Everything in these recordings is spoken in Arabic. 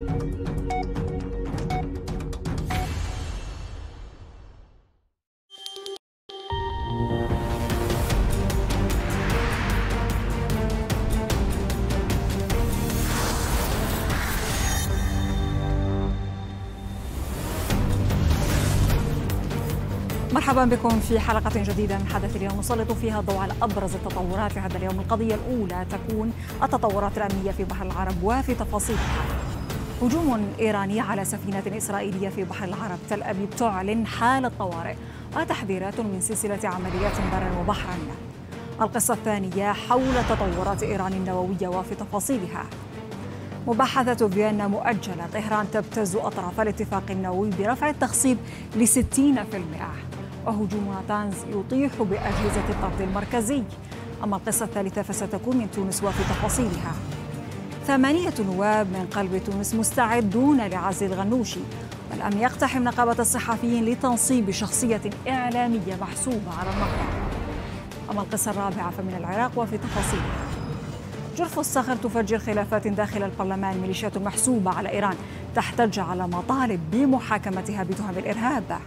مرحبا بكم في حلقة جديدة من حدث اليوم نسلط فيها الضوء على أبرز التطورات في هذا اليوم القضية الأولى تكون التطورات الأمنية في بحر العرب وفي تفاصيلها هجوم إيراني على سفينة إسرائيلية في بحر العرب تل أبيب تعلن حال الطوارئ وتحذيرات من سلسلة عمليات برا وبحرا القصة الثانية حول تطورات إيران النووية وفي تفاصيلها مباحثة فيينا مؤجلة طهران تبتز أطراف الاتفاق النووي برفع التخصيب لستين في المئة وهجوم تانز يطيح بأجهزة الطرد المركزي أما القصة الثالثة فستكون من تونس وفي تفاصيلها ثمانية نواب من قلب تونس مستعدون لعزل الغنوشي ولم يقتحم نقابة الصحفيين لتنصيب شخصية إعلامية محسوبة على المقطع أما القصة الرابعة فمن العراق وفي تفاصيلها جرف الصخر تفجر خلافات داخل البرلمان ميليشيات محسوبة على إيران تحتج على مطالب بمحاكمتها بتهم الإرهاب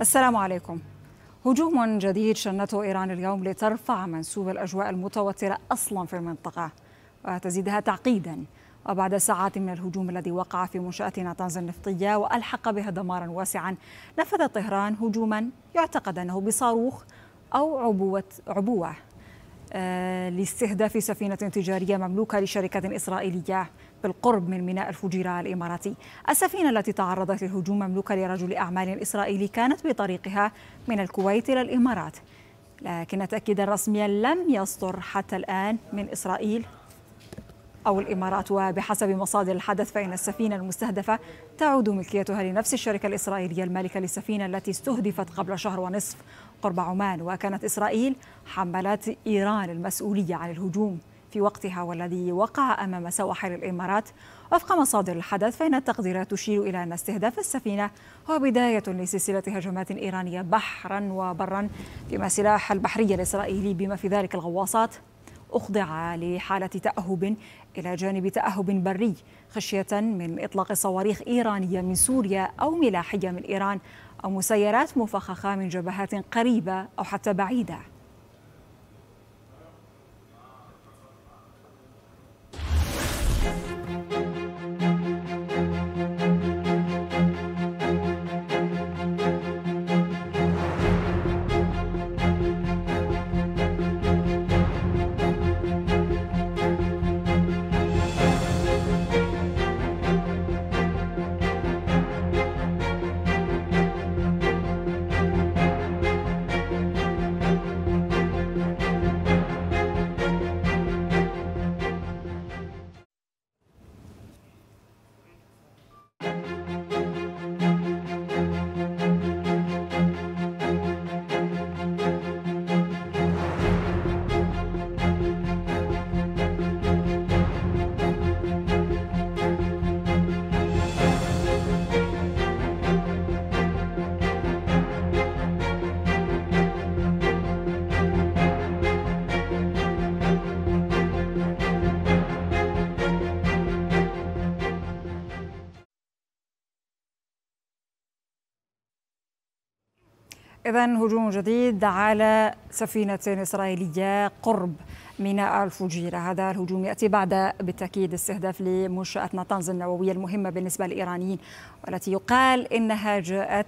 السلام عليكم هجوم جديد شنته إيران اليوم لترفع منسوب الأجواء المتوترة أصلا في المنطقة وتزيدها تعقيدا وبعد ساعات من الهجوم الذي وقع في منشأة ناتانز النفطية وألحق بها دمارا واسعا نفذت طهران هجوما يعتقد أنه بصاروخ أو عبوة عبوة آه، لاستهداف سفينة تجارية مملوكة لشركة إسرائيلية بالقرب من ميناء الفجيرة الإماراتي السفينة التي تعرضت للهجوم مملوكة لرجل أعمال إسرائيلي كانت بطريقها من الكويت إلى الإمارات لكن تأكيدا رسميا لم يصدر حتى الآن من إسرائيل أو الإمارات وبحسب مصادر الحدث فإن السفينة المستهدفة تعود ملكيتها لنفس الشركة الإسرائيلية المالكة للسفينة التي استهدفت قبل شهر ونصف قرب عمان وكانت إسرائيل حملت إيران المسؤولية عن الهجوم في وقتها والذي وقع أمام سواحل الإمارات وفق مصادر الحدث فإن التقديرات تشير إلى أن استهداف السفينة هو بداية لسلسلة هجمات إيرانية بحرا وبرا فيما السلاح البحري الإسرائيلي بما في ذلك الغواصات أخضع لحالة تأهب إلى جانب تأهب بري خشية من إطلاق صواريخ إيرانية من سوريا أو ملاحية من إيران أو مسيرات مفخخة من جبهات قريبة أو حتى بعيدة إذا هجوم جديد على سفينة إسرائيلية قرب ميناء الفجيرة هذا الهجوم يأتي بعد بالتأكيد استهداف لمنشأة نطنز النووية المهمة بالنسبة للإيرانيين والتي يقال إنها جاءت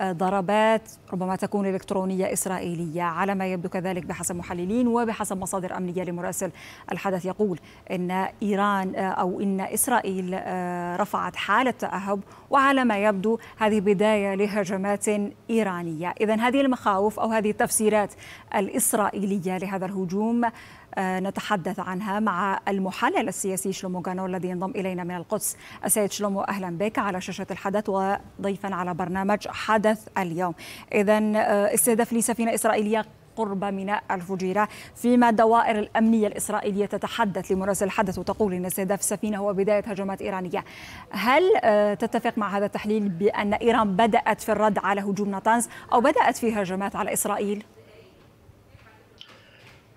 بضربات ربما تكون إلكترونية إسرائيلية على ما يبدو كذلك بحسب محللين وبحسب مصادر أمنية لمراسل الحدث يقول إن إيران آه، أو إن إسرائيل آه، رفعت حالة تأهب وعلى ما يبدو هذه بداية لهجمات إيرانية إذا هذه المخاوف أو هذه التفسيرات الإسرائيلية لهذا الهجوم آه، نتحدث عنها مع المحلل السياسي شلومو جانو الذي ينضم إلينا من القدس السيد شلومو أهلا بك على شاشة الحدث وضيفا على برنامج حدث اليوم إذا آه، استهداف لسفينة إسرائيلية قرب ميناء الفجيرة فيما الدوائر الأمنية الإسرائيلية تتحدث لمراسل الحدث وتقول إن استهداف السفينة هو بداية هجمات إيرانية هل آه، تتفق مع هذا التحليل بأن إيران بدأت في الرد على هجوم ناتانز أو بدأت في هجمات على إسرائيل؟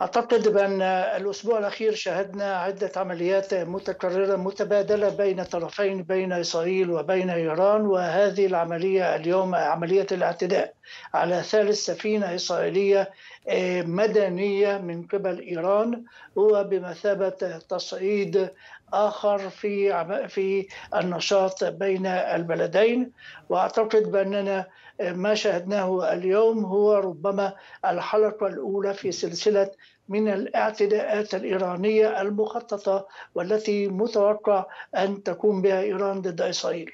أعتقد بأن الأسبوع الأخير شهدنا عدة عمليات متكررة متبادلة بين طرفين بين إسرائيل وبين إيران وهذه العملية اليوم عملية الاعتداء على ثالث سفينة إسرائيلية آه، مدنية من قبل إيران هو بمثابة تصعيد آخر في في النشاط بين البلدين وأعتقد بأننا آه، ما شاهدناه اليوم هو ربما الحلقة الأولى في سلسلة من الاعتداءات الإيرانية المخططة والتي متوقع أن تقوم بها إيران ضد إسرائيل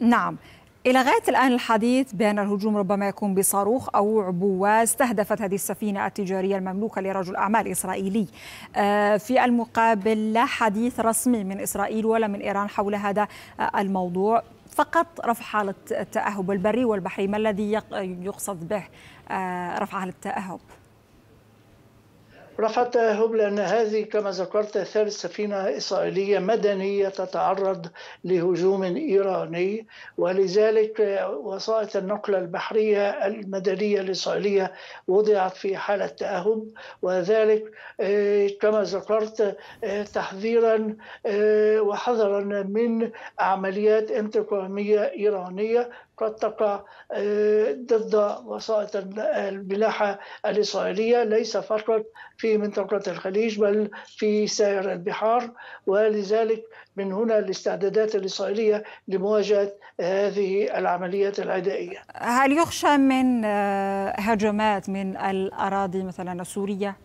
نعم إلى غاية الآن الحديث بأن الهجوم ربما يكون بصاروخ أو عبوة استهدفت هذه السفينة التجارية المملوكة لرجل أعمال إسرائيلي آه، في المقابل لا حديث رسمي من إسرائيل ولا من إيران حول هذا آه، الموضوع فقط رفع حالة التأهب البري والبحري ما الذي يقصد به آه، رفع حالة التأهب؟ رفعت هوب لأن هذه كما ذكرت ثالث سفينة إسرائيلية مدنية تتعرض لهجوم إيراني ولذلك وسائط النقل البحرية المدنية الإسرائيلية وضعت في حالة تأهب وذلك آه، كما ذكرت آه، تحذيرا آه، وحذرا من عمليات انتقامية إيرانية قد تقع آه، ضد وسائط الملاحة الإسرائيلية ليس فقط في منطقة الخليج بل في سائر البحار ولذلك من هنا الاستعدادات الإسرائيلية لمواجهة هذه العمليات العدائية هل يخشى من آه، هجمات من الأراضي مثلا السورية؟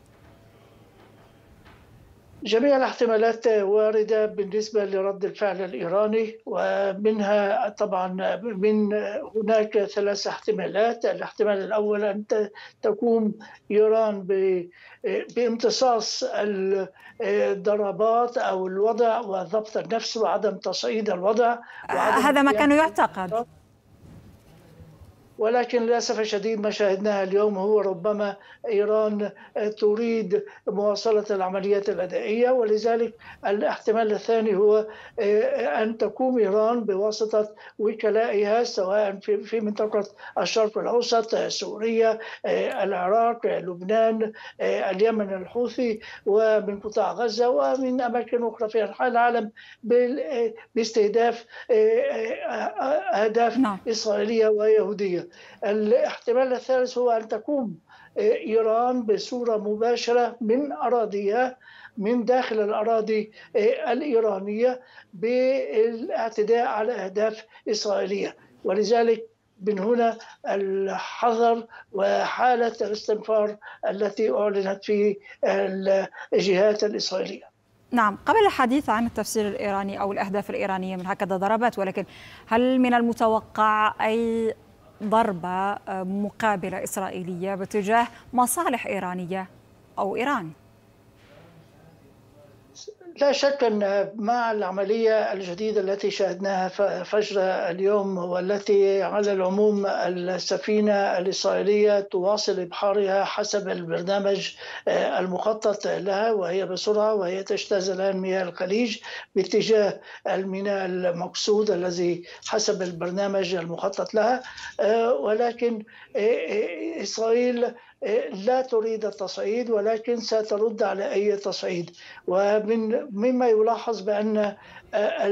جميع الاحتمالات واردة بالنسبة لرد الفعل الإيراني ومنها طبعا من هناك ثلاث احتمالات الاحتمال الأول أن تقوم إيران بامتصاص الضربات أو الوضع وضبط النفس وعدم تصعيد الوضع وعدم هذا ما كان يعتقد ولكن للاسف الشديد ما شاهدناها اليوم هو ربما ايران تريد مواصله العمليات الادائيه ولذلك الاحتمال الثاني هو ان تقوم ايران بواسطه وكلائها سواء في منطقه الشرق الاوسط سوريا العراق لبنان اليمن الحوثي ومن قطاع غزه ومن اماكن اخرى في انحاء العالم باستهداف اهداف اسرائيليه ويهوديه الاحتمال الثالث هو أن تقوم آه، إيران بصورة مباشرة من أراضيها من داخل الأراضي آه، الإيرانية بالاعتداء على أهداف إسرائيلية ولذلك من هنا الحذر وحالة الاستنفار التي أعلنت في الجهات الإسرائيلية نعم قبل الحديث عن التفسير الإيراني أو الأهداف الإيرانية من هكذا ضربات ولكن هل من المتوقع أي ضربة آه، مقابلة إسرائيلية باتجاه مصالح إيرانية أو إيران لا شك أن مع العملية الجديدة التي شاهدناها فجر اليوم والتي على العموم السفينة الإسرائيلية تواصل إبحارها حسب البرنامج آه، المخطط لها وهي بسرعة وهي تجتاز الآن مياه الخليج باتجاه الميناء المقصود الذي حسب البرنامج المخطط لها آه، ولكن آه، إسرائيل لا تريد التصعيد ولكن سترد على اي تصعيد ومن مما يلاحظ بان آه،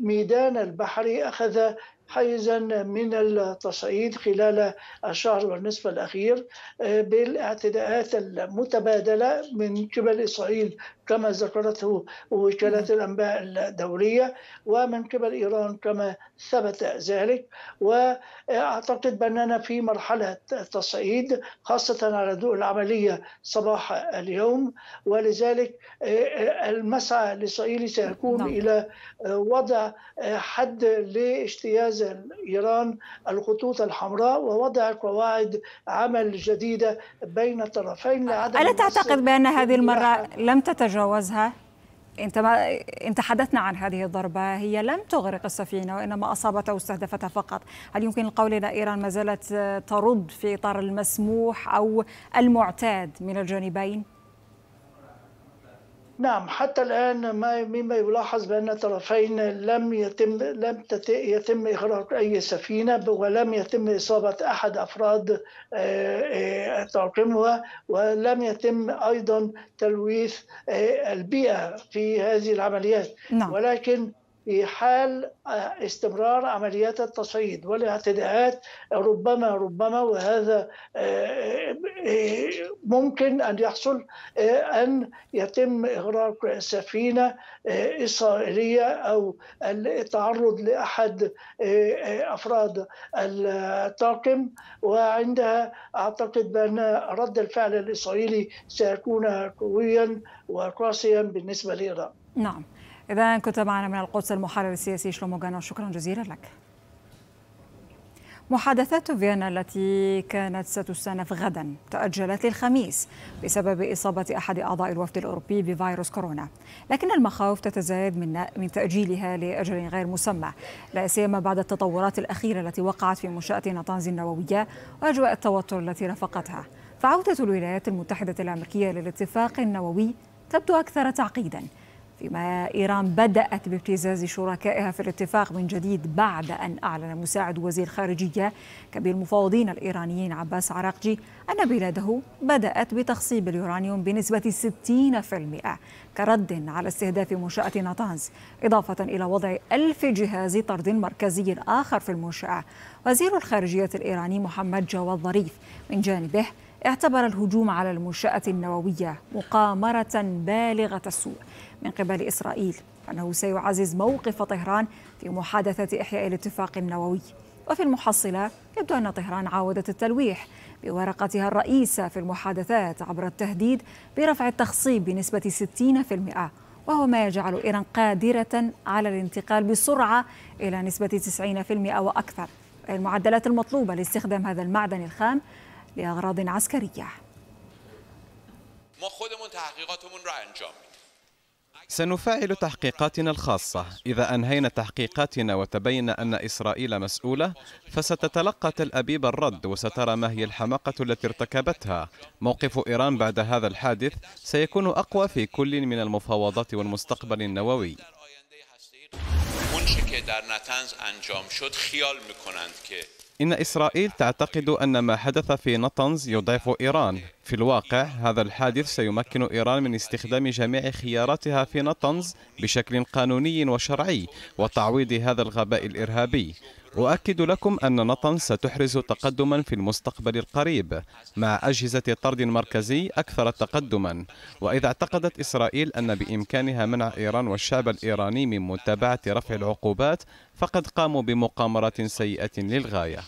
الميدان البحري اخذ حيزا من التصعيد خلال الشهر والنصف الاخير آه، بالاعتداءات المتبادله من قبل اسرائيل كما ذكرته وكالات الأنباء الدولية ومن قبل إيران كما ثبت ذلك وأعتقد بأننا في مرحلة تصعيد خاصة على ضوء العملية صباح اليوم ولذلك المسعى الإسرائيلي سيكون نعم. إلى وضع حد لاجتياز إيران الخطوط الحمراء ووضع قواعد عمل جديدة بين الطرفين لعدم ألا تعتقد بأن هذه المرة لم تتجاوز تجاوزها انت ما انت حدثنا عن هذه الضربه هي لم تغرق السفينه وانما او واستهدفتها فقط، هل يمكن القول ان ايران ما زالت ترد في اطار المسموح او المعتاد من الجانبين؟ نعم حتى الآن ما مما يلاحظ بأن الطرفين لم يتم لم يتم إغراق أي سفينة ولم يتم إصابة أحد أفراد طاقمها آه، آه، ولم يتم أيضا تلويث آه، البيئة في هذه العمليات نعم. ولكن في حال آه، استمرار عمليات التصعيد والاعتداءات ربما ربما وهذا آه، آه، ممكن ان يحصل ان يتم اغراق سفينه اسرائيليه او التعرض لاحد افراد الطاقم وعندها اعتقد بان رد الفعل الاسرائيلي سيكون قويا وقاسيا بالنسبه لايران. نعم. إذا كنت معنا من القدس المحرر السياسي شلومو جانو شكرا جزيلا لك محادثات فيينا التي كانت ستستأنف غدا تأجلت للخميس بسبب إصابة أحد أعضاء الوفد الأوروبي بفيروس كورونا لكن المخاوف تتزايد من من تأجيلها لأجل غير مسمى لا سيما بعد التطورات الأخيرة التي وقعت في منشأة نطنز النووية وأجواء التوتر التي رافقتها فعودة الولايات المتحدة الأمريكية للاتفاق النووي تبدو أكثر تعقيدا فيما إيران بدأت بابتزاز شركائها في الاتفاق من جديد بعد أن أعلن مساعد وزير خارجية كبير المفاوضين الإيرانيين عباس عراقجي أن بلاده بدأت بتخصيب اليورانيوم بنسبة 60% كرد على استهداف منشأة نطانز إضافة إلى وضع ألف جهاز طرد مركزي آخر في المنشأة وزير الخارجية الإيراني محمد جواد ظريف من جانبه اعتبر الهجوم على المنشأة النووية مقامرة بالغة السوء من قبل إسرائيل أنه سيعزز موقف طهران في محادثة إحياء الاتفاق النووي وفي المحصلة يبدو أن طهران عاودت التلويح بورقتها الرئيسة في المحادثات عبر التهديد برفع التخصيب بنسبة 60% وهو ما يجعل إيران قادرة على الانتقال بسرعة إلى نسبة 90% وأكثر المعدلات المطلوبة لاستخدام هذا المعدن الخام لأغراض عسكرية ما خودمون را انجام سنفعل تحقيقاتنا الخاصة إذا أنهينا تحقيقاتنا وتبين أن إسرائيل مسؤولة فستتلقى تل أبيب الرد وسترى ما هي الحماقة التي ارتكبتها موقف إيران بعد هذا الحادث سيكون أقوى في كل من المفاوضات والمستقبل النووي إن إسرائيل تعتقد أن ما حدث في نطنز يضعف إيران في الواقع هذا الحادث سيمكن إيران من استخدام جميع خياراتها في نطنز بشكل قانوني وشرعي وتعويض هذا الغباء الإرهابي أؤكد لكم أن نطن ستحرز تقدما في المستقبل القريب مع أجهزة طرد مركزي أكثر تقدما وإذا اعتقدت إسرائيل أن بإمكانها منع إيران والشعب الإيراني من متابعة رفع العقوبات فقد قاموا بمقامرة سيئة للغاية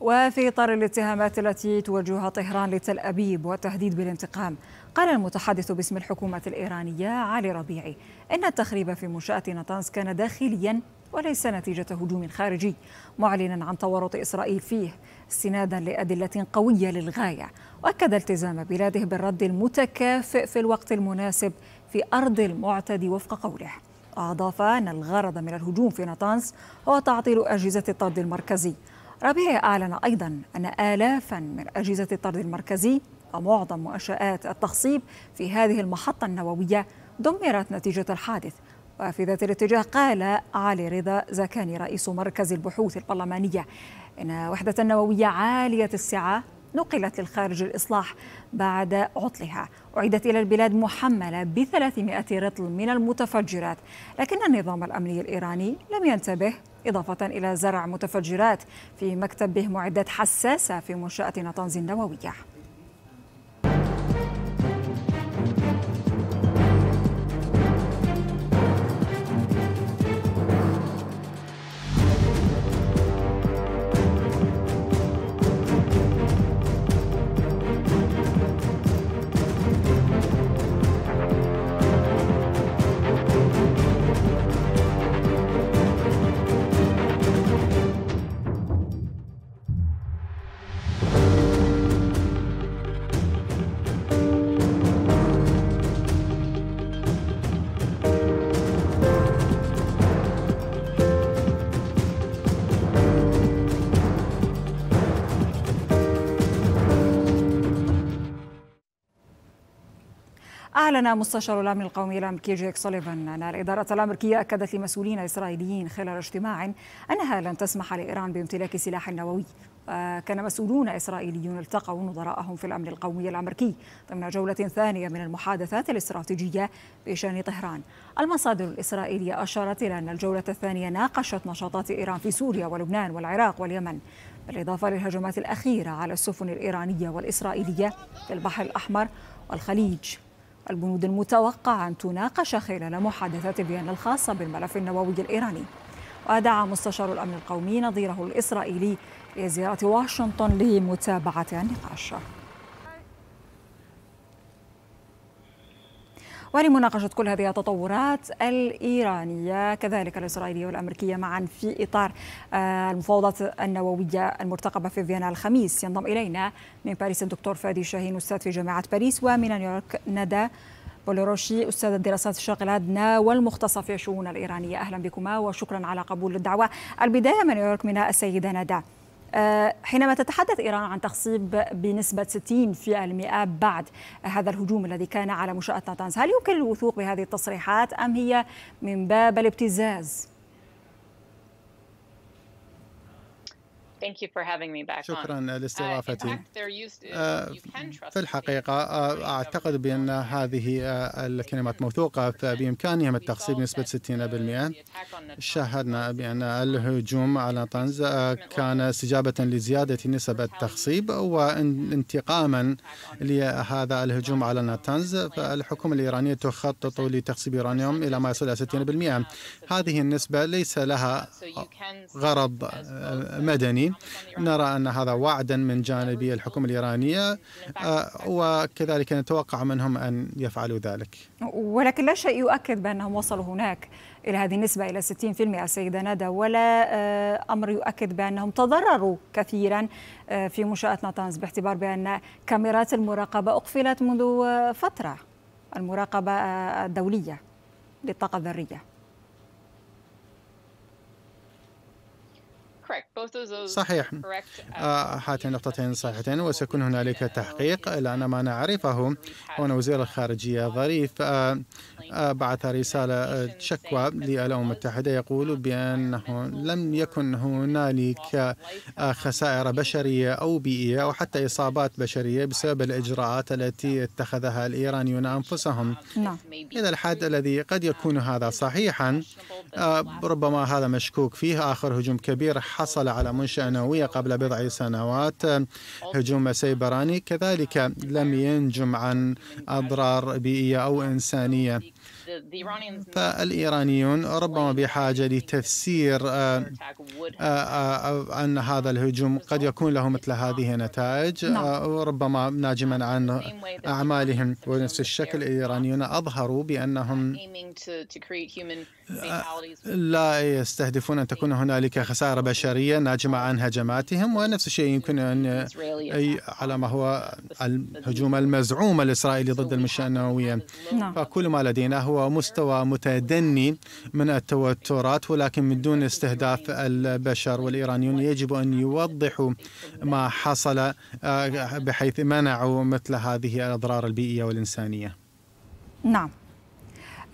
وفي إطار الاتهامات التي توجهها طهران لتل أبيب والتهديد بالانتقام قال المتحدث باسم الحكومة الإيرانية علي ربيعي إن التخريب في منشأة نطنز كان داخليا وليس نتيجة هجوم خارجي معلنا عن تورط إسرائيل فيه استنادا لأدلة قوية للغاية وأكد التزام بلاده بالرد المتكافئ في الوقت المناسب في أرض المعتد وفق قوله أضاف أن الغرض من الهجوم في نطنز هو تعطيل أجهزة الطرد المركزي ربيع أعلن أيضا أن آلافا من أجهزة الطرد المركزي ومعظم منشآت التخصيب في هذه المحطة النووية دمرت نتيجة الحادث وفي ذات الاتجاه قال علي رضا زكاني رئيس مركز البحوث البرلمانية إن وحدة نووية عالية السعة نقلت للخارج الإصلاح بعد عطلها أعيدت إلى البلاد محملة ب 300 رطل من المتفجرات لكن النظام الأمني الإيراني لم ينتبه إضافة إلى زرع متفجرات في مكتبه معدات حساسة في منشأة نطنز النووية أعلن مستشار الأمن القومي الأمريكي جيك سوليفان أن الإدارة الأمريكية أكدت لمسؤولين إسرائيليين خلال اجتماع أنها لن تسمح لإيران بامتلاك سلاح نووي كان مسؤولون إسرائيليون التقوا نظراءهم في الأمن القومي الأمريكي ضمن جولة ثانية من المحادثات الاستراتيجية بشأن طهران المصادر الإسرائيلية أشارت إلى أن الجولة الثانية ناقشت نشاطات إيران في سوريا ولبنان والعراق واليمن بالإضافة للهجمات الأخيرة على السفن الإيرانية والإسرائيلية في البحر الأحمر والخليج البنود المتوقع أن تناقش خلال محادثات فيينا الخاصة بالملف النووي الإيراني ودعا مستشار الأمن القومي نظيره الإسرائيلي لزيارة واشنطن لمتابعة النقاش ولمناقشة كل هذه التطورات الإيرانية كذلك الإسرائيلية والأمريكية معا في إطار آه، المفاوضات النووية المرتقبة في فيينا الخميس ينضم إلينا من باريس الدكتور فادي شاهين أستاذ في جامعة باريس ومن نيويورك ندى بولوروشي أستاذ الدراسات الشرق الأدنى والمختصة في الشؤون الإيرانية أهلا بكما وشكرا على قبول الدعوة البداية من نيويورك من السيدة ندى آه، حينما تتحدث إيران عن تخصيب بنسبة 60% بعد هذا الهجوم الذي كان على منشأة ناتانز هل يمكن الوثوق بهذه التصريحات أم هي من باب الابتزاز؟ Thank you for having me back شكرا uh, لاستضافتي uh, في الحقيقة آه، أعتقد بأن هذه آه، الكلمات موثوقة فبإمكانهم التخصيب بنسبة 60% شاهدنا بأن الهجوم على طنز آه، كان استجابة لزيادة نسب التخصيب وانتقاما لهذا الهجوم على ناتانز فالحكومة الإيرانية تخطط لتخصيب يورانيوم إلى ما يصل إلى 60% هذه النسبة ليس لها غرض مدني نرى أن هذا وعدا من جانب الحكومة الإيرانية آه، وكذلك نتوقع منهم أن يفعلوا ذلك ولكن لا شيء يؤكد بأنهم وصلوا هناك إلى هذه النسبة إلى 60% سيدة ندى ولا آه، أمر يؤكد بأنهم تضرروا كثيرا آه، في منشأة ناتانز باعتبار بأن كاميرات المراقبة أقفلت منذ فترة المراقبة الدولية للطاقة الذرية صحيح uh, آه، هاتين نقطتين صحيحتين وسيكون هنالك تحقيق لأن ما نعرفه أن وزير الخارجية ظريف آه، بعث رسالة شكوى للأمم المتحدة يقول بأنه لم يكن هنالك خسائر بشرية أو بيئية أو حتى إصابات بشرية بسبب الإجراءات التي اتخذها الإيرانيون أنفسهم نعم. إلى الحد الذي قد يكون هذا صحيحا آه، ربما هذا مشكوك فيه آخر هجوم كبير حصل على منشأة نووية قبل بضع سنوات هجوم سيبراني كذلك لم ينجم عن أضرار بيئية أو إنسانية فالإيرانيون ربما بحاجة لتفسير آه، آه، آه، أن هذا الهجوم قد يكون له مثل هذه النتائج نعم. ربما ناجما عن أعمالهم ونفس الشكل الإيرانيون أظهروا بأنهم لا يستهدفون أن تكون هنالك خسارة بشرية ناجمة عن هجماتهم ونفس الشيء يمكن أن أي على ما هو الهجوم المزعوم الإسرائيلي ضد المنشأة النووية نعم. فكل ما لدينا هو هو مستوى متدني من التوترات ولكن من دون استهداف البشر والإيرانيون يجب أن يوضحوا ما حصل آه، بحيث منعوا مثل هذه الأضرار البيئية والإنسانية نعم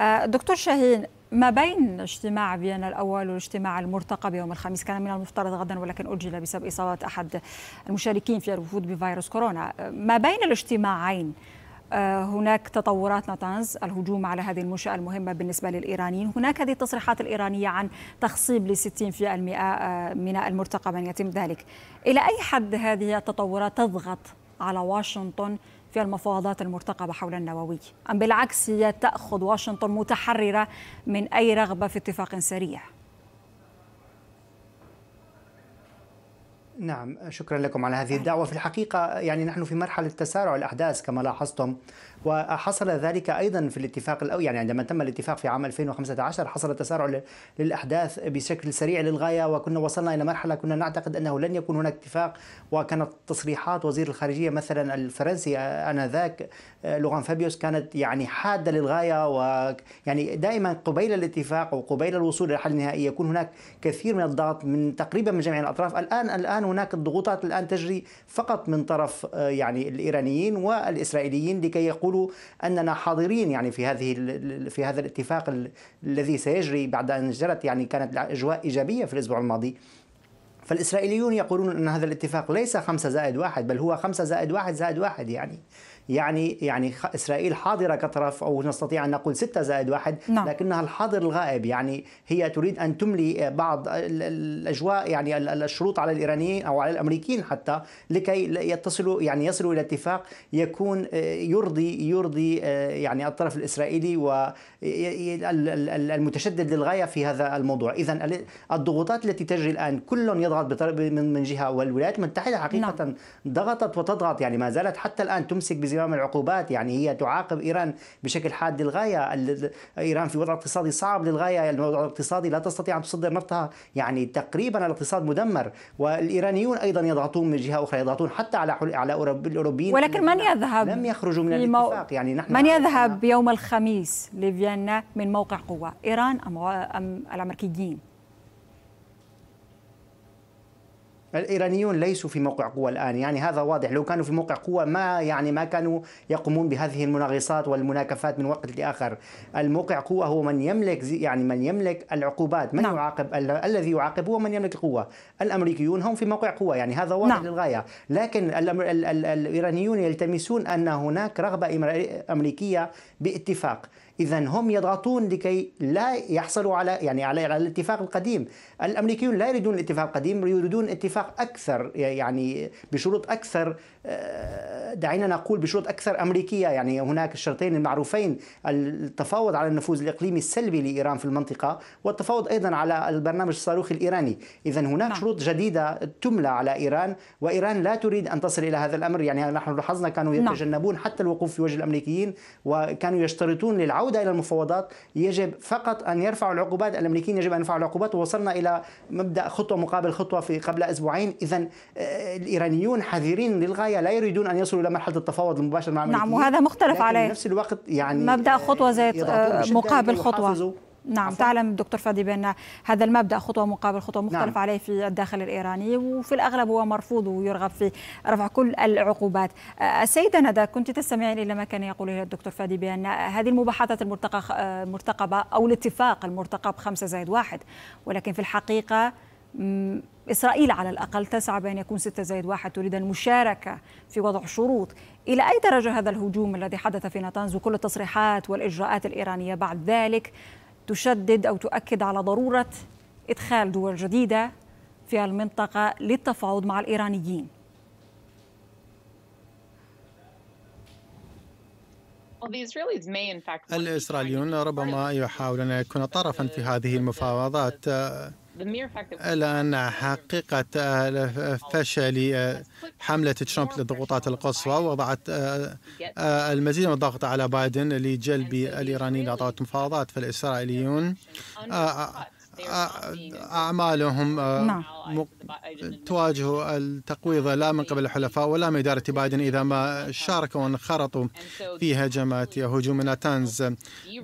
آه، دكتور شاهين ما بين اجتماع فيينا الاول والاجتماع المرتقب يوم الخميس كان من المفترض غدا ولكن اجل بسبب اصابه احد المشاركين في الوفود بفيروس كورونا آه، ما بين الاجتماعين آه، هناك تطورات نتانز الهجوم على هذه المنشأة المهمة بالنسبة للإيرانيين هناك هذه التصريحات الإيرانية عن تخصيب ل 60% آه، من المرتقب أن يتم ذلك إلى أي حد هذه التطورات تضغط على واشنطن في المفاوضات المرتقبة حول النووي أم بالعكس هي تأخذ واشنطن متحررة من أي رغبة في اتفاق سريع؟ نعم شكرا لكم على هذه الدعوة في الحقيقة يعني نحن في مرحلة تسارع الأحداث كما لاحظتم وحصل ذلك ايضا في الاتفاق الاول يعني عندما تم الاتفاق في عام 2015 حصل تسارع للاحداث بشكل سريع للغايه وكنا وصلنا الى مرحله كنا نعتقد انه لن يكون هناك اتفاق وكانت تصريحات وزير الخارجيه مثلا الفرنسي انذاك آه، لوغان فابيوس كانت يعني حاده للغايه ويعني دائما قبيل الاتفاق وقبيل الوصول الى حل نهائي يكون هناك كثير من الضغط من تقريبا من جميع الاطراف الان الان هناك الضغوطات الان تجري فقط من طرف آه، يعني الايرانيين والاسرائيليين لكي يقول يقول اننا حاضرين يعني في هذه في هذا الاتفاق الذي سيجري بعد ان جرت يعني كانت اجواء ايجابيه في الاسبوع الماضي فالإسرائيليون يقولون أن هذا الاتفاق ليس خمسة زائد واحد بل هو خمسة زائد واحد زائد واحد يعني يعني يعني اسرائيل حاضره كطرف او نستطيع ان نقول 6 زائد واحد نعم. لكنها الحاضر الغائب يعني هي تريد ان تملي بعض الاجواء يعني الشروط على الايرانيين او على الامريكيين حتى لكي يتصلوا يعني يصلوا الى اتفاق يكون آه، يرضي يرضي آه، يعني الطرف الاسرائيلي و المتشدد للغايه في هذا الموضوع اذا الضغوطات التي تجري الان كل يضغط من جهه والولايات المتحده نعم. حقيقه نعم. ضغطت وتضغط يعني ما زالت حتى الان تمسك بزمام العقوبات يعني هي تعاقب ايران بشكل حاد للغايه ايران في وضع اقتصادي صعب للغايه الوضع الاقتصادي لا تستطيع ان تصدر نفطها يعني تقريبا الاقتصاد مدمر والايرانيون ايضا يضغطون من جهه اخرى يضغطون حتى على على الاوروبيين ولكن من يذهب لم يخرجوا من الاتفاق يعني نحن من يذهب يوم الخميس لفيينا مثلا من موقع قوة إيران أم, أم الأمريكيين الايرانيون ليسوا في موقع قوه الان يعني هذا واضح لو كانوا في موقع قوه ما يعني ما كانوا يقومون بهذه المناغصات والمناكفات من وقت لاخر الموقع قوه هو من يملك يعني من يملك العقوبات من نعم. يعاقب ال الذي يعاقب هو من يملك القوه الامريكيون هم في موقع قوه يعني هذا واضح نعم. للغايه لكن ال ال ال الايرانيون يلتمسون ان هناك رغبه امريكيه باتفاق إذا هم يضغطون لكي لا يحصلوا على يعني على الاتفاق القديم الأمريكيون لا يريدون الاتفاق القديم يريدون اتفاق أكثر يعني بشروط أكثر آه، دعينا نقول بشروط أكثر أمريكية يعني هناك الشرطين المعروفين التفاوض على النفوذ الإقليمي السلبي لإيران في المنطقة والتفاوض أيضا على البرنامج الصاروخي الإيراني إذا هناك نعم. شروط جديدة تملى على إيران وإيران لا تريد أن تصل إلى هذا الأمر يعني نحن لاحظنا كانوا نعم. يتجنبون حتى الوقوف في وجه الأمريكيين وكانوا يشترطون للعودة العودة إلى المفاوضات يجب فقط أن يرفعوا العقوبات الأمريكيين يجب أن يرفعوا العقوبات ووصلنا إلى مبدأ خطوة مقابل خطوة في قبل أسبوعين إذا آه، الإيرانيون حذرين للغاية لا يريدون أن يصلوا إلى مرحلة التفاوض المباشر مع نعم، الأمريكيين نعم وهذا مختلف عليه نفس الوقت يعني مبدأ خطوة زائد آه، مقابل خطوة نعم تعلم دكتور فادي بأن هذا المبدأ خطوة مقابل خطوة مختلف نعم. عليه في الداخل الإيراني وفي الأغلب هو مرفوض ويرغب في رفع كل العقوبات السيدة أه، ندى كنت تستمعين إلى ما كان يقوله الدكتور فادي بأن هذه المباحثات المرتقبة أو الاتفاق المرتقب خمسة زائد واحد ولكن في الحقيقة إسرائيل على الأقل تسعى بأن يكون ستة زائد واحد تريد المشاركة في وضع شروط إلى أي درجة هذا الهجوم الذي حدث في نتانز وكل التصريحات والإجراءات الإيرانية بعد ذلك تشدد أو تؤكد على ضرورة إدخال دول جديدة في المنطقة للتفاوض مع الإيرانيين الإسرائيليون ربما يحاولون أن يكون طرفا في هذه المفاوضات الآن حقيقة فشل حملة ترامب للضغوطات القصوى وضعت آه، آه، المزيد من الضغط على بايدن لجلب الإيرانيين لأعضاء المفاوضات فالإسرائيليون آه، أعمالهم نعم. تواجه التقويض لا من قبل الحلفاء ولا من إدارة بايدن إذا ما شاركوا وانخرطوا في هجمات هجوم ناتانز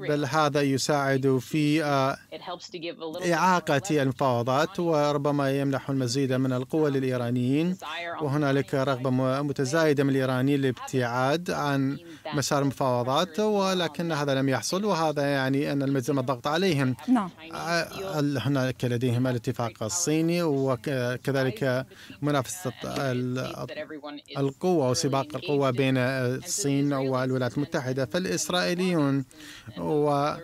بل هذا يساعد في إعاقة المفاوضات وربما يمنح المزيد من القوة للإيرانيين وهنالك رغبة متزايدة من الإيرانيين للابتعاد عن مسار المفاوضات ولكن هذا لم يحصل وهذا يعني أن المزيد من الضغط عليهم نعم هل هناك لديهما الاتفاق الصيني وكذلك منافسة القوة وسباق القوة بين الصين والولايات المتحدة فالإسرائيليون و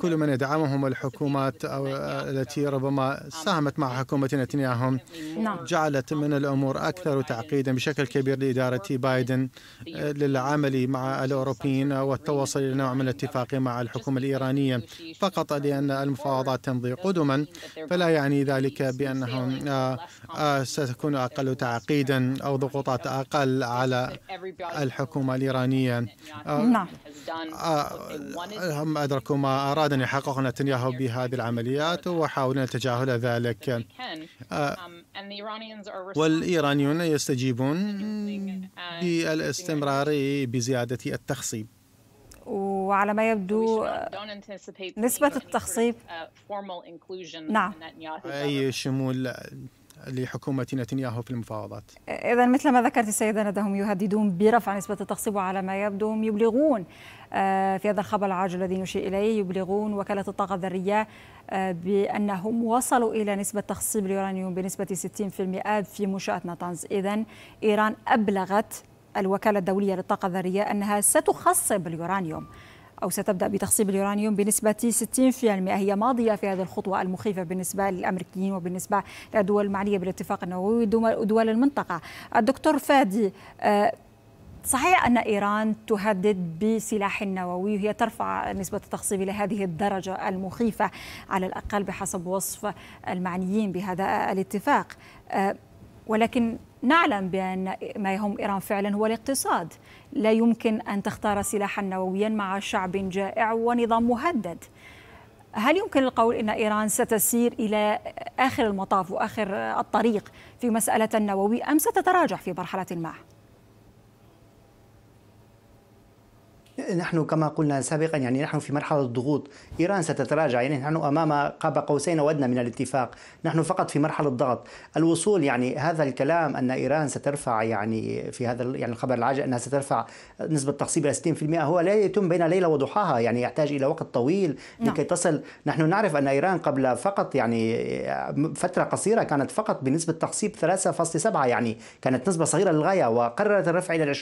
كل من يدعمهم الحكومات أو التي ربما um, ساهمت مع حكومة نتنياهو نعم. جعلت من الأمور أكثر تعقيدا بشكل كبير لإدارة بايدن للعمل مع الأوروبيين والتوصل إلى نوع من الاتفاق مع الحكومة الإيرانية فقط لأن المفاوضات تمضي قدما فلا يعني ذلك بأنهم آه، آه، ستكون أقل تعقيدا أو ضغوطات أقل على الحكومة الإيرانية آه، نعم. هم أدركوا ما ما أراد أن يحقق نتنياهو بهذه العمليات وحاولنا تجاهل ذلك آه، والإيرانيون يستجيبون بالاستمرار بزيادة التخصيب وعلى ما يبدو نسبة التخصيب نعم أي شمول لحكومة نتنياهو في المفاوضات إذا مثل ما ذكرت السيدة ندهم يهددون برفع نسبة التخصيب وعلى ما يبدو هم يبلغون آه، في هذا الخبر العاجل الذي نشير إليه يبلغون وكالة الطاقة الذرية آه، بأنهم وصلوا إلى نسبة تخصيب اليورانيوم بنسبة 60% في منشأة نطنز إذا إيران أبلغت الوكالة الدولية للطاقة الذرية أنها ستخصب اليورانيوم أو ستبدأ بتخصيب اليورانيوم بنسبة 60% هي ماضية في هذه الخطوة المخيفة بالنسبة للأمريكيين وبالنسبة للدول المعنية بالاتفاق النووي ودول المنطقة الدكتور فادي آه، صحيح أن إيران تهدد بسلاح نووي وهي ترفع نسبة التخصيب إلى هذه الدرجة المخيفة على الأقل بحسب وصف المعنيين بهذا الاتفاق أه، ولكن نعلم بأن ما يهم إيران فعلا هو الاقتصاد لا يمكن أن تختار سلاحا نوويا مع شعب جائع ونظام مهدد هل يمكن القول ان ايران ستسير الى اخر المطاف واخر الطريق في مساله النووي ام ستتراجع في مرحله ما؟ نحن كما قلنا سابقا يعني نحن في مرحلة ضغوط إيران ستتراجع يعني نحن أمام قاب قوسين ودنا من الاتفاق نحن فقط في مرحلة ضغط الوصول يعني هذا الكلام أن إيران سترفع يعني في هذا يعني الخبر العاجل أنها سترفع نسبة تخصيب إلى 60% هو لا يتم بين ليلة وضحاها يعني يحتاج إلى وقت طويل نعم. لكي تصل نحن نعرف أن إيران قبل فقط يعني فترة قصيرة كانت فقط بنسبة تخصيب 3.7 يعني كانت نسبة صغيرة للغاية وقررت الرفع إلى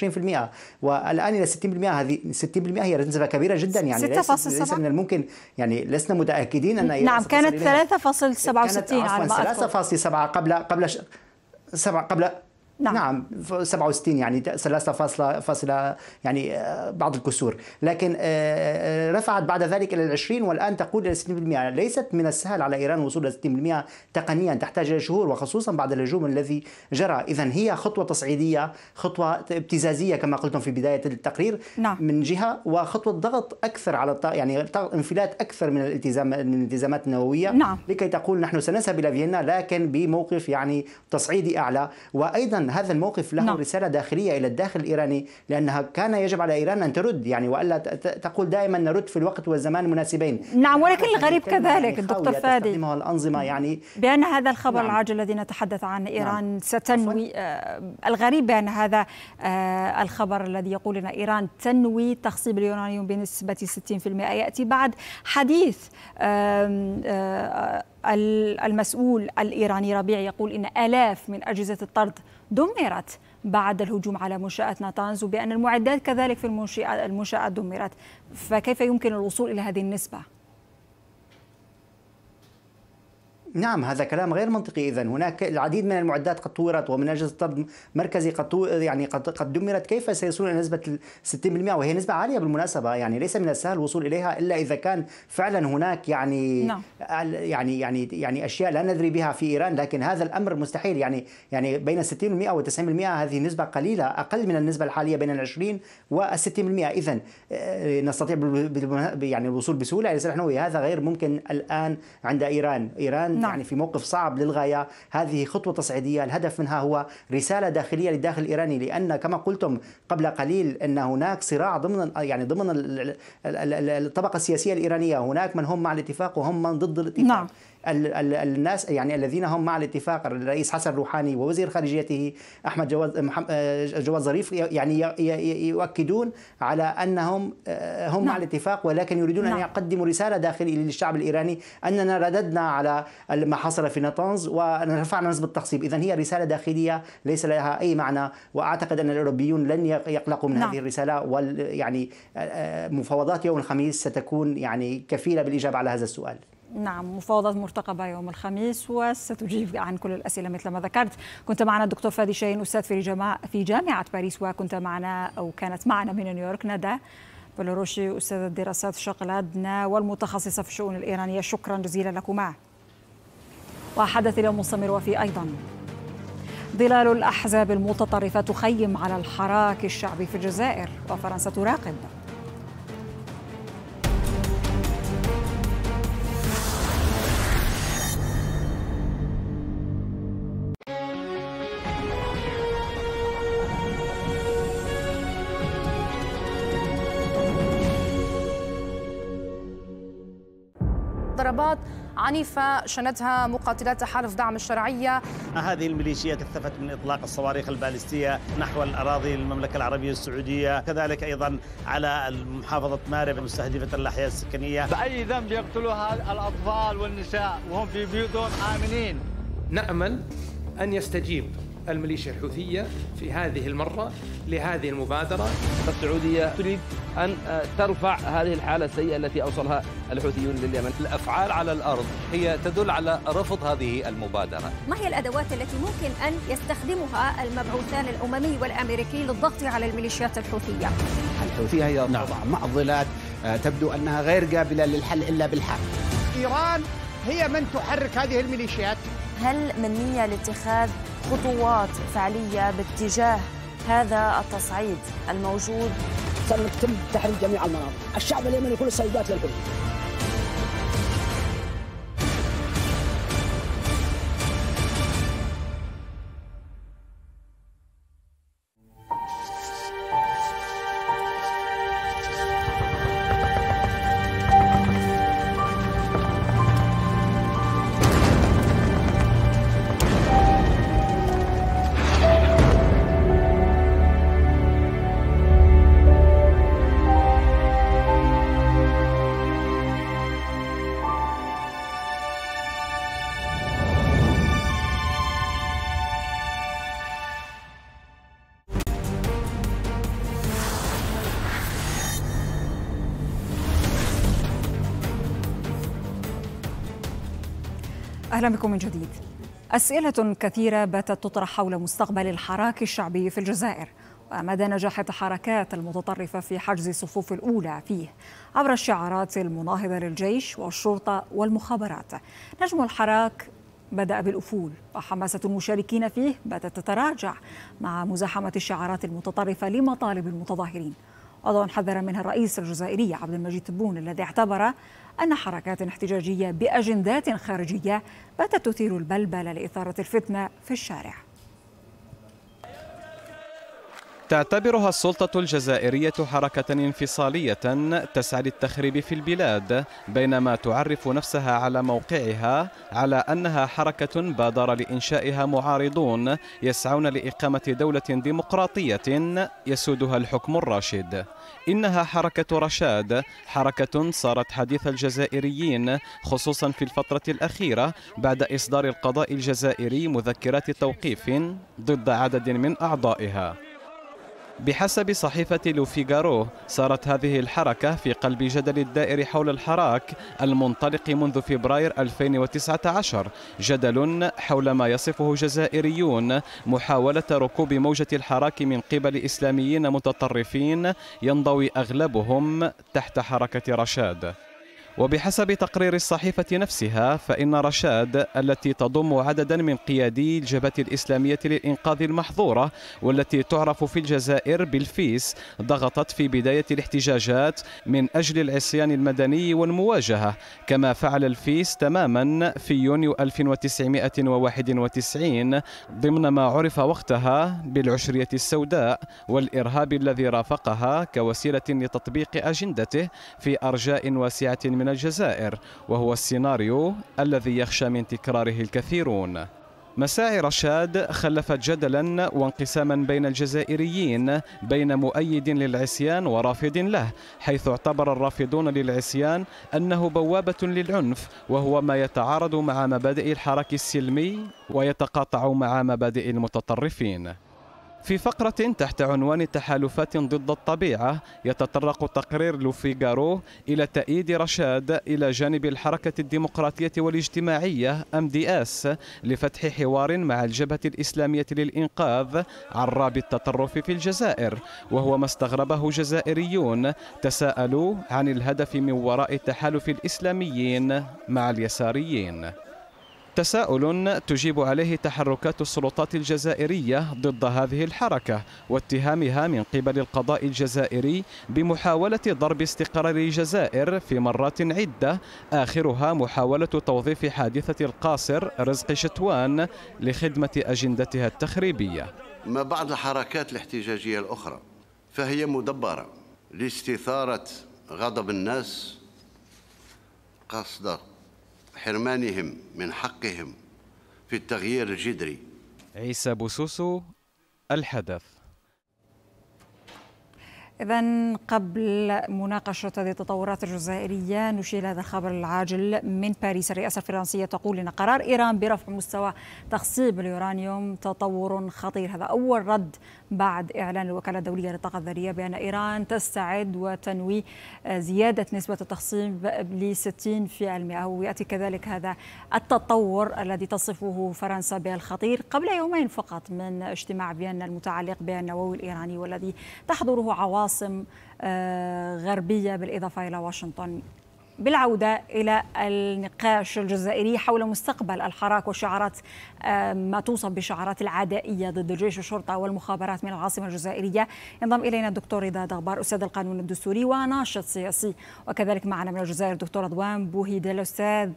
20% والآن إلى 60% هذه 60% هي نسبه كبيره جدا يعني 6.7 ليس من الممكن يعني لسنا متاكدين ان نعم كانت 3.67 على ما 3.7 قبل قبل سبع قبل نعم. نعم 67 يعني 3 فاصلة, فاصلة يعني آه، بعض الكسور لكن آه، آه، رفعت بعد ذلك إلى 20 والآن تقول إلى 60% ليست من السهل على إيران الوصول إلى 60% تقنيا تحتاج إلى شهور وخصوصا بعد الهجوم الذي جرى إذا هي خطوة تصعيدية خطوة ابتزازية كما قلتم في بداية التقرير نعم. من جهة وخطوة ضغط أكثر على يعني انفلات أكثر من الالتزام من الالتزامات النووية نعم. لكي تقول نحن سنذهب إلى فيينا لكن بموقف يعني تصعيدي أعلى وأيضا هذا الموقف له نعم. رساله داخليه الى الداخل الايراني لانها كان يجب على ايران ان ترد يعني والا تقول دائما نرد في الوقت والزمان المناسبين نعم ولكن يعني الغريب كذلك الدكتور فادي الانظمه يعني بان هذا الخبر نعم. العاجل الذي نتحدث عن نعم. ايران نعم. ستنوي آه الغريب بان هذا آه الخبر الذي يقول ان ايران تنوي تخصيب اليورانيوم بنسبه 60% ياتي بعد حديث آه آه المسؤول الإيراني ربيع يقول إن آلاف من أجهزة الطرد دمرت بعد الهجوم على منشأة ناتانز وبأن المعدات كذلك في المنشأة دمرت فكيف يمكن الوصول إلى هذه النسبة؟ نعم هذا كلام غير منطقي اذا هناك العديد من المعدات قد طورت ومن اجهزه الطب المركزي قد يعني قد قد دمرت كيف سيصلون الى نسبه 60% وهي نسبه عاليه بالمناسبه يعني ليس من السهل الوصول اليها الا اذا كان فعلا هناك يعني نعم. يعني يعني يعني اشياء لا ندري بها في ايران لكن هذا الامر مستحيل يعني يعني بين 60% و90% هذه نسبه قليله اقل من النسبه الحاليه بين ال 20 وال 60% اذا نستطيع يعني الوصول بسهوله الى يعني سلاح نووي هذا غير ممكن الان عند ايران ايران يعني في موقف صعب للغاية هذه خطوة تصعيدية الهدف منها هو رسالة داخلية للداخل الإيراني لأن كما قلتم قبل قليل أن هناك صراع ضمن يعني ضمن الطبقة السياسية الإيرانية هناك من هم مع الاتفاق وهم من ضد الاتفاق نعم. الناس يعني الذين هم مع الاتفاق الرئيس حسن روحاني ووزير خارجيته احمد جواز آه، آه، جواز ظريف يعني يؤكدون على انهم آه، هم نعم. مع الاتفاق ولكن يريدون نعم. ان يقدموا رساله داخليه للشعب الايراني اننا رددنا على ما حصل في نطنز ورفعنا نسبه التخصيب، اذا هي رساله داخليه ليس لها اي معنى واعتقد ان الاوروبيون لن يقلقوا من نعم. هذه الرساله وال يعني مفاوضات يوم الخميس ستكون يعني كفيله بالاجابه على هذا السؤال. نعم مفاوضات مرتقبة يوم الخميس وستجيب عن كل الأسئلة مثل ما ذكرت كنت معنا الدكتور فادي شاهين أستاذ في جامعة في جامعة باريس وكنت معنا أو كانت معنا من نيويورك ندى بلوروشي أستاذة دراسات الشرق الأدنى والمتخصصة في الشؤون الإيرانية شكرا جزيلا لكما وحدث اليوم مستمر وفي أيضا ظلال الأحزاب المتطرفة تخيم على الحراك الشعبي في الجزائر وفرنسا تراقب عنيفة شنتها مقاتلات تحالف دعم الشرعية هذه الميليشيات اكتفت من إطلاق الصواريخ البالستية نحو الأراضي المملكة العربية السعودية كذلك أيضا على محافظة مارب مستهدفة الأحياء السكنية بأي ذنب يقتلوها الأطفال والنساء وهم في بيوتهم آمنين نأمل أن يستجيب الميليشيا الحوثية في هذه المرة لهذه المبادرة السعودية تريد أن آه، ترفع هذه الحالة السيئة التي أوصلها الحوثيون لليمن الأفعال على الأرض هي تدل على رفض هذه المبادرة ما هي الأدوات التي ممكن أن يستخدمها المبعوثان الأممي والأمريكي للضغط على الميليشيات الحوثية الحوثية هي نعم. طبعا معضلات آه، تبدو أنها غير قابلة للحل إلا بالحق إيران هي من تحرك هذه الميليشيات هل من نية لاتخاذ خطوات فعلية باتجاه هذا التصعيد الموجود صار تم تحرير جميع المناطق الشعب اليمني كل السيدات للحلول أهلا بكم من جديد أسئلة كثيرة باتت تطرح حول مستقبل الحراك الشعبي في الجزائر ومدى نجاح التحركات المتطرفة في حجز الصفوف الأولى فيه عبر الشعارات المناهضة للجيش والشرطة والمخابرات نجم الحراك بدأ بالأفول وحماسة المشاركين فيه باتت تتراجع مع مزاحمة الشعارات المتطرفة لمطالب المتظاهرين وضع حذر منها الرئيس الجزائري عبد المجيد تبون الذي اعتبر أن حركات احتجاجية بأجندات خارجية باتت تثير البلبل لإثارة الفتنة في الشارع تعتبرها السلطة الجزائرية حركة انفصالية تسعى للتخريب في البلاد بينما تعرف نفسها على موقعها على أنها حركة بادر لإنشائها معارضون يسعون لإقامة دولة ديمقراطية يسودها الحكم الراشد إنها حركة رشاد حركة صارت حديث الجزائريين خصوصا في الفترة الأخيرة بعد إصدار القضاء الجزائري مذكرات توقيف ضد عدد من أعضائها بحسب صحيفة لوفيغارو صارت هذه الحركة في قلب جدل الدائر حول الحراك المنطلق منذ فبراير 2019 جدل حول ما يصفه جزائريون محاولة ركوب موجة الحراك من قبل إسلاميين متطرفين ينضوي أغلبهم تحت حركة رشاد وبحسب تقرير الصحيفة نفسها فإن رشاد التي تضم عددا من قيادي الجبهة الإسلامية للإنقاذ المحظورة والتي تعرف في الجزائر بالفيس ضغطت في بداية الاحتجاجات من أجل العصيان المدني والمواجهة كما فعل الفيس تماما في يونيو 1991 ضمن ما عرف وقتها بالعشرية السوداء والإرهاب الذي رافقها كوسيلة لتطبيق أجندته في أرجاء واسعة من من الجزائر وهو السيناريو الذي يخشى من تكراره الكثيرون مساعي رشاد خلفت جدلا وانقساما بين الجزائريين بين مؤيد للعصيان ورافض له حيث اعتبر الرافضون للعصيان أنه بوابة للعنف وهو ما يتعارض مع مبادئ الحراك السلمي ويتقاطع مع مبادئ المتطرفين في فقرة تحت عنوان تحالفات ضد الطبيعة يتطرق تقرير لوفيغارو إلى تأييد رشاد إلى جانب الحركة الديمقراطية والاجتماعية أم دي أس لفتح حوار مع الجبهة الإسلامية للإنقاذ عن راب التطرف في الجزائر وهو ما استغربه جزائريون تساءلوا عن الهدف من وراء تحالف الإسلاميين مع اليساريين تساؤل تجيب عليه تحركات السلطات الجزائرية ضد هذه الحركة واتهامها من قبل القضاء الجزائري بمحاولة ضرب استقرار الجزائر في مرات عدة آخرها محاولة توظيف حادثة القاصر رزق شتوان لخدمة أجندتها التخريبية ما بعض الحركات الاحتجاجية الأخرى فهي مدبرة لاستثارة غضب الناس قصدا حرمانهم من حقهم في التغيير الجذري عيسى بوسوسو الحدث إذا قبل مناقشة هذه التطورات الجزائرية نشيل هذا الخبر العاجل من باريس الرئاسة الفرنسية تقول إن قرار إيران برفع مستوى تخصيب اليورانيوم تطور خطير هذا أول رد بعد إعلان الوكالة الدولية للطاقة الذرية بأن إيران تستعد وتنوي آه، زيادة نسبة التخصيب ل 60% ويأتي كذلك هذا التطور الذي تصفه فرنسا بالخطير قبل يومين فقط من اجتماع فيينا المتعلق بالنووي الإيراني والذي تحضره عواصم آه، غربية بالإضافة إلى واشنطن بالعودة إلى النقاش الجزائري حول مستقبل الحراك وشعارات ما توصف بشعارات العدائية ضد الجيش الشرطة والمخابرات من العاصمة الجزائرية ينضم إلينا الدكتور رضا دغبار أستاذ القانون الدستوري وناشط سياسي وكذلك معنا من الجزائر الدكتور رضوان بوهيد الأستاذ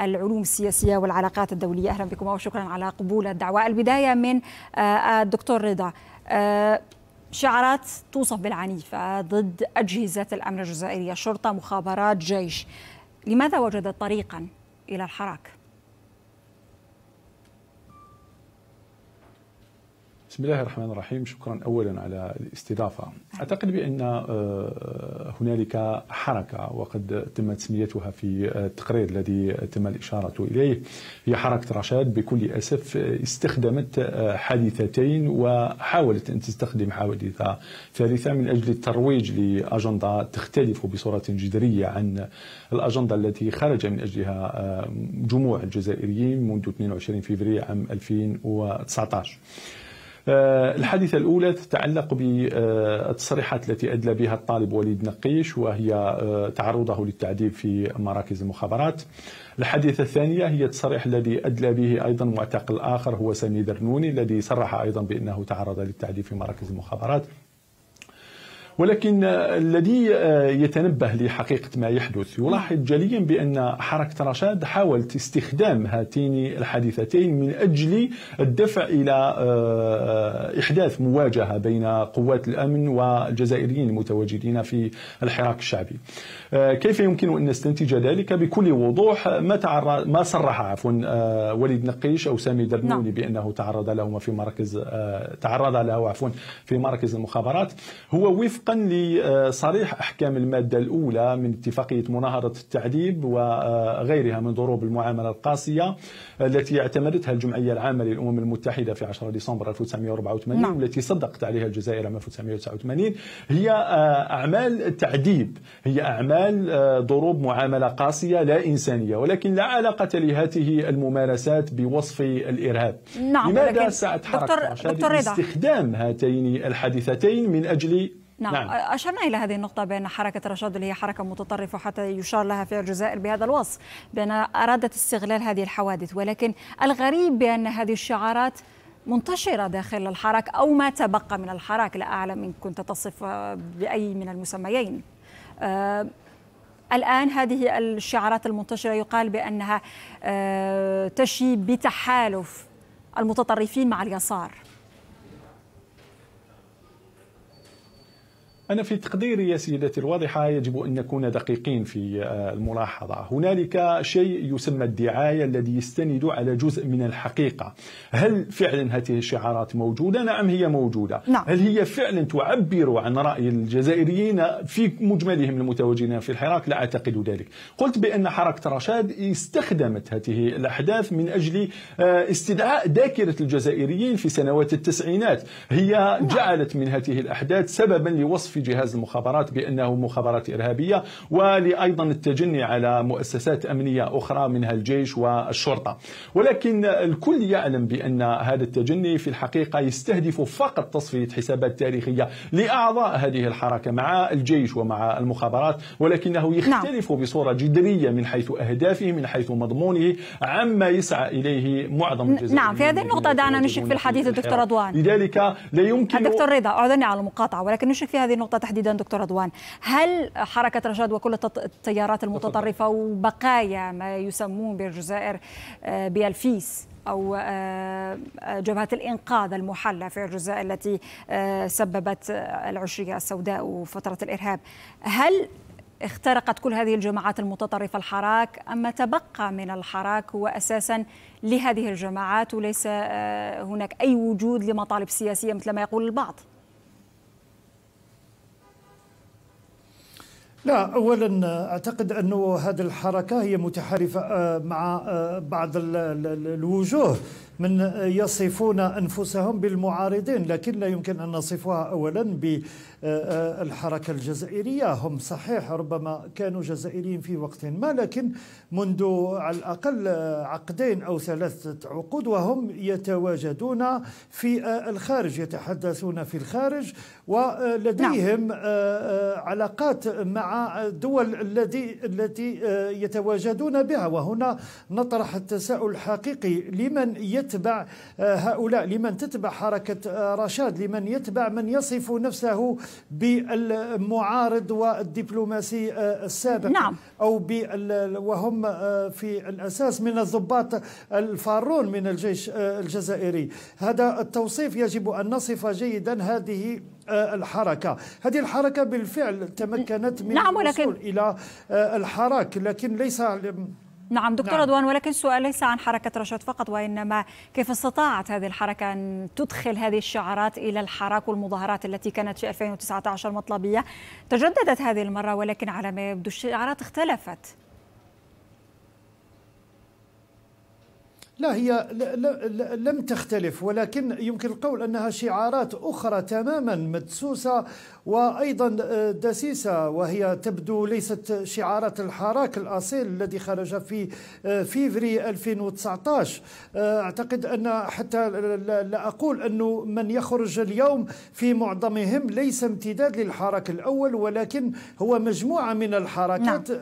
العلوم السياسية والعلاقات الدولية أهلا بكم وشكرا على قبول الدعوة البداية من آه، الدكتور رضا آه، شعارات توصف بالعنيفة ضد أجهزة الأمن الجزائرية شرطة مخابرات جيش لماذا وجدت طريقا إلى الحراك؟ بسم الله الرحمن الرحيم شكرا اولا على الاستضافه اعتقد بان آه، هنالك حركه وقد تم تسميتها في التقرير الذي تم الاشاره اليه هي حركه رشاد بكل اسف استخدمت آه، حادثتين وحاولت ان تستخدم حادثه ثالثه من اجل الترويج لاجنده تختلف بصوره جذريه عن الاجنده التي خرج من اجلها آه، جموع الجزائريين منذ 22 فبراير عام 2019 آه، الحادثة الأولى تتعلق بالتصريحات التي أدلى بها الطالب وليد نقيش وهي آه، تعرضه للتعذيب في مراكز المخابرات الحادثة الثانية هي التصريح الذي أدلى به أيضا معتقل آخر هو سامي درنوني الذي صرح أيضا بأنه تعرض للتعذيب في مراكز المخابرات ولكن الذي آه، يتنبه لحقيقة ما يحدث يلاحظ جليا بأن حركة رشاد حاولت استخدام هاتين الحادثتين من أجل الدفع إلى آه، إحداث مواجهة بين قوات الأمن والجزائريين المتواجدين في الحراك الشعبي آه، كيف يمكن أن نستنتج ذلك بكل وضوح ما تعرض ما صرح عفوا وليد نقيش أو سامي درنوني نعم. بأنه تعرض لهما في مركز تعرض له عفوا في مركز المخابرات هو وفق وفقا لصريح احكام الماده الاولى من اتفاقيه مناهضه التعذيب وغيرها من ضروب المعامله القاسيه التي اعتمدتها الجمعيه العامه للامم المتحده في 10 ديسمبر 1984 نعم. والتي صدقت عليها الجزائر عام 1989 هي اعمال تعذيب هي اعمال ضروب معامله قاسيه لا انسانيه ولكن لا علاقه لهذه الممارسات بوصف الارهاب نعم لماذا سعت حركه دكتور, دكتور استخدام هاتين الحادثتين من اجل نعم. نعم أشرنا إلى هذه النقطة بأن حركة رشاد اللي هي حركة متطرفة حتى يشار لها في الجزائر بهذا الوصف بأن أرادت استغلال هذه الحوادث ولكن الغريب بأن هذه الشعارات منتشرة داخل الحراك أو ما تبقى من الحراك لا أعلم إن كنت تصف بأي من المسميين آه الآن هذه الشعارات المنتشرة يقال بأنها آه تشي بتحالف المتطرفين مع اليسار أنا في تقديري يا سيدتي الواضحة يجب أن نكون دقيقين في آه، الملاحظة هنالك شيء يسمى الدعاية الذي يستند على جزء من الحقيقة هل فعلا هذه الشعارات موجودة؟ نعم هي موجودة نعم. هل هي فعلا تعبر عن رأي الجزائريين في مجملهم المتواجدين في الحراك؟ لا أعتقد ذلك قلت بأن حركة رشاد استخدمت هذه الأحداث من أجل آه، استدعاء ذاكرة الجزائريين في سنوات التسعينات هي نعم. جعلت من هذه الأحداث سببا لوصف في جهاز المخابرات بأنه مخابرات إرهابية ولأيضا التجني على مؤسسات أمنية أخرى منها الجيش والشرطة ولكن الكل يعلم بأن هذا التجني في الحقيقة يستهدف فقط تصفية حسابات تاريخية لأعضاء هذه الحركة مع الجيش ومع المخابرات ولكنه نعم. يختلف نعم. بصورة جذرية من حيث أهدافه من حيث مضمونه عما يسعى إليه معظم الجزائريين نعم في هذه النقطة دعنا نشك في الحديث الدكتور رضوان لذلك لا يمكن الدكتور رضا أعذرني على المقاطعة ولكن نشك في هذه النقطة النقطة تحديدا دكتور رضوان هل حركة رشاد وكل التيارات المتطرفة وبقايا ما يسمون بالجزائر آه، بالفيس أو آه، آه، جبهة الإنقاذ المحلة في الجزائر التي سببت العشرية السوداء وفترة الإرهاب هل اخترقت كل هذه الجماعات المتطرفة الحراك أما تبقى من الحراك هو أساسا لهذه الجماعات وليس هناك أي وجود لمطالب سياسية مثل ما يقول البعض لا اولا اعتقد أن هذه الحركه هي متحالفه آه، مع آه، بعض الوجوه من يصفون انفسهم بالمعارضين لكن لا يمكن ان نصفها اولا آه، آه، الحركة الجزائرية هم صحيح ربما كانوا جزائريين في وقت ما لكن منذ على الأقل عقدين أو ثلاثة عقود وهم يتواجدون في آه، الخارج يتحدثون في الخارج ولديهم نعم. علاقات مع الدول التي التي يتواجدون بها وهنا نطرح التساؤل الحقيقي لمن يتبع هؤلاء لمن تتبع حركة رشاد لمن يتبع من يصف نفسه بالمعارض والدبلوماسي آه، السابق نعم. أو بال وهم آه، في الأساس من الضباط الفارون من الجيش آه، الجزائري هذا التوصيف يجب أن نصف جيدا هذه الحركة هذه الحركة بالفعل تمكنت من نعم ولكن... الوصول إلى الحراك لكن ليس نعم دكتور نعم. رضوان ولكن السؤال ليس عن حركة رشاد فقط وإنما كيف استطاعت هذه الحركة أن تدخل هذه الشعارات إلى الحراك والمظاهرات التي كانت في 2019 مطلبية تجددت هذه المرة ولكن على ما يبدو الشعارات اختلفت لا هي لم تختلف ولكن يمكن القول انها شعارات اخرى تماما مدسوسه وأيضا آه، دسيسة وهي تبدو ليست شعارات الحراك الأصيل الذي خرج في آه، فيفري 2019 آه، أعتقد أن حتى لا أقول أنه من يخرج اليوم في معظمهم ليس امتداد للحراك الأول ولكن هو مجموعة من الحركات نعم.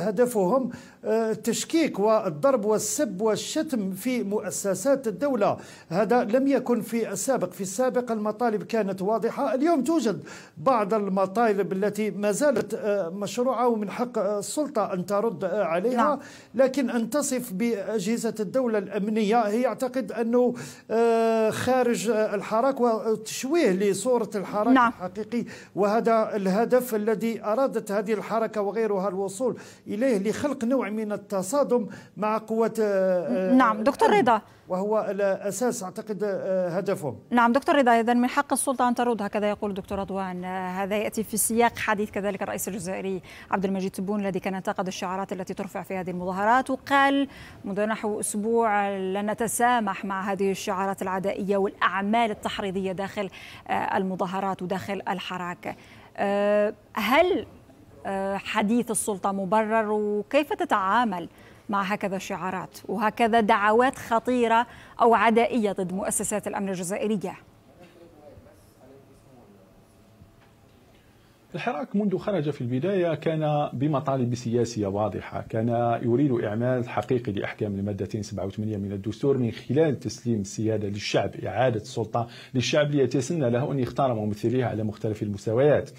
هدفهم التشكيك والضرب والسب والشتم في مؤسسات الدولة هذا لم يكن في السابق في السابق المطالب كانت واضحة اليوم توجد بعض المطالب التي ما زالت آه، مشروعة ومن حق آه، السلطة أن ترد آه، عليها نعم. لكن أن تصف بأجهزة الدولة الأمنية هي أعتقد أنه خارج الحراك وتشويه لصورة الحراك نعم. الحقيقي وهذا الهدف الذي أرادت هذه الحركة وغيرها الوصول إليه لخلق نوع من التصادم مع قوة نعم دكتور رضا وهو الأساس أعتقد آه، هدفهم نعم دكتور رضا إذا من حق السلطة أن ترد هكذا يقول الدكتور رضوان آه، هذا يأتي في سياق حديث كذلك الرئيس الجزائري عبد المجيد تبون الذي كان انتقد الشعارات التي ترفع في هذه المظاهرات وقال منذ نحو أسبوع لن نتسامح مع هذه الشعارات العدائية والأعمال التحريضية داخل آه، المظاهرات وداخل الحراك هل حديث السلطة مبرر وكيف تتعامل مع هكذا شعارات وهكذا دعوات خطيرة أو عدائية ضد مؤسسات الأمن الجزائرية الحراك منذ خرج في البداية كان بمطالب سياسية واضحة كان يريد إعمال حقيقي لأحكام المادتين 87 من الدستور من خلال تسليم السيادة للشعب إعادة السلطة للشعب ليتسنى له أن يختار ممثليه على مختلف المستويات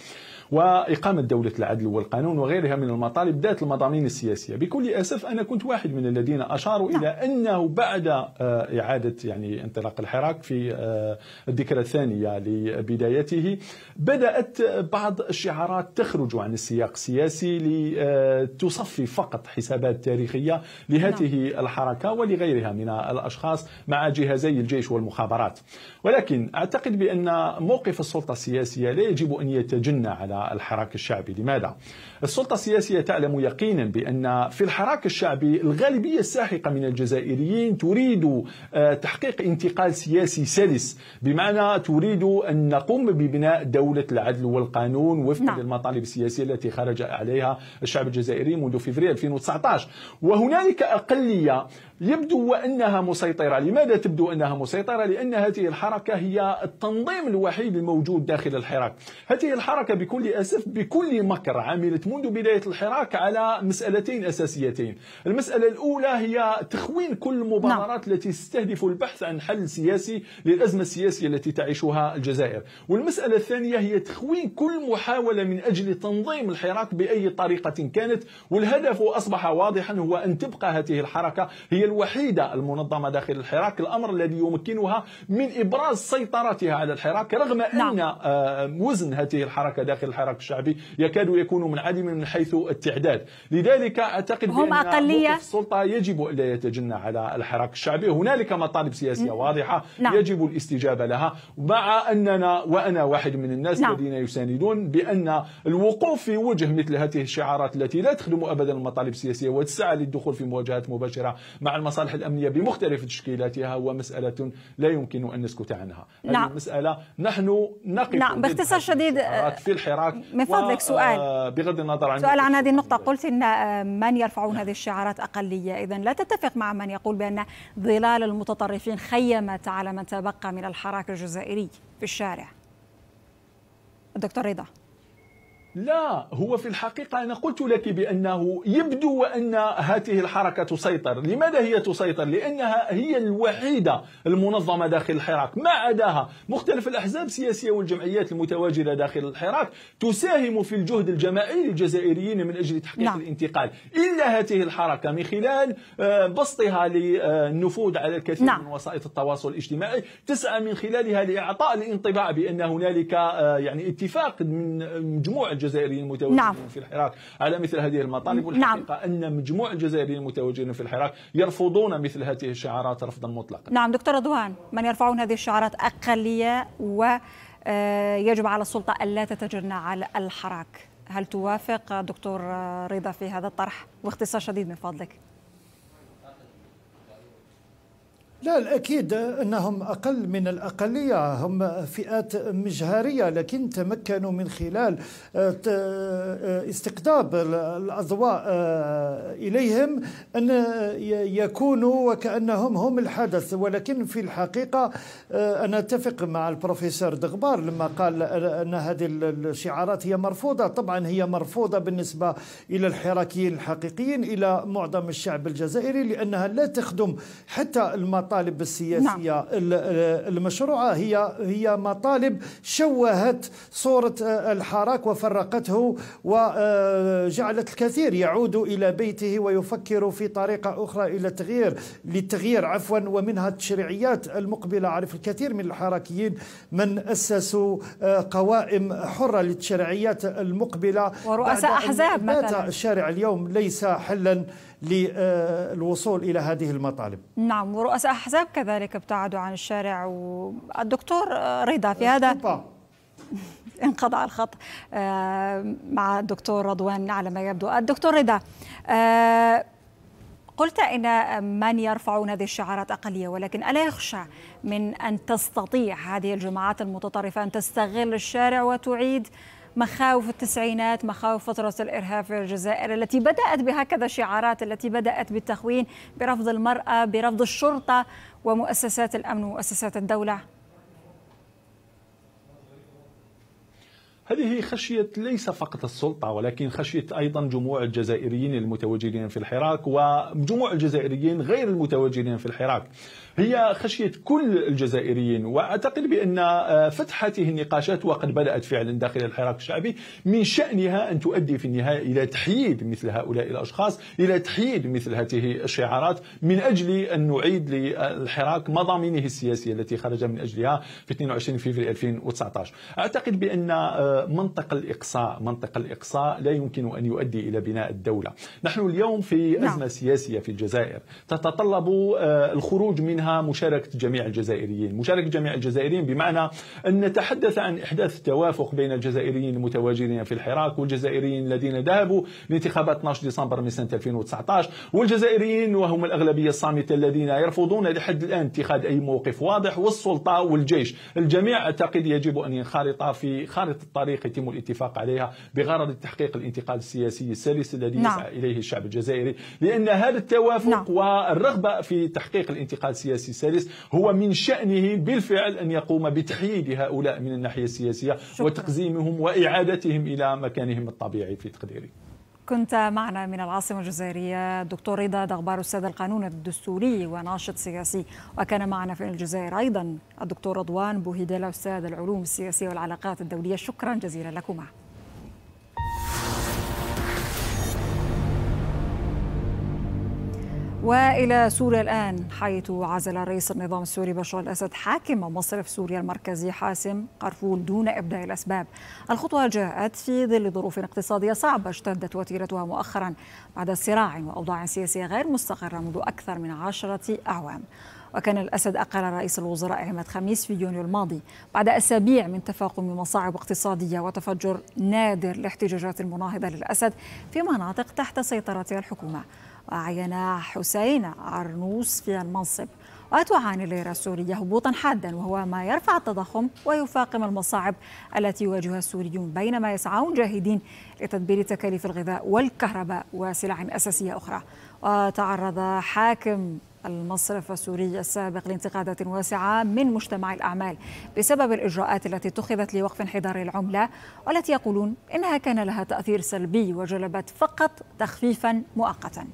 وإقامة دولة العدل والقانون وغيرها من المطالب ذات المضامين السياسية بكل أسف أنا كنت واحد من الذين أشاروا نعم. إلى أنه بعد آه، إعادة يعني انطلاق الحراك في آه، الذكرى الثانية لبدايته بدأت بعض الشعارات تخرج عن السياق السياسي لتصفي آه، فقط حسابات تاريخية لهذه نعم. الحركة ولغيرها من الأشخاص مع جهازي الجيش والمخابرات ولكن أعتقد بأن موقف السلطة السياسية لا يجب أن يتجنى على الحراك الشعبي لماذا؟ السلطة السياسية تعلم يقينا بأن في الحراك الشعبي الغالبية الساحقة من الجزائريين تريد آه، تحقيق انتقال سياسي سلس بمعنى تريد أن نقوم ببناء دولة العدل والقانون وفقا نعم. للمطالب السياسية التي خرج عليها الشعب الجزائري منذ فبراير 2019 وهنالك أقلية يبدو وأنها مسيطرة لماذا تبدو أنها مسيطرة؟ لأن هذه الحركة هي التنظيم الوحيد الموجود داخل الحراك هذه الحركة بكل أسف بكل مكر عملت منذ بداية الحراك على مسألتين أساسيتين المسألة الأولى هي تخوين كل المبادرات نعم. التي تستهدف البحث عن حل سياسي للأزمة السياسية التي تعيشها الجزائر والمسألة الثانية هي تخوين كل محاولة من أجل تنظيم الحراك بأي طريقة كانت والهدف أصبح واضحا هو أن تبقى هذه الحركة هي الوحيدة المنظمة داخل الحراك الأمر الذي يمكنها من إبراز سيطرتها على الحراك رغم نعم. أن آه، وزن هذه الحركة داخل الحراك الشعبي يكاد يكون منعدما من حيث التعداد لذلك أعتقد هم بأن أقلية السلطة يجب ألا يتجنى على الحراك الشعبي هنالك مطالب سياسية واضحة نعم. يجب الاستجابة لها مع أننا وأنا واحد من الناس نعم. الذين يساندون بأن الوقوف في وجه مثل هذه الشعارات التي لا تخدم أبدا المطالب السياسية وتسعى للدخول في مواجهات مباشرة مع المصالح الأمنية بمختلف تشكيلاتها هو مسألة لا يمكن أن نسكت عنها نعم. المسألة نحن نقف نعم باختصار شديد في الحراك آه، من فضلك آه، سؤال بغض النظر عن سؤال عن هذه النقطة قلت أن آه، من يرفعون هذه الشعارات أقلية إذا لا تتفق مع من يقول بأن ظلال المتطرفين خيمت على من تبقى من الحراك الجزائري في الشارع الدكتور رضا لا هو في الحقيقة أنا قلت لك بأنه يبدو وأن هذه الحركة تسيطر لماذا هي تسيطر؟ لأنها هي الوحيدة المنظمة داخل الحراك ما عداها مختلف الأحزاب السياسية والجمعيات المتواجدة داخل الحراك تساهم في الجهد الجماعي للجزائريين من أجل تحقيق نعم. الانتقال إلا هذه الحركة من خلال آه، بسطها للنفوذ على الكثير نعم. من وسائط التواصل الاجتماعي تسعى من خلالها لإعطاء الانطباع بأن هنالك آه، يعني اتفاق من مجموع الجزائريين الجزائريين المتواجدين نعم. في الحراك على مثل هذه المطالب نعم. والحقيقة نعم. أن مجموع الجزائريين المتواجدين في الحراك يرفضون مثل هذه الشعارات رفضا مطلقا نعم دكتور رضوان من يرفعون هذه الشعارات أقلية ويجب آه، على السلطة ألا تتجنى على الحراك هل توافق دكتور آه، رضا في هذا الطرح واختصار شديد من فضلك لا الأكيد أنهم أقل من الأقلية هم فئات مجهرية لكن تمكنوا من خلال آه، آه، استقطاب الأضواء آه، إليهم أن يكونوا وكأنهم هم الحدث ولكن في الحقيقة أنا أتفق مع البروفيسور دغبار لما قال أن هذه الشعارات هي مرفوضة طبعا هي مرفوضة بالنسبة إلى الحراكيين الحقيقيين إلى معظم الشعب الجزائري لأنها لا تخدم حتى المطار المطالب السياسية نعم. المشروعة هي هي مطالب شوهت صورة آه، الحراك وفرقته وجعلت آه، الكثير يعود إلى بيته ويفكر في طريقة أخرى إلى التغيير للتغيير عفوا ومنها التشريعيات المقبلة أعرف الكثير من الحراكيين من أسسوا آه، قوائم حرة للتشريعيات المقبلة ورؤساء أحزاب مثلا الشارع اليوم ليس حلا للوصول إلى هذه المطالب نعم ورؤساء أحزاب كذلك ابتعدوا عن الشارع والدكتور آه، رضا في هذا انقطع الخط آه، مع الدكتور رضوان على ما يبدو الدكتور رضا آه، قلت ان من يرفعون هذه الشعارات اقليه ولكن الا يخشى من ان تستطيع هذه الجماعات المتطرفه ان تستغل الشارع وتعيد مخاوف التسعينات مخاوف فترة الإرهاب في الجزائر التي بدأت بهكذا شعارات التي بدأت بالتخوين برفض المرأة برفض الشرطة ومؤسسات الأمن ومؤسسات الدولة هذه خشية ليس فقط السلطة ولكن خشية أيضا جموع الجزائريين المتواجدين في الحراك وجموع الجزائريين غير المتواجدين في الحراك هي خشية كل الجزائريين وأعتقد بأن آه، فتح هذه النقاشات وقد بدأت فعلا داخل الحراك الشعبي من شأنها أن تؤدي في النهاية إلى تحييد مثل هؤلاء الأشخاص إلى تحييد مثل هذه الشعارات من أجل أن نعيد للحراك مضامينه السياسية التي خرج من أجلها في 22 فبراير 2019 أعتقد بأن آه، منطق الإقصاء منطق الإقصاء لا يمكن أن يؤدي إلى بناء الدولة نحن اليوم في نعم. أزمة سياسية في الجزائر تتطلب آه، الخروج منها مشاركة جميع الجزائريين مشاركة جميع الجزائريين بمعنى أن نتحدث عن إحداث توافق بين الجزائريين المتواجدين في الحراك والجزائريين الذين ذهبوا لانتخابات 12 ديسمبر من سنة 2019 والجزائريين وهم الأغلبية الصامتة الذين يرفضون لحد الآن اتخاذ أي موقف واضح والسلطة والجيش الجميع أعتقد يجب أن ينخرط في خارطة الطريق يتم الاتفاق عليها بغرض تحقيق الانتقال السياسي السلس الذي نعم. يسعى إليه الشعب الجزائري لأن هذا التوافق نعم. والرغبة في تحقيق الانتقال السياسي السياسي السادس هو من شأنه بالفعل أن يقوم بتحييد هؤلاء من الناحية السياسية شكرا. وتقزيمهم وإعادتهم إلى مكانهم الطبيعي في تقديري كنت معنا من العاصمة الجزائرية دكتور رضا دغبار أستاذ القانون الدستوري وناشط سياسي وكان معنا في الجزائر أيضا الدكتور رضوان بوهيدلا أستاذ العلوم السياسية والعلاقات الدولية شكرا جزيلا لكما والى سوريا الان حيث عزل رئيس النظام السوري بشار الاسد حاكم مصرف سوريا المركزي حاسم قرفول دون ابداء الاسباب. الخطوه جاءت في ظل ظروف اقتصاديه صعبه اشتدت وتيرتها مؤخرا بعد صراع واوضاع سياسيه غير مستقره منذ اكثر من عشره اعوام. وكان الأسد أقل رئيس الوزراء عماد خميس في يونيو الماضي بعد أسابيع من تفاقم مصاعب اقتصادية وتفجر نادر لاحتجاجات المناهضة للأسد في مناطق تحت سيطرتها الحكومة وأعين حسين عرنوس في المنصب وتعاني الليرة السورية هبوطا حادا وهو ما يرفع التضخم ويفاقم المصاعب التي يواجهها السوريون بينما يسعون جاهدين لتدبير تكاليف الغذاء والكهرباء وسلع أساسية أخرى وتعرض حاكم المصرف السوري السابق لانتقادات واسعة من مجتمع الأعمال بسبب الإجراءات التي اتخذت لوقف انحدار العملة والتي يقولون إنها كان لها تأثير سلبي وجلبت فقط تخفيفا مؤقتا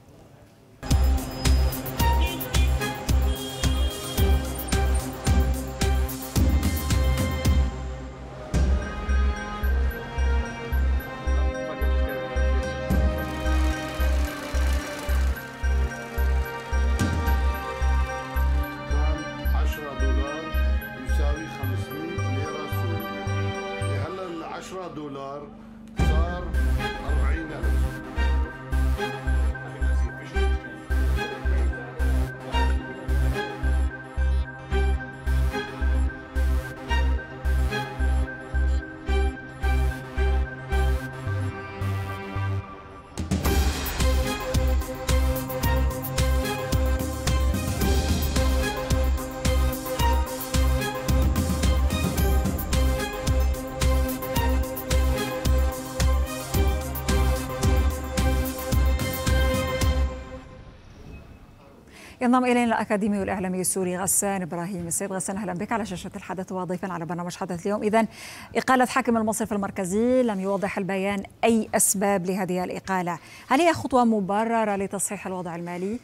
ينضم الينا الاكاديمي والاعلامي السوري غسان ابراهيم السيد غسان اهلا بك على شاشه الحدث وضيفا على برنامج حدث اليوم اذا اقاله حاكم المصرف المركزي لم يوضح البيان اي اسباب لهذه الاقاله هل هي خطوه مبرره لتصحيح الوضع المالي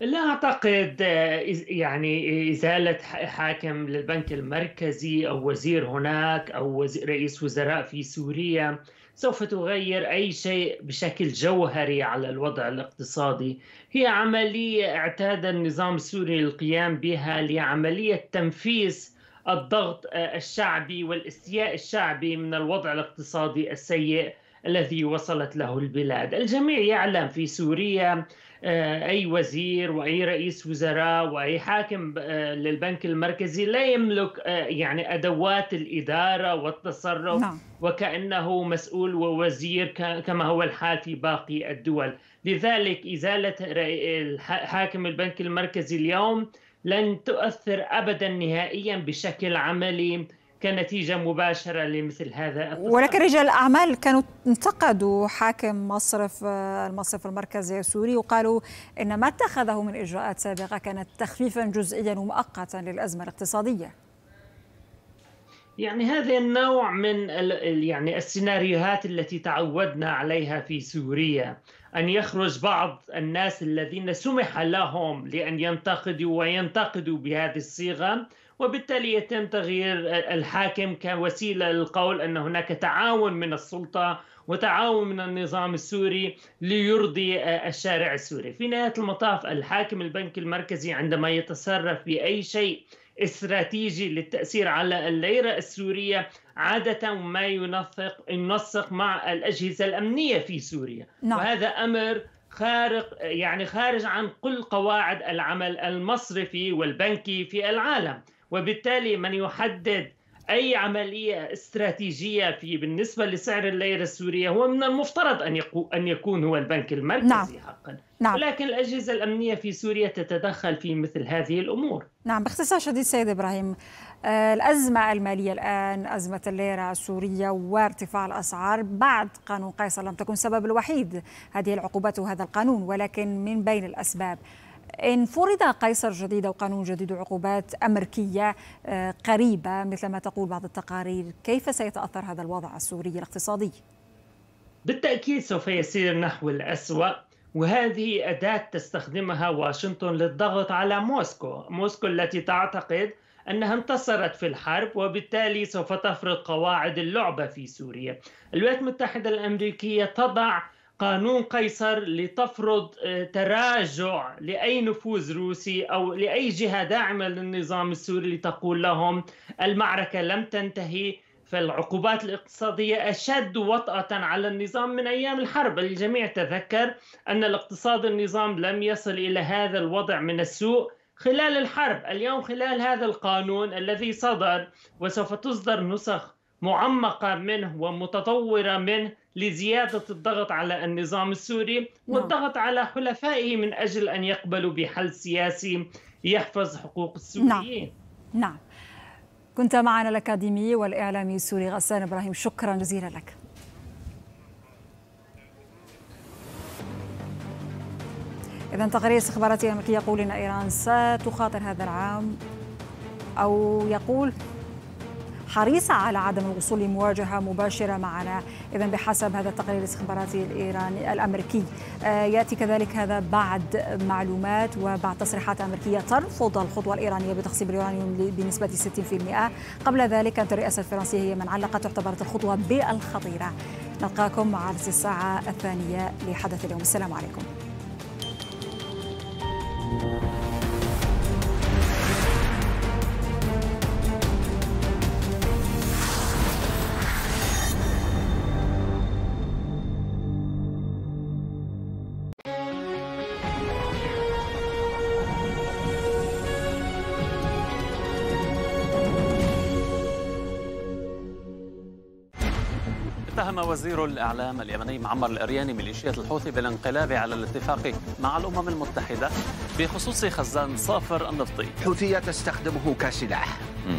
لا اعتقد يعني ازاله حاكم للبنك المركزي او وزير هناك او رئيس وزراء في سوريا سوف تغير أي شيء بشكل جوهري على الوضع الاقتصادي هي عملية اعتاد النظام السوري القيام بها لعملية تنفيس الضغط آه، الشعبي والاستياء الشعبي من الوضع الاقتصادي السيء الذي وصلت له البلاد الجميع يعلم في سوريا آه، اي وزير واي رئيس وزراء واي حاكم آه، للبنك المركزي لا يملك آه، يعني ادوات الاداره والتصرف نعم. وكانه مسؤول ووزير كما هو الحال في باقي الدول لذلك ازاله حاكم البنك المركزي اليوم لن تؤثر ابدا نهائيا بشكل عملي كنتيجة مباشرة لمثل هذا التصرف. ولكن رجال الأعمال كانوا انتقدوا حاكم مصرف آه، المصرف المركزي السوري وقالوا إن ما اتخذه من إجراءات سابقة كانت تخفيفا جزئيا ومؤقتا للأزمة الاقتصادية يعني هذا النوع من يعني السيناريوهات التي تعودنا عليها في سوريا أن يخرج بعض الناس الذين سمح لهم لأن ينتقدوا وينتقدوا بهذه الصيغة وبالتالي يتم تغيير الحاكم كوسيله للقول ان هناك تعاون من السلطه وتعاون من النظام السوري ليرضي آه، الشارع السوري في نهايه المطاف الحاكم البنكي المركزي عندما يتصرف باي شيء استراتيجي للتأثير على الليرة السورية عادة ما ينسق ينسق مع الأجهزة الأمنية في سوريا نعم. وهذا أمر خارق يعني خارج عن كل قواعد العمل المصرفي والبنكي في العالم وبالتالي من يحدد اي عمليه استراتيجيه في بالنسبه لسعر الليره السوريه هو من المفترض ان ان يكون هو البنك المركزي نعم. حقا نعم. ولكن الاجهزه الامنيه في سوريا تتدخل في مثل هذه الامور نعم باختصار شديد سيد ابراهيم آه، الازمه الماليه الان ازمه الليره السوريه وارتفاع الاسعار بعد قانون قيصر لم تكن السبب الوحيد هذه العقوبات وهذا القانون ولكن من بين الاسباب إن فرض قيصر جديد أو قانون جديد عقوبات أمريكية آه، قريبة مثل ما تقول بعض التقارير كيف سيتأثر هذا الوضع السوري الاقتصادي؟ بالتأكيد سوف يسير نحو الأسوأ وهذه أداة تستخدمها واشنطن للضغط على موسكو موسكو التي تعتقد أنها انتصرت في الحرب وبالتالي سوف تفرض قواعد اللعبة في سوريا الولايات المتحدة الأمريكية تضع قانون قيصر لتفرض آه، تراجع لاي نفوذ روسي او لاي جهه داعمه للنظام السوري لتقول لهم المعركه لم تنتهي فالعقوبات الاقتصاديه اشد وطاه على النظام من ايام الحرب، الجميع تذكر ان الاقتصاد النظام لم يصل الى هذا الوضع من السوء خلال الحرب، اليوم خلال هذا القانون الذي صدر وسوف تصدر نسخ معمقه منه ومتطوره منه لزيادة الضغط على النظام السوري نعم. والضغط على حلفائه من أجل أن يقبلوا بحل سياسي يحفظ حقوق السوريين نعم, نعم. كنت معنا الأكاديمي والإعلامي السوري غسان إبراهيم شكرا جزيلا لك إذا تقرير استخباراتي الأمريكية يقول أن إيران ستخاطر هذا العام أو يقول حريصة على عدم الوصول لمواجهة مباشرة معنا إذا بحسب هذا التقرير الاستخباراتي الإيراني الأمريكي آه، يأتي كذلك هذا بعد معلومات وبعد تصريحات أمريكية ترفض الخطوة الإيرانية بتخصيب اليورانيوم بنسبة 60% قبل ذلك كانت الرئاسة الفرنسية هي من علقت واعتبرت الخطوة بالخطيرة نلقاكم مع عرس الساعة الثانية لحدث اليوم السلام عليكم وزير الإعلام اليمني معمر الأرياني ميليشيات الحوثي بالانقلاب على الاتفاق مع الأمم المتحدة بخصوص خزان صافر النفطي الحوثية تستخدمه كسلاح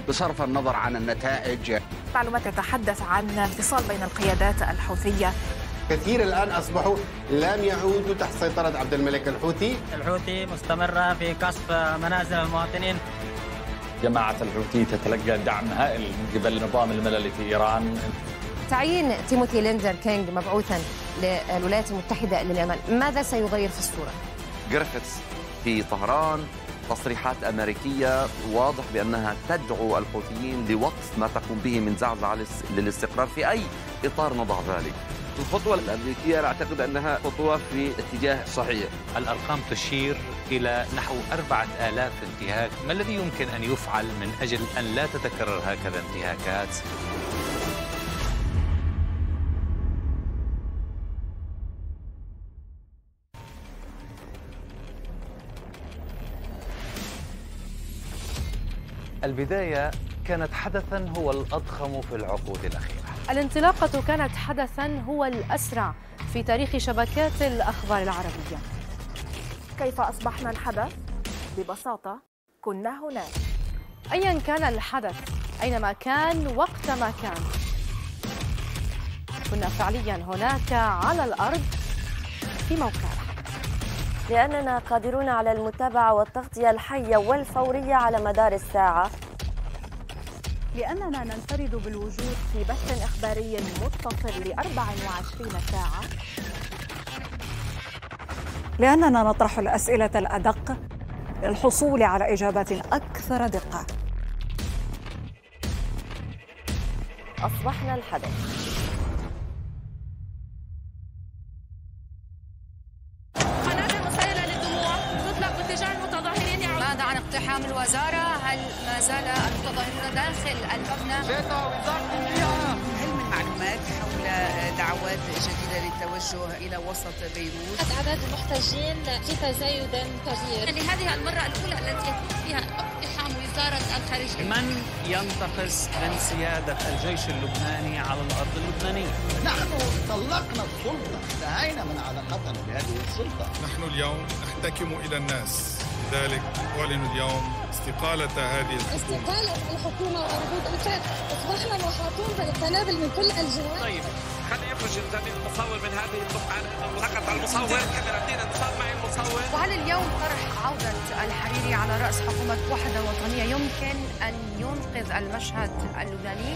بصرف النظر عن النتائج معلومات تتحدث عن انفصال بين القيادات الحوثية كثير الآن أصبحوا لم يعودوا تحت سيطرة عبد الملك الحوثي الحوثي مستمرة في قصف منازل المواطنين جماعة الحوثي تتلقى دعم هائل من قبل نظام المللي في إيران تعيين تيموثي ليندر كينج مبعوثا للولايات المتحدة لليمن ماذا سيغير في الصورة؟ جريفيث في طهران تصريحات أمريكية واضح بأنها تدعو الحوثيين لوقف ما تقوم به من زعزعة للاستقرار في أي إطار نضع ذلك الخطوة الأمريكية أنا أعتقد أنها خطوة في اتجاه صحيح الأرقام تشير إلى نحو أربعة آلاف انتهاك ما الذي يمكن أن يفعل من أجل أن لا تتكرر هكذا انتهاكات؟ البداية كانت حدثا هو الأضخم في العقود الأخيرة الانطلاقة كانت حدثا هو الأسرع في تاريخ شبكات الأخبار العربية كيف أصبحنا الحدث؟ ببساطة كنا هناك أيا كان الحدث أينما كان وقت ما كان كنا فعليا هناك على الأرض في موقعنا لأننا قادرون على المتابعة والتغطية الحية والفورية على مدار الساعة لأننا ننفرد بالوجود في بث إخباري متصل ل 24 ساعة لأننا نطرح الأسئلة الأدق للحصول على إجابات أكثر دقة أصبحنا الحدث توجه إلى وسط بيروت أعداد المحتجين تزايد كبير يعني هذه المرة الأولى التي يكون فيها اقتحام وزارة الخارجية من ينتقص من سيادة الجيش اللبناني على الأرض اللبنانية نحن طلقنا السلطة انتهينا من علاقتنا بهذه السلطة نحن اليوم نحتكم إلى الناس لذلك أعلن اليوم استقالة هذه الحكومة استقالة الحكومة وردود الفعل أصبحنا محاطون بالقنابل من كل الجهات طيب كان يخرج الزميل المصور من هذه النقطة لأنه سقط المصور كاميرا دينا المصور وهل اليوم طرح عودة الحريري على رأس حكومة وحدة وطنية يمكن أن ينقذ المشهد اللبناني؟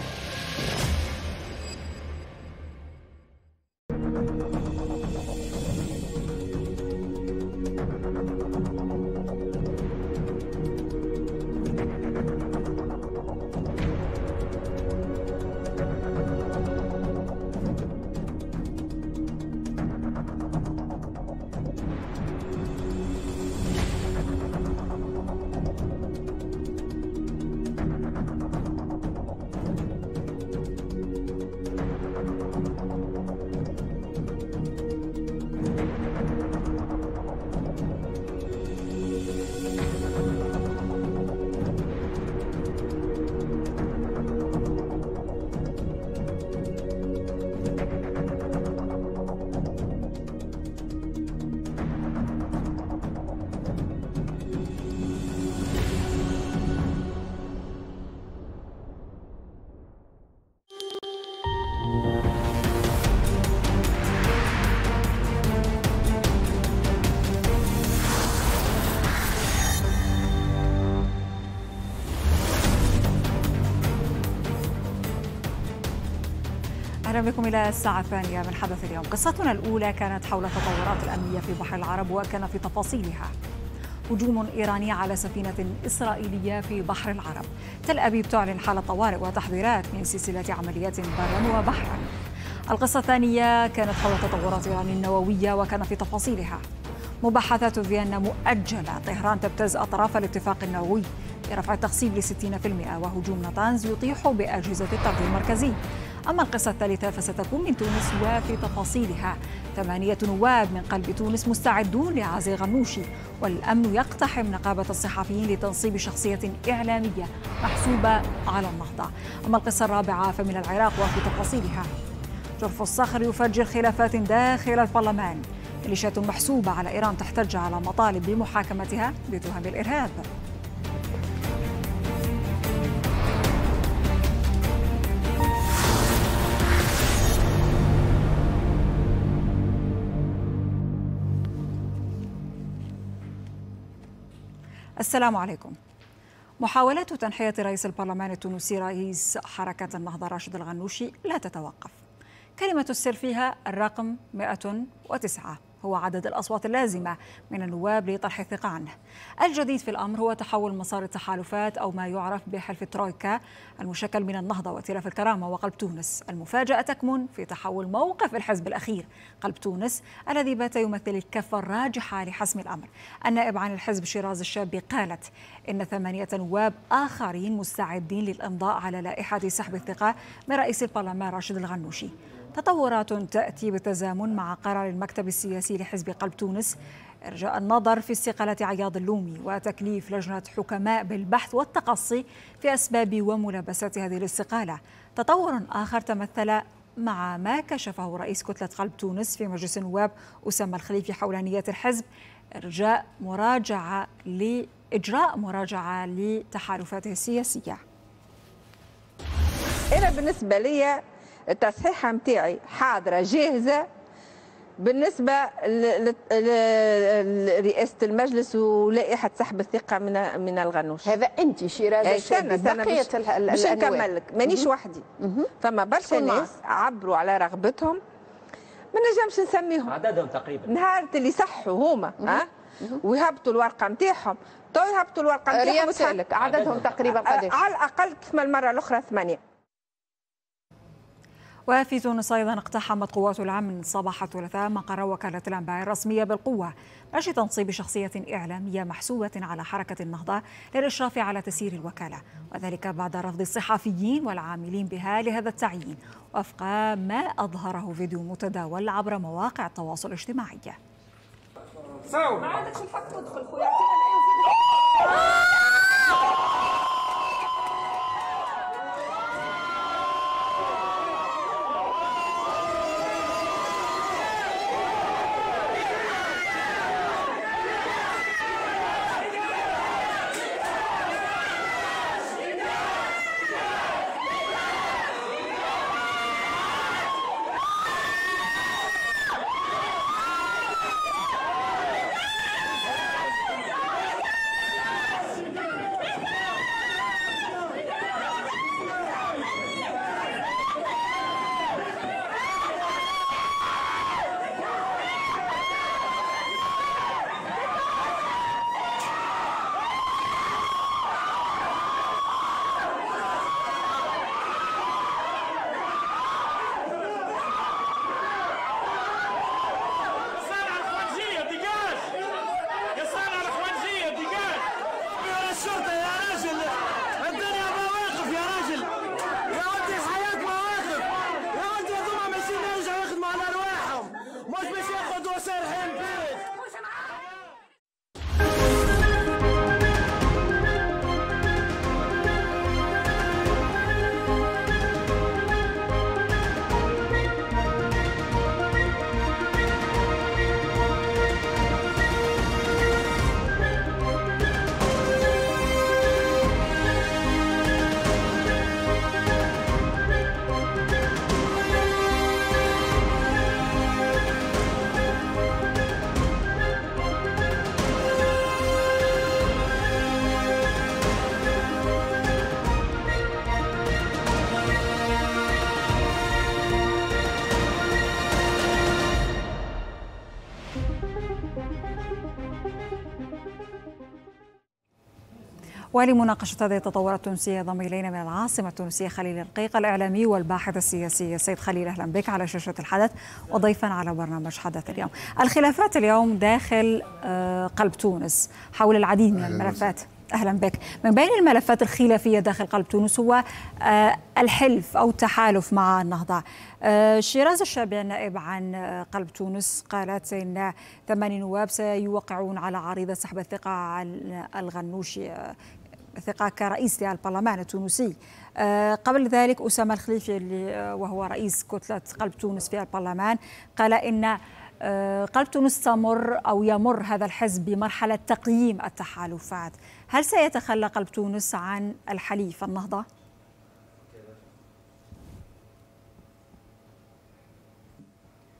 بكم إلى الساعة الثانية من حدث اليوم قصتنا الأولى كانت حول تطورات الأمنية في بحر العرب وكان في تفاصيلها هجوم إيراني على سفينة إسرائيلية في بحر العرب تل أبيب تعلن حالة طوارئ وتحذيرات من سلسلة عمليات برا وبحرا القصة الثانية كانت حول تطورات إيران النووية وكان في تفاصيلها مباحثات فيينا مؤجلة طهران تبتز أطراف الاتفاق النووي برفع التخصيب ل 60% وهجوم نتانز يطيح بأجهزة الترجي المركزي أما القصة الثالثة فستكون من تونس وفي تفاصيلها ثمانية نواب من قلب تونس مستعدون لعزي غنوشي والأمن يقتحم نقابة الصحفيين لتنصيب شخصية إعلامية محسوبة على النهضة أما القصة الرابعة فمن العراق وفي تفاصيلها جرف الصخر يفجر خلافات داخل البرلمان ميليشيات محسوبة على إيران تحتج على مطالب بمحاكمتها بتهم الإرهاب السلام عليكم محاولات تنحية رئيس البرلمان التونسي رئيس حركة النهضة راشد الغنوشي لا تتوقف كلمة السر فيها الرقم 109 هو عدد الأصوات اللازمة من النواب لطرح الثقة عنه الجديد في الأمر هو تحول مسار التحالفات أو ما يعرف بحلف ترويكا المشكل من النهضة وائتلاف الكرامة وقلب تونس المفاجأة تكمن في تحول موقف الحزب الأخير قلب تونس الذي بات يمثل الكفة الراجحة لحسم الأمر النائب عن الحزب شيراز الشابي قالت إن ثمانية نواب آخرين مستعدين للإمضاء على لائحة سحب الثقة من رئيس البرلمان راشد الغنوشي تطورات تأتي بالتزامن مع قرار المكتب السياسي لحزب قلب تونس إرجاء النظر في استقالة عياض اللومي وتكليف لجنة حكماء بالبحث والتقصي في أسباب وملابسات هذه الاستقالة تطور آخر تمثل مع ما كشفه رئيس كتلة قلب تونس في مجلس النواب أسامة الخليفي حول نيات الحزب إرجاء مراجعة لإجراء مراجعة لتحالفاته السياسية أنا بالنسبة لي التصحيحة متاعي حاضرة جاهزة بالنسبة لرئاسة المجلس ولائحة سحب الثقة من من الغنوش هذا أنت شيرازة إيه، بقية الأنواع باش نكمل لك مانيش وحدي فما برشا ناس عبروا على رغبتهم ما نجمش نسميهم عددهم تقريبا نهار اللي صحوا هما ها ويهبطوا الورقه نتاعهم تو يهبطوا الورقه نتاعهم عددهم تقريبا قداش على الاقل كما المره الاخرى ثمانيه وفي تونس أيضا اقتحمت قوات الأمن صباح الثلاثاء مقر وكالة الأنباء الرسمية بالقوة ماشي تنصيب شخصية إعلامية محسوبة على حركة النهضة للإشراف على تسيير الوكالة وذلك بعد رفض الصحفيين والعاملين بها لهذا التعيين وفق ما أظهره فيديو متداول عبر مواقع التواصل الاجتماعي ما الحق تدخل خويا ولمناقشة هذه التطورات التونسية ينضم إلينا من العاصمة التونسية خليل القيق الإعلامي والباحث السياسي السيد خليل أهلا بك على شاشة الحدث وضيفا على برنامج حدث اليوم الخلافات اليوم داخل آه، قلب تونس حول العديد من الملفات اهلا بك من بين الملفات الخلافيه داخل قلب تونس هو آه، الحلف او التحالف مع النهضه آه، شيراز الشابي النائب عن قلب تونس قالت ان ثماني نواب سيوقعون على عريضه سحب الثقه عن الغنوشي ثقة كرئيس للبرلمان التونسي آه، قبل ذلك أسامة الخليفي اللي آه، وهو رئيس كتلة قلب تونس في البرلمان قال إن آه، قلب تونس تمر أو يمر هذا الحزب بمرحلة تقييم التحالفات هل سيتخلى قلب تونس عن الحليف النهضة؟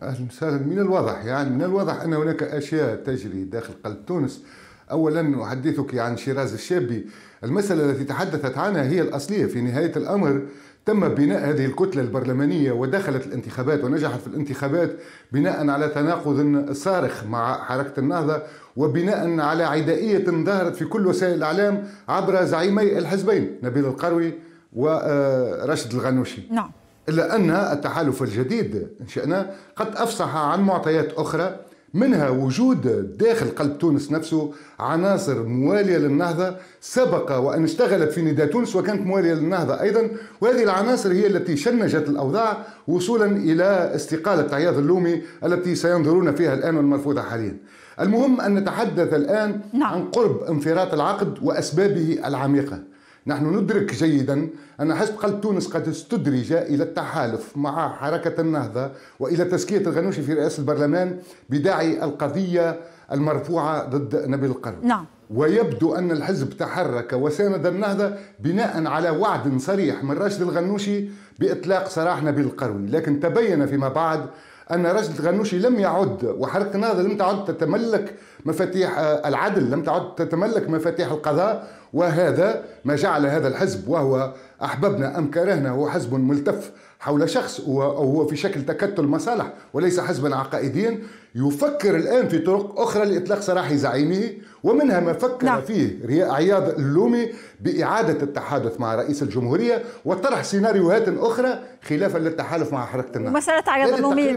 اهلا وسهلا من الواضح يعني من الواضح ان هناك اشياء تجري داخل قلب تونس اولا احدثك عن شيراز الشابي المسألة التي تحدثت عنها هي الأصلية في نهاية الأمر تم بناء هذه الكتلة البرلمانية ودخلت الانتخابات ونجحت في الانتخابات بناء على تناقض صارخ مع حركة النهضة وبناء على عدائية ظهرت في كل وسائل الإعلام عبر زعيمي الحزبين نبيل القروي ورشد آه، الغنوشي نعم إلا أن التحالف الجديد إن شئنا قد أفصح عن معطيات أخرى منها وجود داخل قلب تونس نفسه عناصر موالية للنهضة سبق وأن اشتغلت في نداء تونس وكانت موالية للنهضة أيضا وهذه العناصر هي التي شنجت الأوضاع وصولا إلى استقالة عياض اللومي التي سينظرون فيها الآن والمرفوضة حاليا المهم أن نتحدث الآن نعم. عن قرب انفراط العقد وأسبابه العميقة نحن ندرك جيدا أن حزب قلب تونس قد استدرج إلى التحالف مع حركة النهضة وإلى تزكية الغنوشي في رئاسة البرلمان بداعي القضية المرفوعة ضد نبيل القرن نعم ويبدو أن الحزب تحرك وساند النهضة بناء على وعد صريح من راشد الغنوشي بإطلاق سراح نبيل القروي لكن تبين فيما بعد أن رشد الغنوشي لم يعد وحركة النهضة لم تعد تتملك مفاتيح آه، العدل لم تعد تتملك مفاتيح القضاء وهذا ما جعل هذا الحزب وهو أحببنا أم كرهنا هو حزب ملتف حول شخص وهو في شكل تكتل مصالح وليس حزبا عقائديا يفكر الآن في طرق أخرى لإطلاق سراح زعيمه ومنها ما فكر نعم. فيه عياض اللومي بإعادة التحادث مع رئيس الجمهورية وطرح سيناريوهات أخرى خلافا للتحالف مع حركة النهضة مسألة عياض اللومي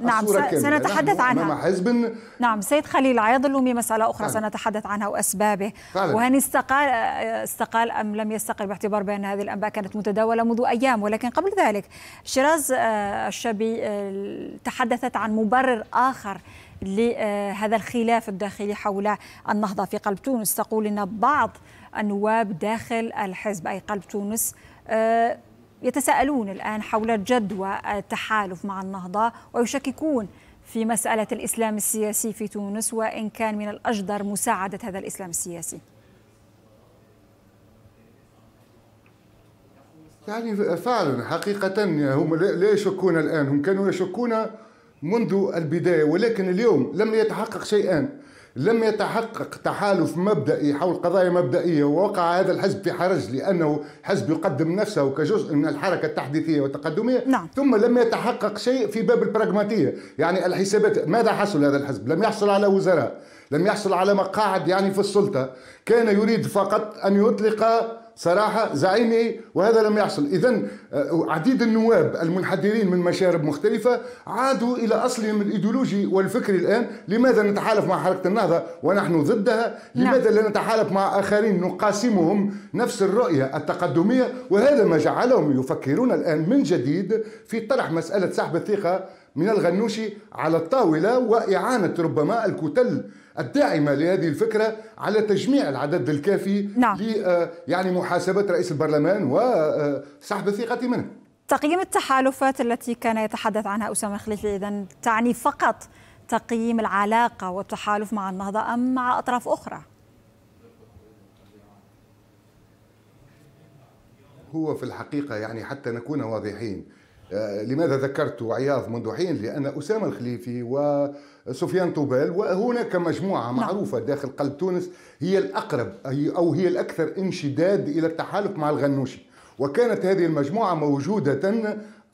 نعم سنتحدث عنها مع حزب نعم سيد خليل عياض اللومي مسألة أخرى فعلا. سنتحدث عنها وأسبابه وهني استقال استقال أم لم يستقل باعتبار بأن هذه الأنباء كانت متداولة منذ أيام ولكن قبل ذلك شيراز آه، الشبي آه، تحدثت عن مبرر آخر لهذا الخلاف الداخلي حول النهضة في قلب تونس تقول أن بعض النواب داخل الحزب أي قلب تونس آه، يتساءلون الآن حول جدوى التحالف مع النهضة ويشككون في مسألة الإسلام السياسي في تونس وإن كان من الأجدر مساعدة هذا الإسلام السياسي يعني فعلا حقيقة هم لا يشكون الآن هم كانوا يشكون منذ البداية ولكن اليوم لم يتحقق شيئان لم يتحقق تحالف مبدئي حول قضايا مبدئية ووقع هذا الحزب في حرج لأنه حزب يقدم نفسه كجزء من الحركة التحديثية والتقدمية نعم. ثم لم يتحقق شيء في باب البراغماتية يعني الحسابات ماذا حصل هذا الحزب لم يحصل على وزراء لم يحصل على مقاعد يعني في السلطة كان يريد فقط أن يطلق صراحه زعيم ايه وهذا لم يحصل اذا آه، عديد النواب المنحدرين من مشارب مختلفه عادوا الى اصلهم الايديولوجي والفكري الان لماذا نتحالف مع حركه النهضه ونحن ضدها نعم. لماذا لا نتحالف مع اخرين نقاسمهم نفس الرؤيه التقدميه وهذا ما جعلهم يفكرون الان من جديد في طرح مساله سحب الثقه من الغنوشي على الطاوله واعانه ربما الكتل الداعمة لهذه الفكرة على تجميع العدد الكافي نعم. ل آه، يعني محاسبة رئيس البرلمان وسحب آه، الثقة منه تقييم التحالفات التي كان يتحدث عنها أسامة خليفي إذا تعني فقط تقييم العلاقة والتحالف مع النهضة أم مع أطراف أخرى؟ هو في الحقيقة يعني حتى نكون واضحين آه، لماذا ذكرت عياض منذ حين لأن أسامة الخليفي و سفيان طوبال وهناك مجموعة نعم. معروفة داخل قلب تونس هي الأقرب أو هي الأكثر انشداد إلى التحالف مع الغنوشي وكانت هذه المجموعة موجودة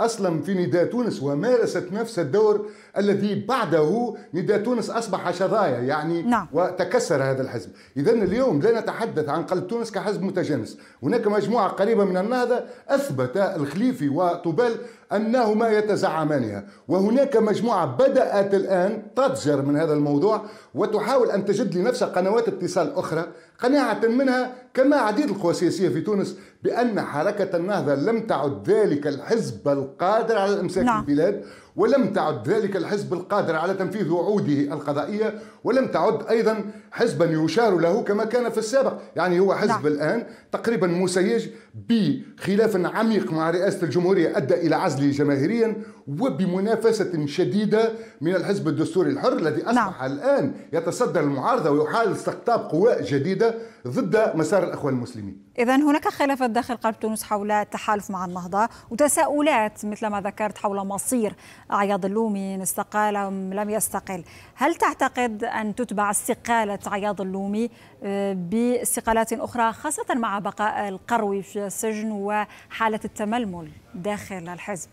أصلا في نداء تونس ومارست نفس الدور الذي بعده نداء تونس أصبح شظايا يعني نعم. وتكسر هذا الحزب إذا اليوم لا نتحدث عن قلب تونس كحزب متجانس هناك مجموعة قريبة من النهضة أثبت الخليفي وطوبال أنهما يتزعمانها وهناك مجموعة بدأت الآن تتجر من هذا الموضوع وتحاول أن تجد لنفسها قنوات اتصال أخرى قناعة منها كما عديد القوى السياسية في تونس بأن حركة النهضة لم تعد ذلك الحزب القادر على إمساك نعم. البلاد ولم تعد ذلك الحزب القادر على تنفيذ وعوده القضائية ولم تعد أيضا حزبا يشار له كما كان في السابق يعني هو حزب لا. نعم. الآن تقريبا مسيج بخلاف عميق مع رئاسة الجمهورية أدى إلى عزله جماهيريا وبمنافسة شديدة من الحزب الدستوري الحر الذي أصبح لا. نعم. الآن يتصدر المعارضة ويحاول استقطاب قواء جديدة ضد مسار الأخوان المسلمين إذا هناك خلافات داخل قلب تونس حول التحالف مع النهضة وتساؤلات مثل ما ذكرت حول مصير عياض اللومي إن استقال أم لم يستقل هل تعتقد أن تتبع استقالة عياض اللومي آه، باستقالات أخرى خاصة مع بقاء القروي في السجن وحالة التململ داخل الحزب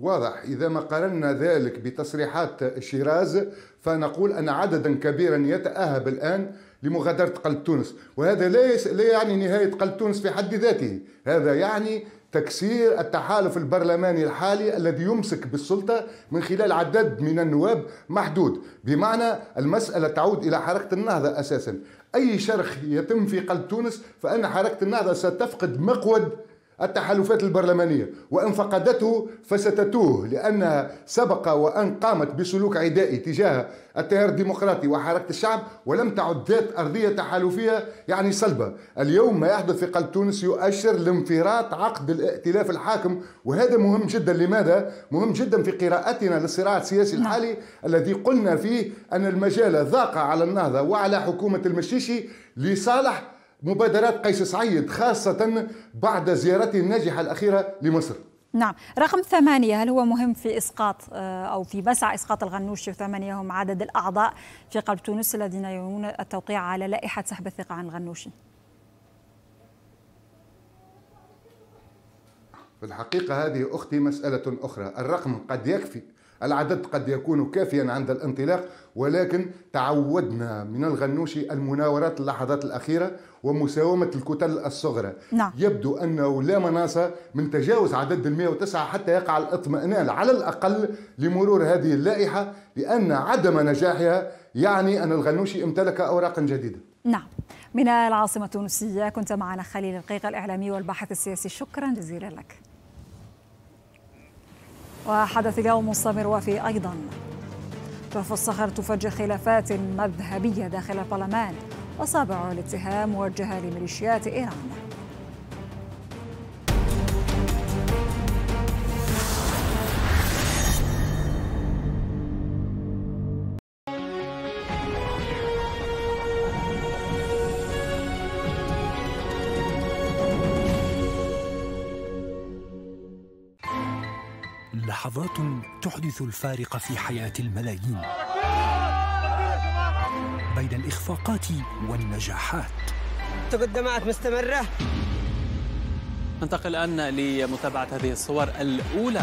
واضح إذا ما قارنا ذلك بتصريحات شيراز فنقول أن عددا كبيرا يتأهب الآن لمغادرة قلب تونس وهذا لا لا يعني نهاية قلب تونس في حد ذاته هذا يعني تكسير التحالف البرلماني الحالي الذي يمسك بالسلطة من خلال عدد من النواب محدود بمعنى المسألة تعود إلى حركة النهضة أساسا أي شرخ يتم في قلب تونس فأن حركة النهضة ستفقد مقود التحالفات البرلمانية وإن فقدته فستتوه لأنها سبق وأن قامت بسلوك عدائي تجاه التيار الديمقراطي وحركة الشعب ولم تعد ذات أرضية تحالفية يعني صلبة اليوم ما يحدث في قلب تونس يؤشر لانفراط عقد الائتلاف الحاكم وهذا مهم جدا لماذا؟ مهم جدا في قراءتنا للصراع السياسي نعم. الحالي الذي قلنا فيه أن المجال ذاق على النهضة وعلى حكومة المشيشي لصالح مبادرات قيس سعيد خاصة بعد زيارته الناجحة الأخيرة لمصر نعم رقم ثمانية هل هو مهم في إسقاط آه، أو في بسع إسقاط الغنوشي وثمانية هم عدد الأعضاء في قلب تونس الذين يرون التوقيع على لائحة سحب الثقة عن الغنوشي في الحقيقة هذه أختي مسألة أخرى الرقم قد يكفي العدد قد يكون كافيا عند الانطلاق ولكن تعودنا من الغنوشي المناورات اللحظات الأخيرة ومساومة الكتل الصغرى نعم. يبدو أنه لا مناص من تجاوز عدد ال 109 حتى يقع الاطمئنان على الأقل لمرور هذه اللائحة لأن عدم نجاحها يعني أن الغنوشي امتلك أوراقا جديدة نعم من العاصمة التونسية كنت معنا خليل القيقة الإعلامي والباحث السياسي شكرا جزيلا لك وحدث اليوم مستمر وفي أيضا رف الصخر تفجر خلافات مذهبية داخل البرلمان وصابع الاتهام موجهة لميليشيات إيران لحظات تحدث الفارق في حياة الملايين بين الإخفاقات والنجاحات تقدمات مستمرة ننتقل الآن لمتابعة هذه الصور الأولى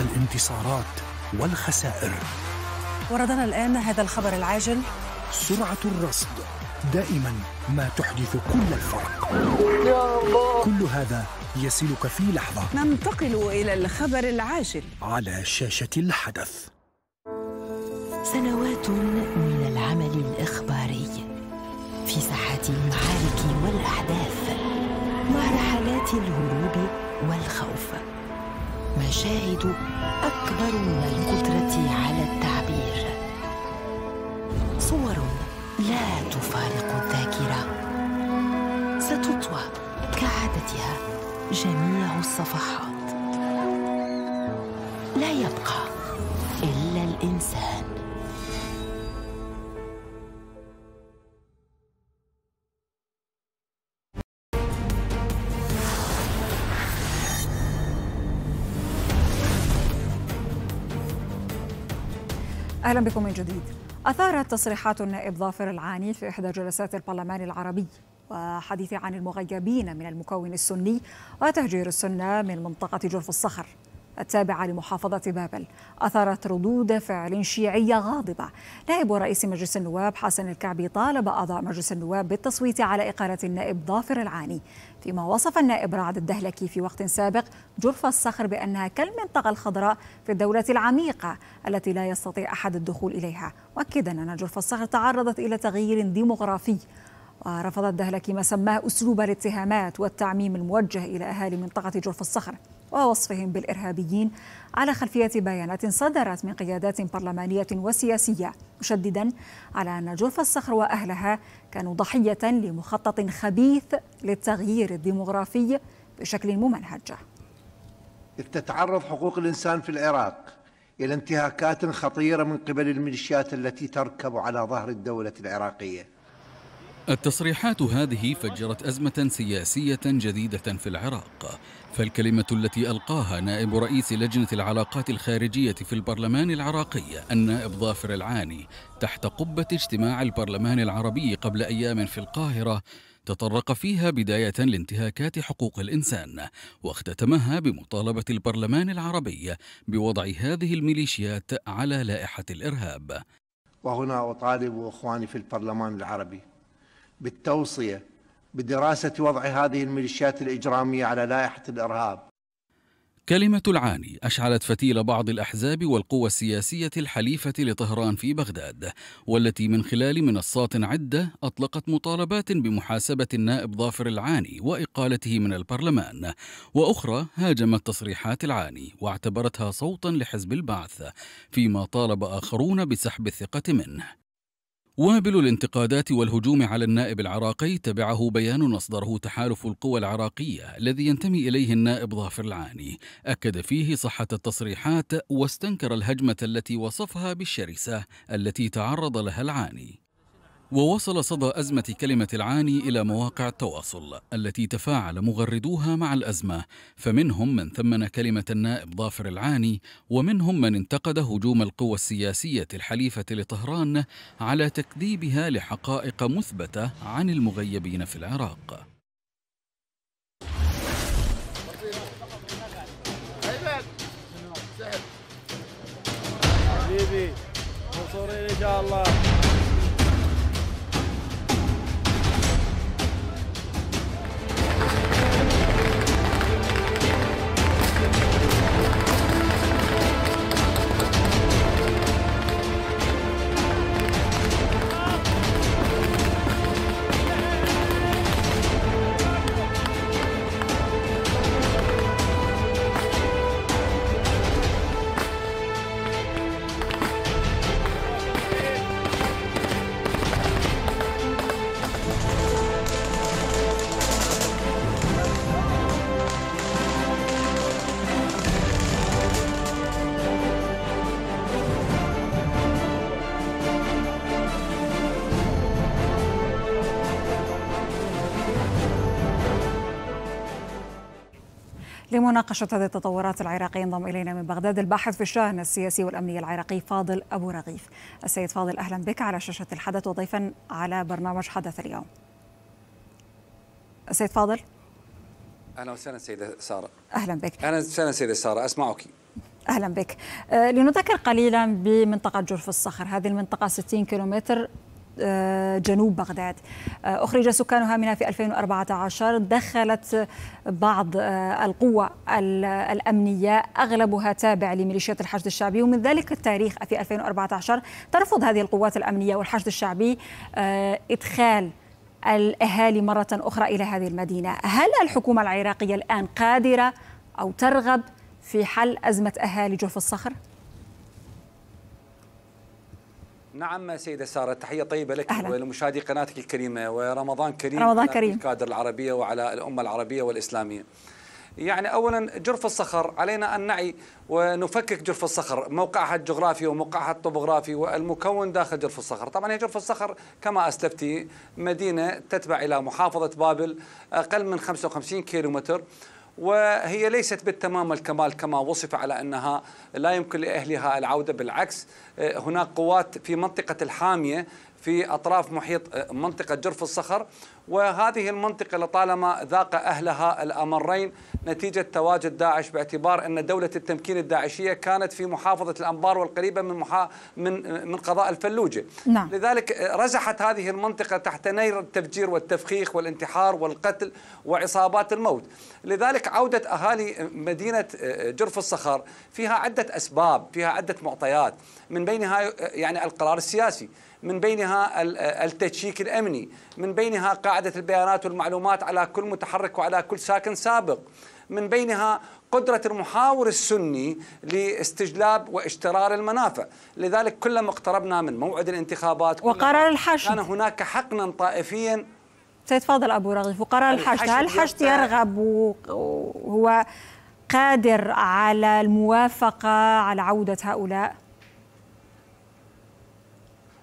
الانتصارات والخسائر وردنا الآن هذا الخبر العاجل سرعة الرصد دائما ما تحدث كل الفرق يا الله كل هذا يصلك في لحظة ننتقل إلى الخبر العاجل على شاشة الحدث سنوات من العمل الإخباري في ساحات المعارك والأحداث مع رحلات الهروب والخوف مشاهد أكبر من القدرة على التعبير صور لا تفارق الذاكرة ستطوى كعادتها جميع الصفحات لا يبقى إلا الإنسان اهلا بكم من جديد أثارت تصريحات النائب ظافر العاني في إحدى جلسات البرلمان العربي وحديث عن المغيبين من المكون السني وتهجير السنة من منطقة جرف الصخر التابعة لمحافظة بابل أثارت ردود فعل شيعية غاضبة نائب رئيس مجلس النواب حسن الكعبي طالب أعضاء مجلس النواب بالتصويت على إقالة النائب ظافر العاني فيما وصف النائب رعد الدهلكي في وقت سابق جرف الصخر بأنها كالمنطقة الخضراء في الدولة العميقة التي لا يستطيع أحد الدخول إليها مؤكدا أن جرف الصخر تعرضت إلى تغيير ديمغرافي ورفض الدهلكي ما سماه أسلوب الاتهامات والتعميم الموجه إلى أهالي منطقة جرف الصخر ووصفهم بالإرهابيين على خلفية بيانات صدرت من قيادات برلمانية وسياسية مشددا على أن جوف الصخر وأهلها كانوا ضحية لمخطط خبيث للتغيير الديمغرافي بشكل ممنهج إذ تتعرض حقوق الإنسان في العراق إلى انتهاكات خطيرة من قبل الميليشيات التي تركب على ظهر الدولة العراقية التصريحات هذه فجرت أزمة سياسية جديدة في العراق فالكلمة التي ألقاها نائب رئيس لجنة العلاقات الخارجية في البرلمان العراقي النائب ظافر العاني تحت قبة اجتماع البرلمان العربي قبل أيام في القاهرة تطرق فيها بداية لانتهاكات حقوق الإنسان واختتمها بمطالبة البرلمان العربي بوضع هذه الميليشيات على لائحة الإرهاب وهنا أطالب إخواني في البرلمان العربي بالتوصية بدراسة وضع هذه الميليشيات الإجرامية على لائحة الإرهاب كلمة العاني أشعلت فتيل بعض الأحزاب والقوى السياسية الحليفة لطهران في بغداد والتي من خلال منصات عدة أطلقت مطالبات بمحاسبة النائب ظافر العاني وإقالته من البرلمان وأخرى هاجمت تصريحات العاني واعتبرتها صوتا لحزب البعث فيما طالب آخرون بسحب الثقة منه وابل الانتقادات والهجوم على النائب العراقي تبعه بيان أصدره تحالف القوى العراقية الذي ينتمي إليه النائب ظافر العاني أكد فيه صحة التصريحات واستنكر الهجمة التي وصفها بالشرسة التي تعرض لها العاني ووصل صدى أزمة كلمة العاني إلى مواقع التواصل التي تفاعل مغردوها مع الأزمة فمنهم من ثمن كلمة النائب ظافر العاني ومنهم من انتقد هجوم القوى السياسية الحليفة لطهران على تكذيبها لحقائق مثبتة عن المغيبين في العراق حبيبي منصورين إن شاء الله لمناقشة هذه التطورات العراقية ينضم إلينا من بغداد الباحث في الشأن السياسي والأمني العراقي فاضل أبو رغيف السيد فاضل أهلا بك على شاشة الحدث وضيفا على برنامج حدث اليوم السيد فاضل أهلا وسهلا سيدة سارة أهلا بك أهلا وسهلا سيدة سارة أسمعك أهلا بك آه، لنذكر قليلا بمنطقة جرف الصخر هذه المنطقة 60 كيلومتر آه، جنوب بغداد آه، أخرج سكانها منها في 2014 دخلت بعض آه، القوى الأمنية أغلبها تابع لميليشيات الحشد الشعبي ومن ذلك التاريخ في 2014 ترفض هذه القوات الأمنية والحشد الشعبي إدخال الأهالي مرة أخرى إلى هذه المدينة هل الحكومة العراقية الآن قادرة أو ترغب في حل أزمة أهالي جوف الصخر؟ نعم سيدة سارة تحية طيبة لك ولمشاهدي قناتك الكريمة ورمضان كريم رمضان كريم الكادر العربية وعلى الأمة العربية والإسلامية يعني أولا جرف الصخر علينا أن نعي ونفكك جرف الصخر موقعها الجغرافي وموقعها الطبوغرافي والمكون داخل جرف الصخر طبعا هي جرف الصخر كما أسلفتي مدينة تتبع إلى محافظة بابل أقل من 55 كيلومتر وهي ليست بالتمام الكمال كما وصف على انها لا يمكن لاهلها العوده بالعكس هناك قوات في منطقه الحاميه في اطراف محيط آه، منطقه جرف الصخر وهذه المنطقة لطالما ذاق أهلها الأمرين نتيجة تواجد داعش باعتبار أن دولة التمكين الداعشية كانت في محافظة الأنبار والقريبة من محا من من قضاء الفلوجة نعم. لذلك رزحت هذه المنطقة تحت نير التفجير والتفخيخ والانتحار والقتل وعصابات الموت لذلك عودة أهالي مدينة آه، جرف الصخر فيها عدة أسباب فيها عدة معطيات من بينها آه، يعني القرار السياسي من بينها التشيك الأمني من بينها قاعدة البيانات والمعلومات على كل متحرك وعلى كل ساكن سابق من بينها قدرة المحاور السني لاستجلاب واشترار المنافع لذلك كلما اقتربنا من موعد الانتخابات وقرار الحشد كان هناك حقنا طائفيا فاضل أبو رغيف وقرار الحشد هل الحشد يرغب وهو قادر على الموافقة على عودة هؤلاء؟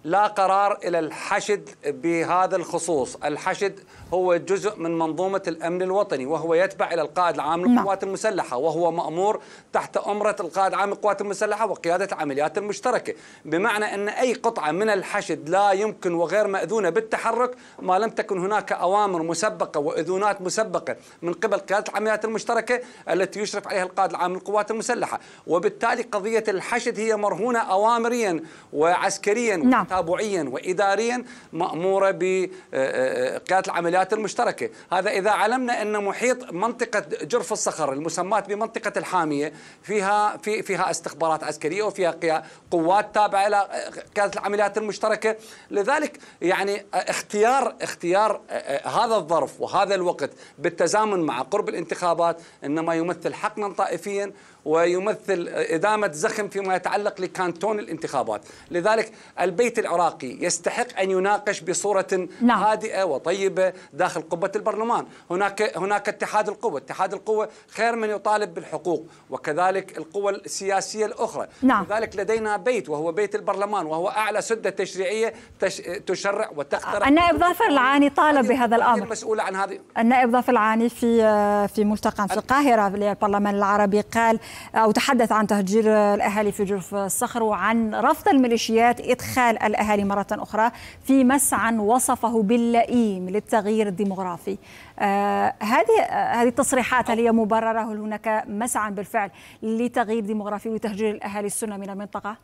لا قرار إلى الحشد بهذا الخصوص الحشد هو جزء من منظومة الأمن الوطني وهو يتبع إلى القائد العام نعم. للقوات المسلحة وهو مأمور تحت أمرة القائد العام للقوات المسلحة وقيادة العمليات المشتركة بمعنى أن أي قطعة من الحشد لا يمكن وغير مأذونة بالتحرك ما لم تكن هناك أوامر مسبقة وإذونات مسبقة من قبل قيادة العمليات المشتركة التي يشرف عليها القائد العام للقوات المسلحة وبالتالي قضية الحشد هي مرهونة أوامريا وعسكريا نعم. وتابعيا وإداريا مأمورة بقيادة العمليات الولايات المشتركة هذا إذا علمنا أن محيط منطقة جرف الصخر المسماة بمنطقة الحامية فيها في فيها استخبارات عسكرية وفيها قوات تابعة إلى قيادة العمليات المشتركة لذلك يعني اختيار اختيار آه، آه، هذا الظرف وهذا الوقت بالتزامن مع قرب الانتخابات إنما يمثل حقنا طائفيا ويمثل إدامة زخم فيما يتعلق لكانتون الانتخابات لذلك البيت العراقي يستحق أن يناقش بصورة نعم. هادئة وطيبة داخل قبة البرلمان هناك, هناك اتحاد القوة اتحاد القوة خير من يطالب بالحقوق وكذلك القوى السياسية الأخرى نعم. لذلك لدينا بيت وهو بيت البرلمان وهو أعلى سدة تشريعية تش... تشرع وتخترع النائب ظافر العاني طالب بهذا الأمر المسؤولة عن هذه النائب ظافر العاني في في ملتقى في القاهرة للبرلمان العربي قال أو تحدث عن تهجير الأهالي في جرف الصخر وعن رفض الميليشيات إدخال الأهالي مرة أخرى في مسعى وصفه باللئيم للتغيير الديمغرافي آه، هذه آه، هذه التصريحات هل هي مبررة هل هناك مسعى بالفعل لتغيير ديمغرافي وتهجير الأهالي السنة من المنطقة؟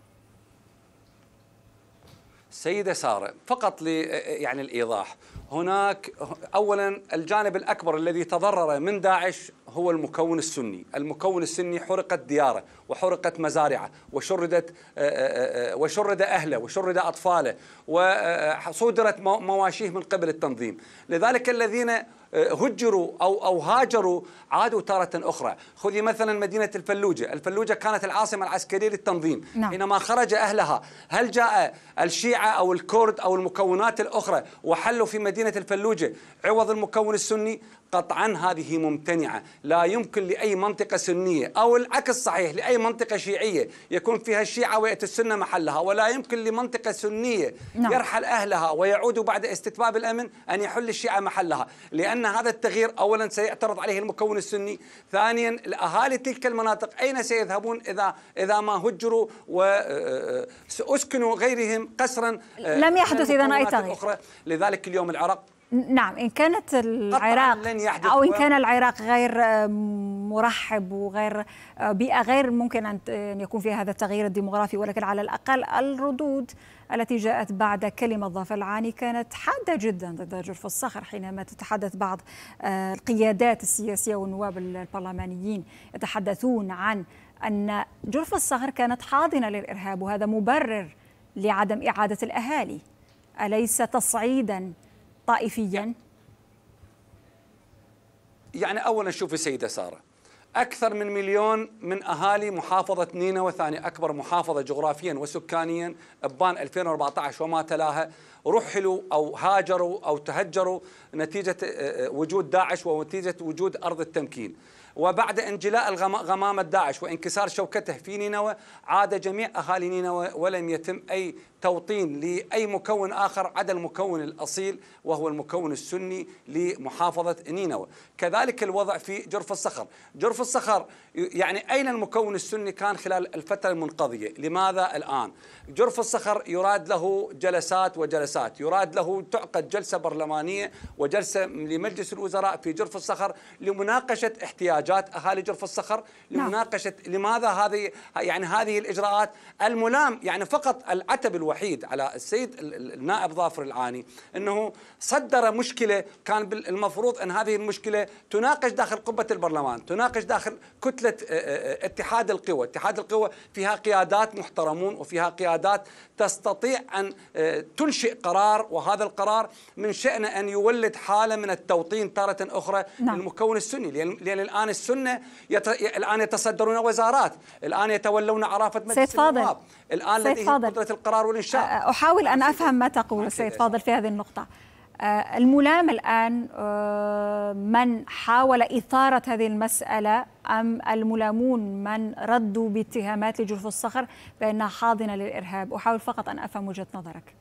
سيدة سارة فقط لي آه، يعني الإيضاح هناك أولا الجانب الأكبر الذي تضرر من داعش هو المكون السني المكون السني حرقت دياره وحرقت مزارعه وشردت آه، آه، آه، وشرد أهله وشرد أطفاله وصودرت مواشيه من قبل التنظيم لذلك الذين هجروا أو, أو هاجروا عادوا تارة أخرى خذي مثلا مدينة الفلوجة الفلوجة كانت العاصمة العسكرية للتنظيم نعم. حينما خرج أهلها هل جاء الشيعة أو الكرد أو المكونات الأخرى وحلوا في مدينة الفلوجة عوض المكون السني قطعا هذه ممتنعة لا يمكن لأي منطقة سنية أو العكس صحيح لأي منطقة شيعية يكون فيها الشيعة ويأتي السنة محلها ولا يمكن لمنطقة سنية نعم. يرحل أهلها ويعود بعد استتباب الأمن أن يحل الشيعة محلها لأن هذا التغيير أولا سيعترض عليه المكون السني ثانيا أهالي تلك المناطق أين سيذهبون إذا إذا ما هجروا وأسكنوا آه، آه، غيرهم قسرا آه، لم يحدث إذا أي تغيير لذلك اليوم العراق نعم إن كانت العراق أو إن كان العراق غير آه، مرحب وغير آه، بيئة غير ممكن أن يكون فيها هذا التغيير الديمغرافي ولكن على الأقل الردود التي جاءت بعد كلمة العاني كانت حادة جدا ضد جرف الصخر حينما تتحدث بعض آه، القيادات السياسية والنواب البرلمانيين يتحدثون عن أن جرف الصخر كانت حاضنة للإرهاب وهذا مبرر لعدم إعادة الأهالي أليس تصعيدا طائفيا؟ يعني أولا شوفي سيدة سارة أكثر من مليون من أهالي محافظة نينوى ثاني أكبر محافظة جغرافيا وسكانيا ببان 2014 وما تلاها رحلوا أو هاجروا أو تهجروا نتيجة آه، آه، وجود داعش ونتيجة وجود أرض التمكين وبعد انجلاء غمامة داعش وانكسار شوكته في نينوى عاد جميع أهالي نينوى ولم يتم أي توطين لأي مكون آخر عدا المكون الأصيل وهو المكون السني لمحافظة نينوى كذلك الوضع في جرف الصخر جرف الصخر يعني أين المكون السني كان خلال الفترة المنقضية لماذا الآن جرف الصخر يراد له جلسات وجلسات يراد له تعقد جلسة برلمانية وجلسة لمجلس الوزراء في جرف الصخر لمناقشة احتياج احتياجات اهالي جرف الصخر نعم. لمناقشه لماذا هذه يعني هذه الاجراءات الملام يعني فقط العتب الوحيد على السيد النائب ظافر العاني انه صدر مشكله كان المفروض ان هذه المشكله تناقش داخل قبه البرلمان، تناقش داخل كتله آه، آه، آه، اتحاد القوى، اتحاد القوى فيها قيادات محترمون وفيها قيادات تستطيع أن آه، تنشئ قرار وهذا القرار من شأنه أن يولد حالة من التوطين تارة أخرى نعم. للمكون السني لأن الآن السنة يت... الآن يتصدرون وزارات الآن يتولون عرافة مجلس سيد فاضل. النواب الآن لديه قدرة القرار والإنشاء أحاول أن أفهم ما تقول سيد فاضل في هذه النقطة آه، الملام الآن آه، من حاول إثارة هذه المسألة أم الملامون من ردوا باتهامات لجرف الصخر بأنها حاضنة للإرهاب أحاول فقط أن أفهم وجهة نظرك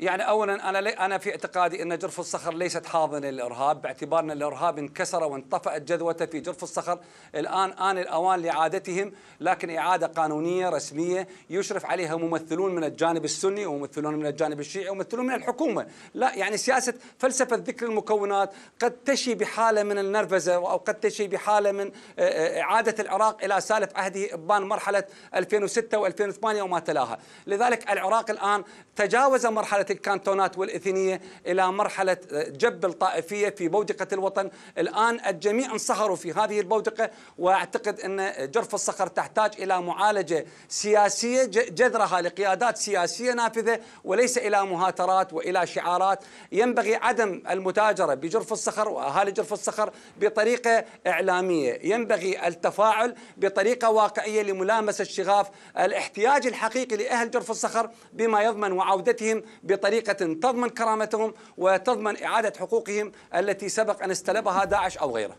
يعني اولا انا لي انا في اعتقادي ان جرف الصخر ليست حاضنه للارهاب باعتبار ان الارهاب انكسر وانطفأت جذوته في جرف الصخر الان ان الاوان لاعادتهم لكن اعاده قانونيه رسميه يشرف عليها ممثلون من الجانب السني وممثلون من الجانب الشيعي وممثلون من الحكومه لا يعني سياسه فلسفه ذكر المكونات قد تشي بحاله من النرفزه او قد تشي بحاله من اعاده العراق الى سالف عهده ابان مرحله 2006 و2008 وما تلاها لذلك العراق الان تجاوز مرحله مرحلة الكانتونات والإثنية إلى مرحلة آه، جب الطائفية في بودقة الوطن الآن الجميع انصهروا في هذه البودقة وأعتقد أن جرف الصخر تحتاج إلى معالجة سياسية جذرها لقيادات سياسية نافذة وليس إلى مهاترات وإلى شعارات ينبغي عدم المتاجرة بجرف الصخر وأهالي جرف الصخر بطريقة إعلامية ينبغي التفاعل بطريقة واقعية لملامسة الشغاف الاحتياج الحقيقي لأهل جرف الصخر بما يضمن وعودتهم ب بطريقة تضمن كرامتهم وتضمن إعادة حقوقهم التي سبق أن استلبها داعش أو غيره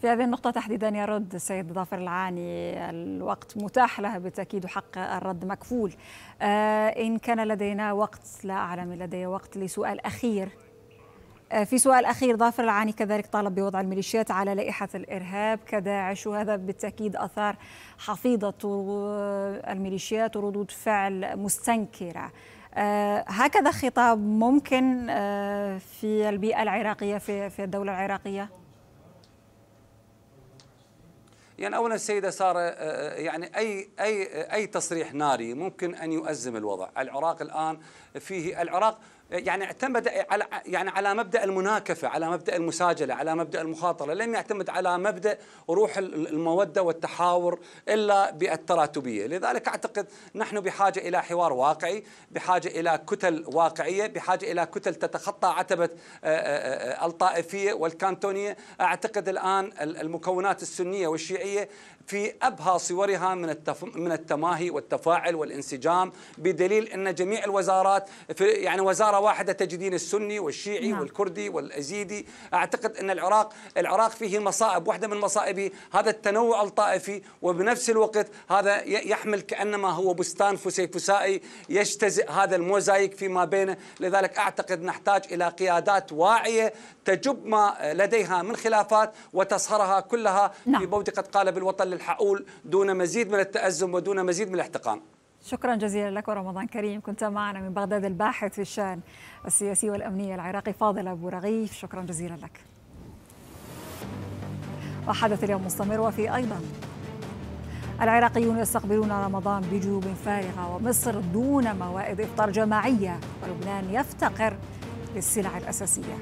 في هذه النقطة تحديدا يرد السيد ظافر العاني الوقت متاح له بالتأكيد وحق الرد مكفول آه إن كان لدينا وقت لا أعلم لدي وقت لسؤال أخير آه في سؤال أخير ظافر العاني كذلك طالب بوضع الميليشيات على لائحة الإرهاب كداعش وهذا بالتأكيد أثار حفيظة آه، الميليشيات وردود فعل مستنكرة آه، هكذا خطاب ممكن آه، في البيئة العراقية في الدولة العراقية؟ يعني اولا السيده ساره آه، يعني اي اي اي تصريح ناري ممكن ان يؤزم الوضع، العراق الان فيه العراق يعني اعتمد على يعني على مبدا المناكفه، على مبدا المساجله، على مبدا المخاطره، لم يعتمد على مبدا روح الموده والتحاور الا بالتراتبيه، لذلك اعتقد نحن بحاجه الى حوار واقعي، بحاجه الى كتل واقعيه، بحاجه الى كتل تتخطى عتبه آه، آه، آه، الطائفيه والكانتونيه، اعتقد الان المكونات السنيه والشيعيه في أبهى صورها من من التماهي والتفاعل والانسجام بدليل أن جميع الوزارات في يعني وزارة واحدة تجدين السني والشيعي نعم. والكردي والأزيدي أعتقد أن العراق العراق فيه مصائب واحدة من مصائبه هذا التنوع الطائفي وبنفس الوقت هذا يحمل كأنما هو بستان فسيفسائي يجتزئ هذا الموزايك فيما بينه لذلك أعتقد نحتاج إلى قيادات واعية تجب ما لديها من خلافات وتصهرها كلها نعم. في بودقة قالب الوطن للحؤول دون مزيد من التأزم ودون مزيد من الاحتقان شكرا جزيلا لك ورمضان كريم كنت معنا من بغداد الباحث في الشان السياسي والأمني العراقي فاضل أبو رغيف شكرا جزيلا لك وحدث اليوم مستمر وفي أيضا العراقيون يستقبلون رمضان بجيوب فارغة ومصر دون موائد إفطار جماعية ولبنان يفتقر للسلع الأساسية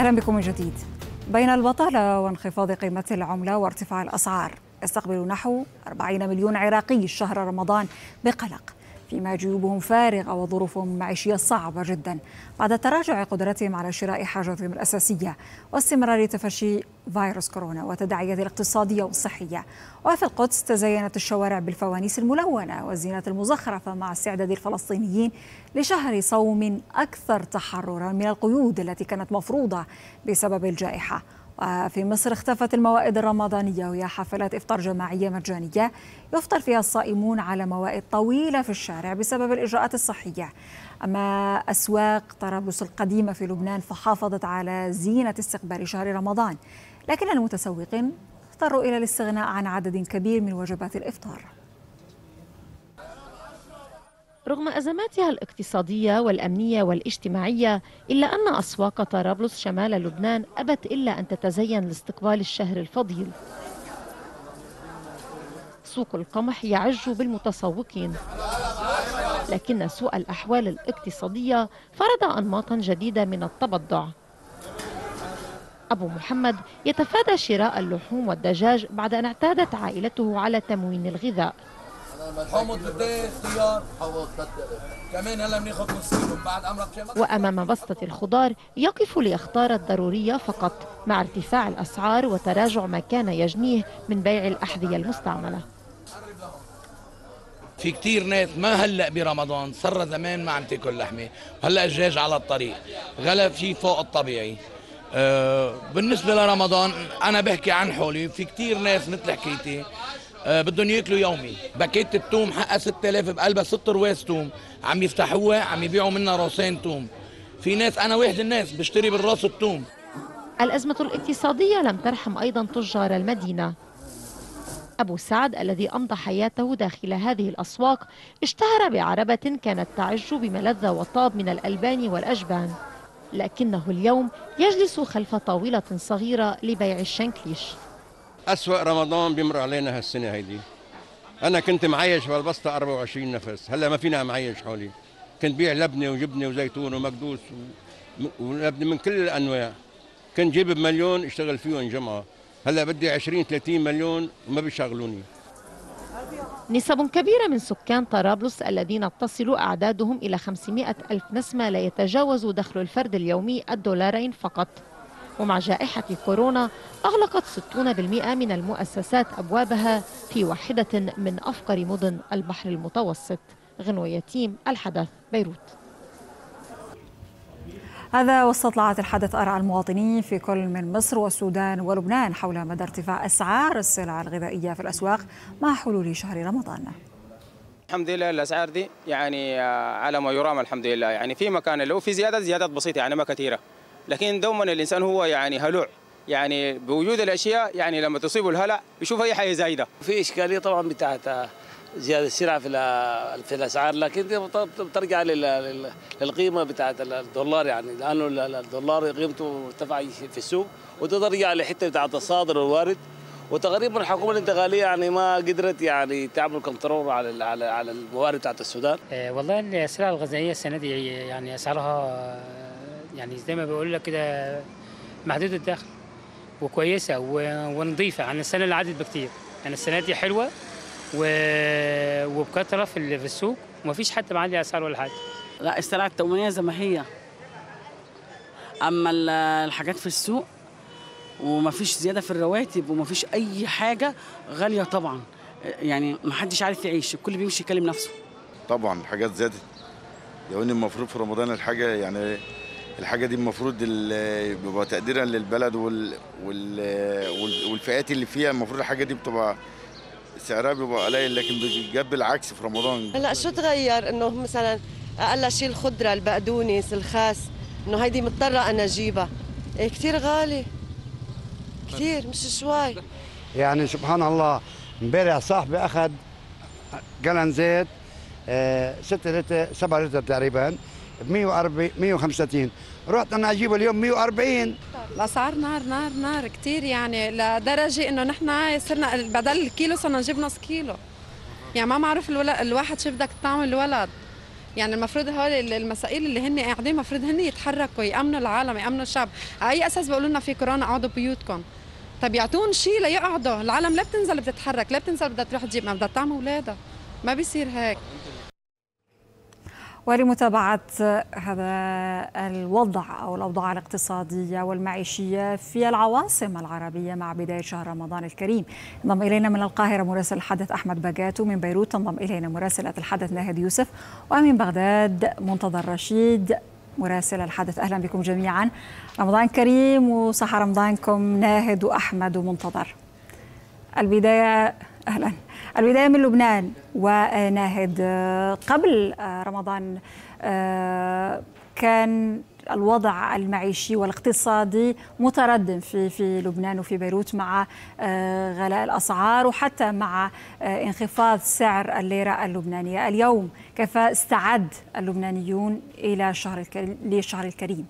أهلا بكم من جديد بين البطالة وانخفاض قيمة العملة وارتفاع الأسعار يستقبل نحو 40 مليون عراقي شهر رمضان بقلق فيما جيوبهم فارغة وظروفهم المعيشية صعبة جدا بعد تراجع قدرتهم على شراء حاجاتهم الأساسية واستمرار تفشي فيروس كورونا وتداعياته الاقتصادية والصحية وفي القدس تزينت الشوارع بالفوانيس الملونة والزينات المزخرفة مع استعداد الفلسطينيين لشهر صوم أكثر تحررا من القيود التي كانت مفروضة بسبب الجائحة وفي مصر اختفت الموائد الرمضانية وهي حفلات إفطار جماعية مجانية يفطر فيها الصائمون على موائد طويلة في الشارع بسبب الإجراءات الصحية أما أسواق طرابلس القديمة في لبنان فحافظت على زينة استقبال شهر رمضان لكن المتسوقين اضطروا إلى الاستغناء عن عدد كبير من وجبات الإفطار رغم أزماتها الاقتصادية والأمنية والاجتماعية إلا أن أسواق طرابلس شمال لبنان أبت إلا أن تتزين لاستقبال الشهر الفضيل سوق القمح يعج بالمتسوقين لكن سوء الأحوال الاقتصادية فرض أنماطا جديدة من التبضع أبو محمد يتفادى شراء اللحوم والدجاج بعد أن اعتادت عائلته على تموين الغذاء حمض قديه خيار حمض 3000 كمان هلا بناخذ نص من بعد امرك وامام بسطه الخضار يقف ليختار الضروريه فقط مع ارتفاع الاسعار وتراجع ما كان يجنيه من بيع الاحذيه المستعمله في كتير ناس ما هلأ برمضان صار زمان ما عم تاكل لحمه هلا الدجاج على الطريق غلى شيء فوق الطبيعي آه، بالنسبة لرمضان أنا بحكي عن حولي في كتير ناس مثل حكيتي آه، بدهم ياكلوا يومي باكيت التوم حقها 6000 بقلبها ست رواس توم عم يفتحوها عم يبيعوا منها راسين توم في ناس انا واحد الناس بشتري بالراس التوم الأزمة الاقتصادية لم ترحم أيضا تجار المدينة أبو سعد الذي أمضى حياته داخل هذه الأسواق اشتهر بعربة كانت تعج بملذ وطاب من الألبان والأجبان لكنه اليوم يجلس خلف طاولة صغيرة لبيع الشنكليش أسوأ رمضان بيمر علينا هالسنة هيدي أنا كنت معيش بالبسطة 24 نفس هلا ما فينا معيش حولي كنت بيع لبنة وجبنة وزيتون ومكدوس ولبنة من كل الأنواع كنت جيب بمليون اشتغل فيهم جمعة هلا بدي 20 30 مليون وما بيشغلوني نسب كبيرة من سكان طرابلس الذين تصل أعدادهم إلى 500 ألف نسمة لا يتجاوز دخل الفرد اليومي الدولارين فقط ومع جائحة كورونا أغلقت 60% من المؤسسات أبوابها في واحدة من أفقر مدن البحر المتوسط غنوة يتيم الحدث بيروت هذا واستطلعت الحدث أرعى المواطنين في كل من مصر والسودان ولبنان حول مدى ارتفاع أسعار السلع الغذائية في الأسواق مع حلول شهر رمضان الحمد لله الاسعار دي يعني آه، على ما يرام الحمد لله يعني في مكان لو في زياده زيادات بسيطه يعني ما كثيره لكن دوما الانسان هو يعني هلوع يعني بوجود الاشياء يعني لما تصيبه الهلع بيشوف اي حاجه زايده في اشكاليه طبعا بتاعت زياده السلع في في الاسعار لكن بترجع للقيمه بتاعت الدولار يعني لانه الدولار قيمته مرتفعه في السوق وده ترجع لحته بتاعت الصادر والوارد وتقريبا الحكومه الانتقاليه يعني ما قدرت يعني تعمل كنترول على على على الموارد بتاعت السودان. إيه، والله السلع الغذائيه السنه دي يعني اسعارها يعني زي ما بقول لك كده محدود الدخل وكويسه ونظيفه عن السنه اللي عدت بكتير يعني السنه دي حلوه و... وبكثره في في السوق ومفيش حد معدي اسعار ولا حاجه لا السلع التموينيه زي ما هي اما الحاجات في السوق ومفيش زياده في الرواتب ومفيش اي حاجه غاليه طبعا يعني محدش عارف يعيش الكل بيمشي يكلم نفسه طبعا الحاجات زادت لو يعني ان المفروض في رمضان الحاجه يعني الحاجه دي المفروض بيبقى تقديرا للبلد وال وال والفئات اللي فيها المفروض الحاجه دي بتبقى سعرها بيبقى قليل لكن بيتجاب العكس في رمضان هلا شو تغير انه مثلا اقل شيء الخضره البقدونس الخس انه هيدي مضطره انا اجيبها إيه كثير غالي كثير مش شوي يعني سبحان الله امبارح صاحبي اخذ جلن زيت 6 آه، لتر 7 لتر تقريبا ب 140 135 رحت انا اجيبه اليوم 140 الاسعار طيب. نار نار نار كثير يعني لدرجه انه نحن صرنا بدل الكيلو صرنا نجيب نص كيلو يعني ما معروف الواحد شو بدك تعمل الولد يعني المفروض هول المسائل اللي هن قاعدين المفروض هن يتحركوا يامنوا العالم يامنوا الشعب على اي اساس بيقولوا لنا في كورونا اقعدوا بيوتكم طب يعطون شيء ليقعدوا العالم لا بتنزل بتتحرك لا بتنزل بدها تروح تجيب ما بدها تعمل اولادها ما بيصير هيك ولمتابعة هذا الوضع أو الأوضاع الاقتصادية والمعيشية في العواصم العربية مع بداية شهر رمضان الكريم انضم إلينا من القاهرة مراسل الحدث أحمد بجات من بيروت تنضم إلينا مراسلة الحدث ناهد يوسف ومن بغداد منتظر رشيد مراسل الحدث أهلا بكم جميعا رمضان كريم وصح رمضانكم ناهد وأحمد ومنتظر البداية أهلا البداية من لبنان وناهد آه، قبل آه، رمضان آه، كان الوضع المعيشي والاقتصادي متردم في في لبنان وفي بيروت مع غلاء الاسعار وحتى مع انخفاض سعر الليره اللبنانيه، اليوم كيف استعد اللبنانيون الى شهر الكريم للشهر الكريم؟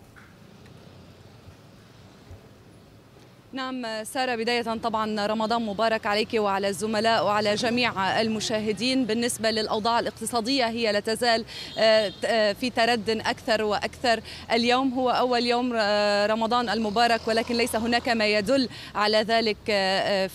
نعم سارة بداية طبعا رمضان مبارك عليك وعلى الزملاء وعلى جميع المشاهدين بالنسبة للأوضاع الاقتصادية هي لا تزال آه، آه، في تردد أكثر وأكثر اليوم هو أول يوم آه، رمضان المبارك ولكن ليس هناك ما يدل على ذلك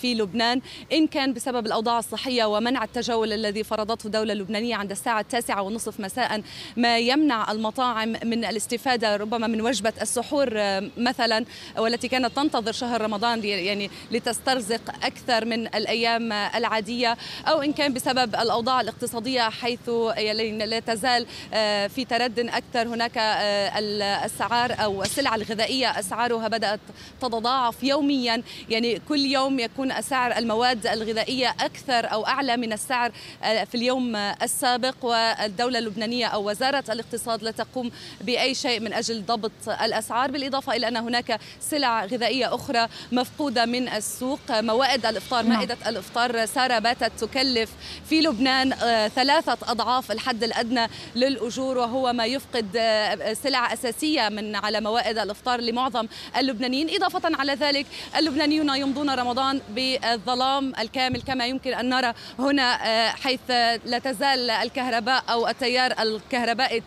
في لبنان إن كان بسبب الأوضاع الصحية ومنع التجول الذي فرضته الدولة اللبنانية عند الساعة التاسعة ونصف مساء ما يمنع المطاعم من الاستفادة ربما من وجبة السحور مثلا والتي كانت تنتظر شهر رمضان يعني لتسترزق أكثر من الأيام العادية أو إن كان بسبب الأوضاع الاقتصادية حيث يعني لا تزال آه، في ترد أكثر هناك آه، الأسعار أو السلع الغذائية أسعارها بدأت تتضاعف يوميا يعني كل يوم يكون سعر المواد الغذائية أكثر أو أعلى من السعر آه، في اليوم السابق والدولة اللبنانية أو وزارة الاقتصاد لا تقوم بأي شيء من أجل ضبط الأسعار بالإضافة إلى أن هناك سلع غذائية أخرى مفقودة من السوق موائد الإفطار نعم. مائدة الإفطار سارة باتت تكلف في لبنان آه، ثلاثة أضعاف الحد الأدنى للأجور وهو ما يفقد آه، سلع أساسية من على موائد الإفطار لمعظم اللبنانيين إضافة على ذلك اللبنانيون يمضون رمضان بالظلام الكامل كما يمكن أن نرى هنا آه، حيث لا تزال الكهرباء أو التيار الكهربائي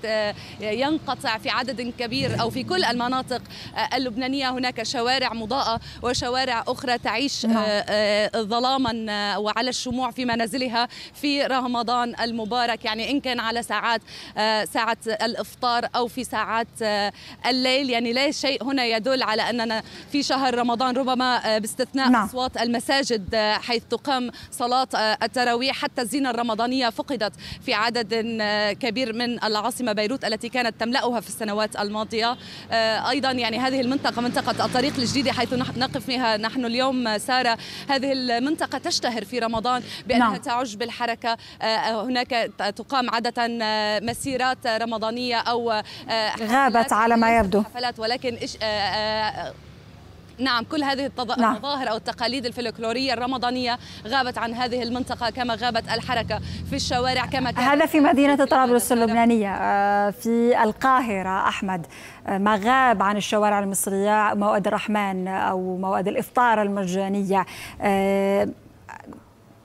ينقطع في عدد كبير أو في كل المناطق اللبنانية هناك شوارع مضاءة وشوارع أخرى تعيش نعم. آه، آه، ظلاما آه، وعلى الشموع في منازلها في رمضان المبارك يعني إن كان على ساعات ساعة الإفطار أو في ساعات الليل يعني لا شيء هنا يدل على أننا في شهر رمضان ربما باستثناء نعم. أصوات المساجد حيث تقام صلاة التراويح حتى الزينة الرمضانية فقدت في عدد كبير من العاصمة بيروت التي كانت تملأها في السنوات الماضية أيضا يعني هذه المنطقة منطقة الطريق الجديدة حيث فيها نحن اليوم سارة هذه المنطقة تشتهر في رمضان بأنها نعم. تعج بالحركة آه، آه، هناك تقام عادة مسيرات رمضانية أو آه، غابت على ما يبدو حفلات ولكن نعم كل هذه التظاهر نعم. أو التقاليد الفلكلورية الرمضانية غابت عن هذه المنطقة كما غابت الحركة في الشوارع كما كان هذا في مدينة طرابلس اللبنانية آه، في القاهرة أحمد آه، ما غاب عن الشوارع المصرية مواد الرحمن أو مواد الإفطار المجانية آه،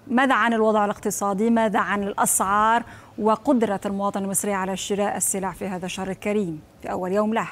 ماذا عن الوضع الاقتصادي ماذا عن الأسعار وقدرة المواطن المصري على شراء السلع في هذا الشهر الكريم في أول يوم له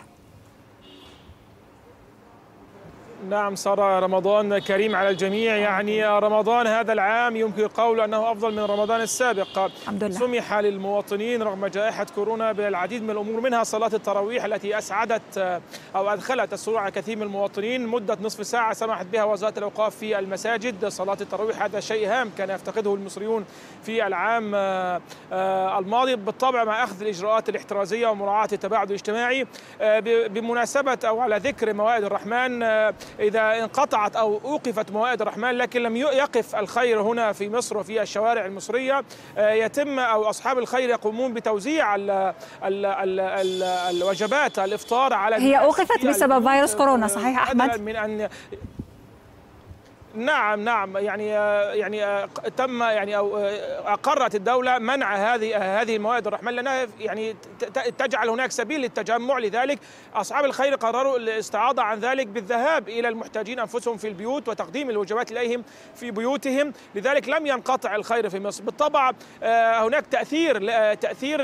نعم صار رمضان كريم على الجميع يعني رمضان هذا العام يمكن القول أنه أفضل من رمضان السابق الحمد لله. سمح للمواطنين رغم جائحة كورونا بالعديد من الأمور منها صلاة التراويح التي أسعدت أو أدخلت السرور على كثير من المواطنين مدة نصف ساعة سمحت بها وزارة الأوقاف في المساجد صلاة التراويح هذا شيء هام كان يفتقده المصريون في العام آه، الماضي بالطبع مع أخذ الإجراءات الاحترازية ومراعاة التباعد الاجتماعي آه، بمناسبة أو على ذكر موائد الرحمن آه، إذا انقطعت أو أوقفت موائد الرحمن لكن لم يقف الخير هنا في مصر وفي الشوارع المصرية آه، يتم أو أصحاب الخير يقومون بتوزيع الـ الـ الـ الـ الوجبات الإفطار على هي أوقفت بسبب فيروس كورونا صحيح أحمد من أن نعم نعم يعني آه، يعني آه، تم يعني او آه، اقرت الدوله منع هذه هذه المواد الرحمن لانها يعني تجعل هناك سبيل للتجمع لذلك اصحاب الخير قرروا الاستعاضه عن ذلك بالذهاب الى المحتاجين انفسهم في البيوت وتقديم الوجبات اليهم في بيوتهم لذلك لم ينقطع الخير في مصر بالطبع هناك تاثير تاثير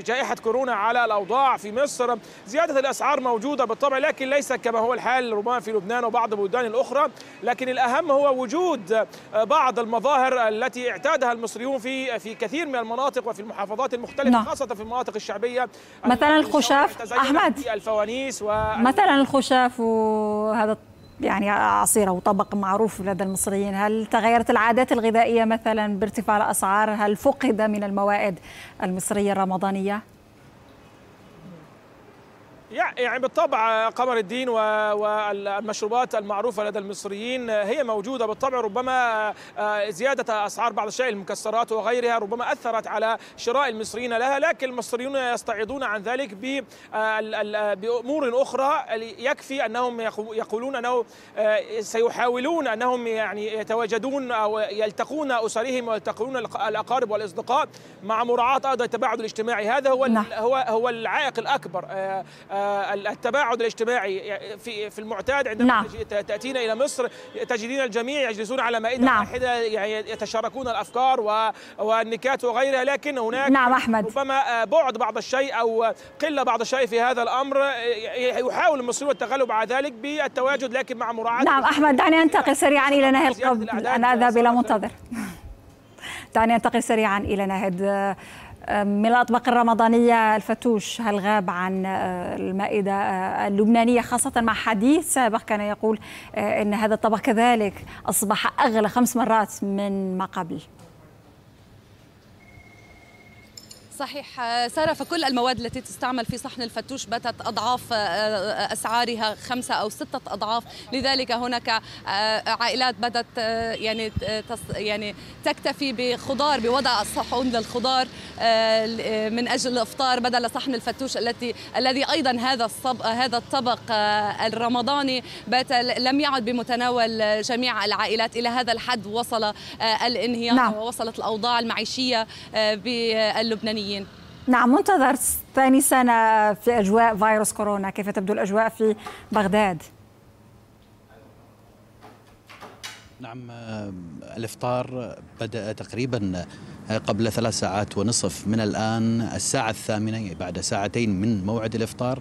جائحه كورونا على الاوضاع في مصر زياده الاسعار موجوده بالطبع لكن ليس كما هو الحال ربما في لبنان وبعض البلدان الاخرى لكن الاهم الأهم هو وجود آه، بعض المظاهر التي اعتادها المصريون في آه، في كثير من المناطق وفي المحافظات المختلفة نعم. خاصة في المناطق الشعبية مثلا الخشاف أحمد الفوانيس و... مثلا الخشاف وهذا يعني عصير او طبق معروف لدى المصريين هل تغيرت العادات الغذائية مثلا بارتفاع الأسعار هل فقد من الموائد المصرية الرمضانية؟ يعني بالطبع قمر الدين والمشروبات المعروفة لدى المصريين هي موجودة بالطبع ربما آه، زيادة أسعار بعض الشيء المكسرات وغيرها ربما أثرت على شراء المصريين لها لكن المصريون يستعيضون عن ذلك آه، آه، بأمور أخرى يكفي أنهم يقولون أنه سيحاولون أنهم يعني يتواجدون أو يلتقون أسرهم ويلتقون الأقارب والأصدقاء مع مراعاة أيضا التباعد الاجتماعي هذا هو نعم. هو هو العائق الأكبر آه، التباعد الاجتماعي في في المعتاد عندما نعم. تاتين الى مصر تجدين الجميع يجلسون على مائده نعم. واحده يعني يتشاركون الافكار والنكات وغيرها لكن هناك نعم احمد ربما آه، بعد بعض الشيء او قله بعض الشيء في هذا الامر آه، يحاول المصريون التغلب على ذلك بالتواجد لكن مع مراعاه نعم احمد دعني انتقل سريعا الى نهايه القبض انا اذهب الى منتظر دعني انتقل سريعا الى نهايه من الأطباق الرمضانية الفتوش هل غاب عن أه، المائدة أه، اللبنانية خاصة مع حديث سابق كان يقول أه، أن هذا الطبق كذلك أصبح أغلى خمس مرات من ما قبل صحيح آه، سارة فكل المواد التي تستعمل في صحن الفتوش باتت أضعاف آه، آه، أسعارها خمسة أو ستة أضعاف لذلك هناك عائلات بدأت يعني يعني تكتفي بخضار بوضع صحون للخضار من أجل الإفطار بدل صحن الفتوش التي الذي أيضا هذا الصب هذا الطبق الرمضاني بات لم يعد بمتناول جميع العائلات إلى هذا الحد وصل الانهيار نعم. ووصلت الأوضاع المعيشية باللبنانيين العالميين نعم منتظر ثاني سنة في أجواء فيروس كورونا كيف تبدو الأجواء في بغداد؟ نعم الإفطار بدأ تقريبا قبل ثلاث ساعات ونصف من الآن الساعة الثامنة يعني بعد ساعتين من موعد الإفطار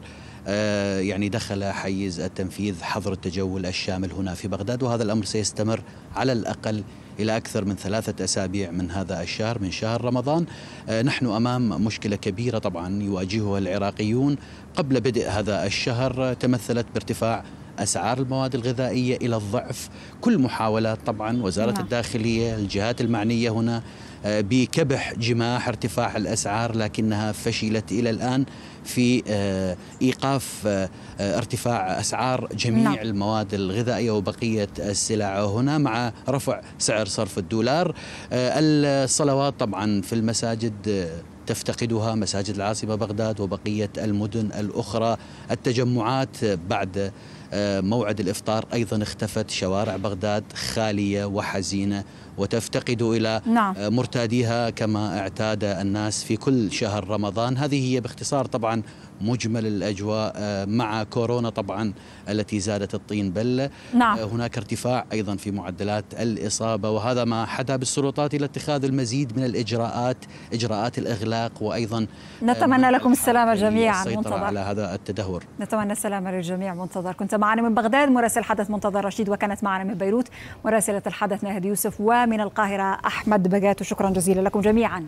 آه، يعني دخل حيز التنفيذ حظر التجول الشامل هنا في بغداد وهذا الأمر سيستمر على الأقل إلى أكثر من ثلاثة أسابيع من هذا الشهر من شهر رمضان آه، نحن أمام مشكلة كبيرة طبعا يواجهها العراقيون قبل بدء هذا الشهر تمثلت بارتفاع أسعار المواد الغذائية إلى الضعف كل محاولات طبعا وزارة نعم. الداخلية الجهات المعنية هنا بكبح جماح ارتفاع الاسعار لكنها فشلت الى الان في آه، ايقاف آه، آه، ارتفاع اسعار جميع نعم. المواد الغذائيه وبقيه السلع هنا مع رفع سعر صرف الدولار الصلوات طبعا في المساجد تفتقدها مساجد العاصمه بغداد وبقيه المدن الاخرى التجمعات بعد آه، موعد الإفطار أيضا اختفت شوارع بغداد خالية وحزينة وتفتقد إلى نعم. آه، مرتاديها كما اعتاد الناس في كل شهر رمضان هذه هي باختصار طبعا مجمل الأجواء آه، مع كورونا طبعا التي زادت الطين بلة آه، نعم. هناك ارتفاع أيضا في معدلات الإصابة وهذا ما حدا بالسلطات إلى اتخاذ المزيد من الإجراءات إجراءات الإغلاق وأيضا آه، نتمنى لكم السلامة جميعا منتظر على هذا التدهور نتمنى السلامة للجميع منتظر كنت معنا من بغداد مراسل حدث منتظر رشيد وكانت معنا من بيروت مراسلة الحدث ناهد يوسف ومن القاهرة أحمد بجاتو شكرا جزيلا لكم جميعا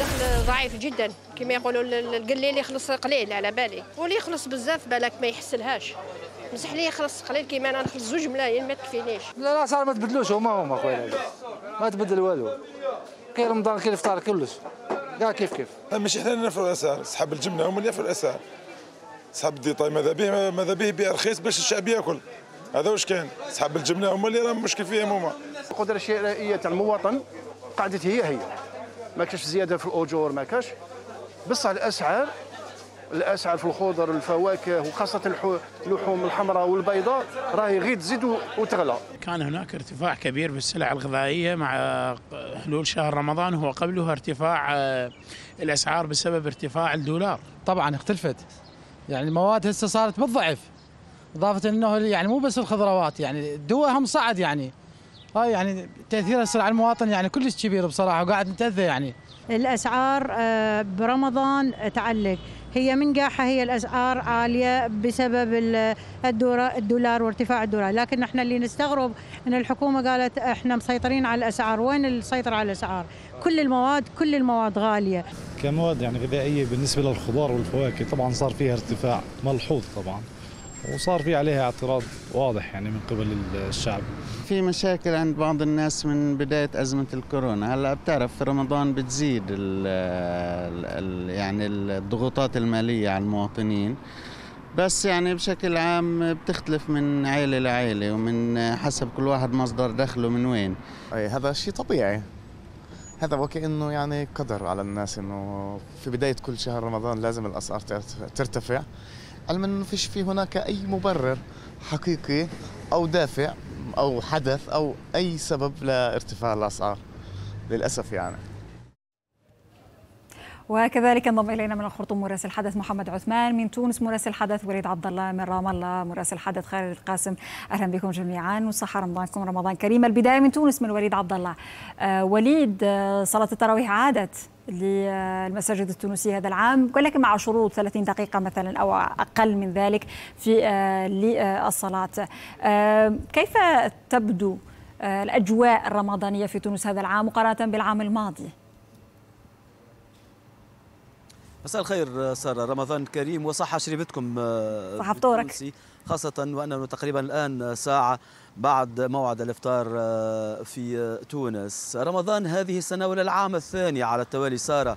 دخل ضعيف جدا كما يقولوا القليل يخلص قليل على بالي واللي يخلص بزاف بالك ما يحسلهاش مسح لي يخلص قليل كيما انا نخلص زوج ملايين ما تكفينيش لا لا صار ما تبدلوش هما هما خويا ما تبدل والو كي رمضان كي الفطار كلش كاع كيف كيف ماشي حنا اللي نرفعوا الاسعار صحاب الجبنه هما اللي يرفعوا الاسعار صحاب الديطاي ماذا به ماذا به يبيع رخيص باش الشعب ياكل هذا واش كاين صحاب الجبنه هما اللي راهم مشكل فيهم هما القدره الشرائيه تاع المواطن قعدت هي هي ما كاش زياده في الاجور ما كاش بصح الاسعار الاسعار في الخضر الفواكه وخاصه اللحوم الحمراء والبيضاء راهي غير تزيد وتغلى كان هناك ارتفاع كبير في السلع الغذائيه مع حلول شهر رمضان وقبلها ارتفاع آه، الاسعار بسبب ارتفاع الدولار طبعا اختلفت يعني المواد هسه صارت بالضعف اضافه انه يعني مو بس الخضروات يعني الدواء هم صعد يعني هاي آه، يعني تاثيرها يصير على المواطن يعني كلش كبير بصراحه وقاعد نتاذى يعني الاسعار آه، برمضان تعلق هي من قاحه هي الاسعار عاليه بسبب الدولار وارتفاع الدولار لكن احنا اللي نستغرب ان الحكومه قالت احنا مسيطرين على الاسعار وين السيطره على الاسعار كل المواد كل المواد غاليه كمواد يعني غذائيه بالنسبه للخضار والفواكه طبعا صار فيها ارتفاع ملحوظ طبعا وصار في عليها اعتراض واضح يعني من قبل الشعب في مشاكل عند بعض الناس من بداية أزمة الكورونا هلا بتعرف في رمضان بتزيد ال الـ يعني الضغوطات المالية على المواطنين بس يعني بشكل عام بتختلف من عائلة لعائلة ومن حسب كل واحد مصدر دخله من وين أي هذا شيء طبيعي هذا وكأنه يعني قدر على الناس انه في بداية كل شهر رمضان لازم الأسعار ترتفع علما انه فيش في هناك أي مبرر حقيقي أو دافع أو حدث أو أي سبب لارتفاع الأسعار للأسف يعني وكذلك انضم الينا من الخرطوم مراسل الحدث محمد عثمان من تونس مراسل الحدث وليد عبد الله من رام الله مراسل الحدث خالد القاسم اهلا بكم جميعا وصحه رمضانكم رمضان كريم البدايه من تونس من وليد عبد الله آه، وليد آه، صلاه التراويح عادت للمساجد التونسية هذا العام ولكن مع شروط 30 دقيقة مثلا أو أقل من ذلك في آه، للصلاة كيف تبدو الأجواء الرمضانية في تونس هذا العام مقارنة بالعام الماضي؟ مساء الخير سارة رمضان كريم وصحة شريبتكم آه، صحة فطورك خاصة وأنه تقريبا الآن ساعة بعد موعد الإفطار آه، في آه، تونس رمضان هذه السنة ولا العام الثاني على التوالي سارة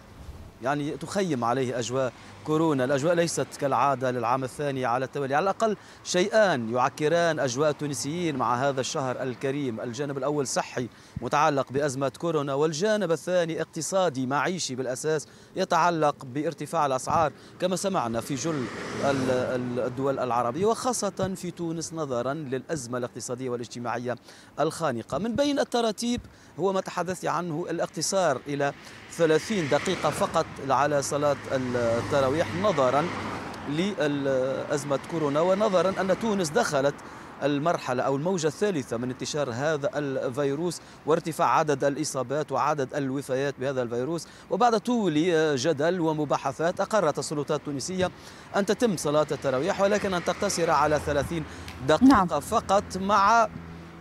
يعني تخيم عليه أجواء كورونا الأجواء ليست كالعادة للعام الثاني على التوالي على الأقل شيئان يعكران أجواء التونسيين مع هذا الشهر الكريم الجانب الأول صحي متعلق بأزمة كورونا والجانب الثاني اقتصادي معيشي بالأساس يتعلق بارتفاع الأسعار كما سمعنا في جل الدول العربية وخاصة في تونس نظرا للأزمة الاقتصادية والاجتماعية الخانقة من بين التراتيب هو ما تحدثت عنه الاقتصار إلى 30 دقيقة فقط على صلاة التراويح التسويح نظرا لأزمة كورونا ونظرا أن تونس دخلت المرحلة أو الموجة الثالثة من انتشار هذا الفيروس وارتفاع عدد الإصابات وعدد الوفيات بهذا الفيروس وبعد طول جدل ومباحثات أقرت السلطات التونسية أن تتم صلاة التراويح ولكن أن تقتصر على 30 دقيقة نعم. فقط مع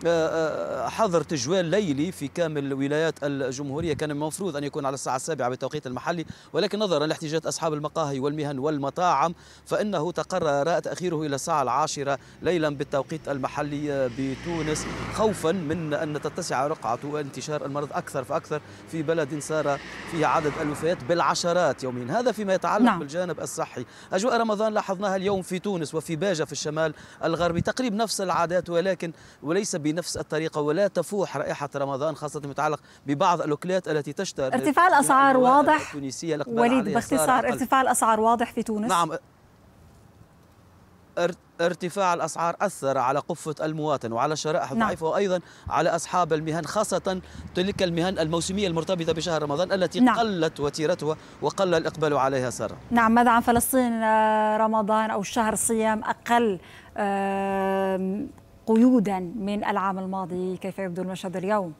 آه، آه، حظر تجوال ليلي في كامل ولايات الجمهورية كان المفروض أن يكون على الساعة السابعة بالتوقيت المحلي ولكن نظرا لاحتجاجات أصحاب المقاهي والمهن والمطاعم فإنه تقرر تأخيره إلى الساعة العاشرة ليلا بالتوقيت المحلي بتونس خوفا من أن تتسع رقعة انتشار المرض أكثر فأكثر في بلد صار فيه عدد الوفيات بالعشرات يوميا هذا فيما يتعلق نعم. بالجانب الصحي أجواء رمضان لاحظناها اليوم في تونس وفي باجة في الشمال الغربي تقريب نفس العادات ولكن وليس ب بنفس الطريقه ولا تفوح رائحه رمضان خاصه متعلق ببعض الاكلات التي تشتهر ارتفاع الاسعار واضح وليد باختصار ارتفاع الاسعار واضح في تونس نعم ارتفاع الاسعار اثر على قفه المواطن وعلى الشرائح الضعيفه نعم. وايضا على اصحاب المهن خاصه تلك المهن الموسميه المرتبطه بشهر رمضان التي نعم. قلت وتيرتها وقل الاقبال عليها سارة نعم ماذا عن فلسطين آه، رمضان او شهر صيام اقل قيودا من العام الماضي كيف يبدو المشهد اليوم؟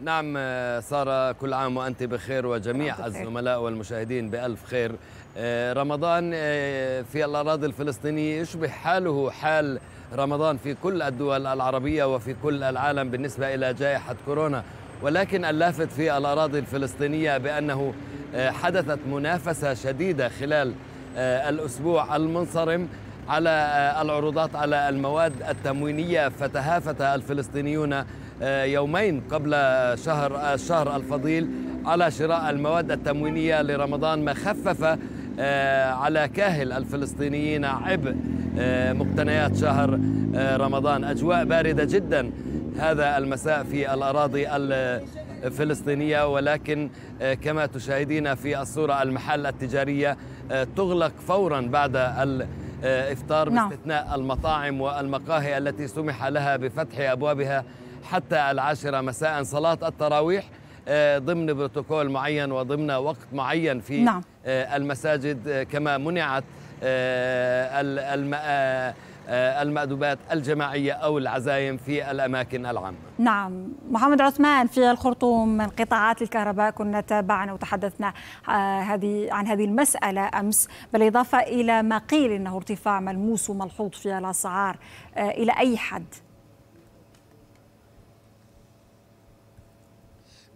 نعم سارة كل عام وأنت بخير وجميع الزملاء والمشاهدين بألف خير آه، رمضان آه، في الأراضي الفلسطينية يشبه حاله حال رمضان في كل الدول العربية وفي كل العالم بالنسبة إلى جائحة كورونا ولكن اللافت في الأراضي الفلسطينية بأنه آه، حدثت منافسة شديدة خلال الأسبوع المنصرم على العروضات على المواد التموينية فتهافت الفلسطينيون آه، يومين قبل شهر آه، الشهر الفضيل على شراء المواد التموينية لرمضان ما خفف آه، على كاهل الفلسطينيين عبء مقتنيات شهر رمضان أجواء باردة جدا هذا المساء في الأراضي الفلسطينية ولكن كما تشاهدين في الصورة المحل التجارية تغلق فورا بعد آه، إفطار نعم. باستثناء المطاعم والمقاهي التي سمح لها بفتح أبوابها حتى العاشرة مساء صلاة التراويح آه، ضمن بروتوكول معين وضمن وقت معين في نعم. آه، المساجد كما منعت آه، المأدوبات الجماعية أو العزايم في الأماكن العامة نعم محمد عثمان في الخرطوم من قطاعات الكهرباء كنا تابعنا وتحدثنا آه، هذه عن هذه المسألة أمس بالإضافة إلى ما قيل أنه ارتفاع ملموس وملحوظ في الأسعار آه، إلى أي حد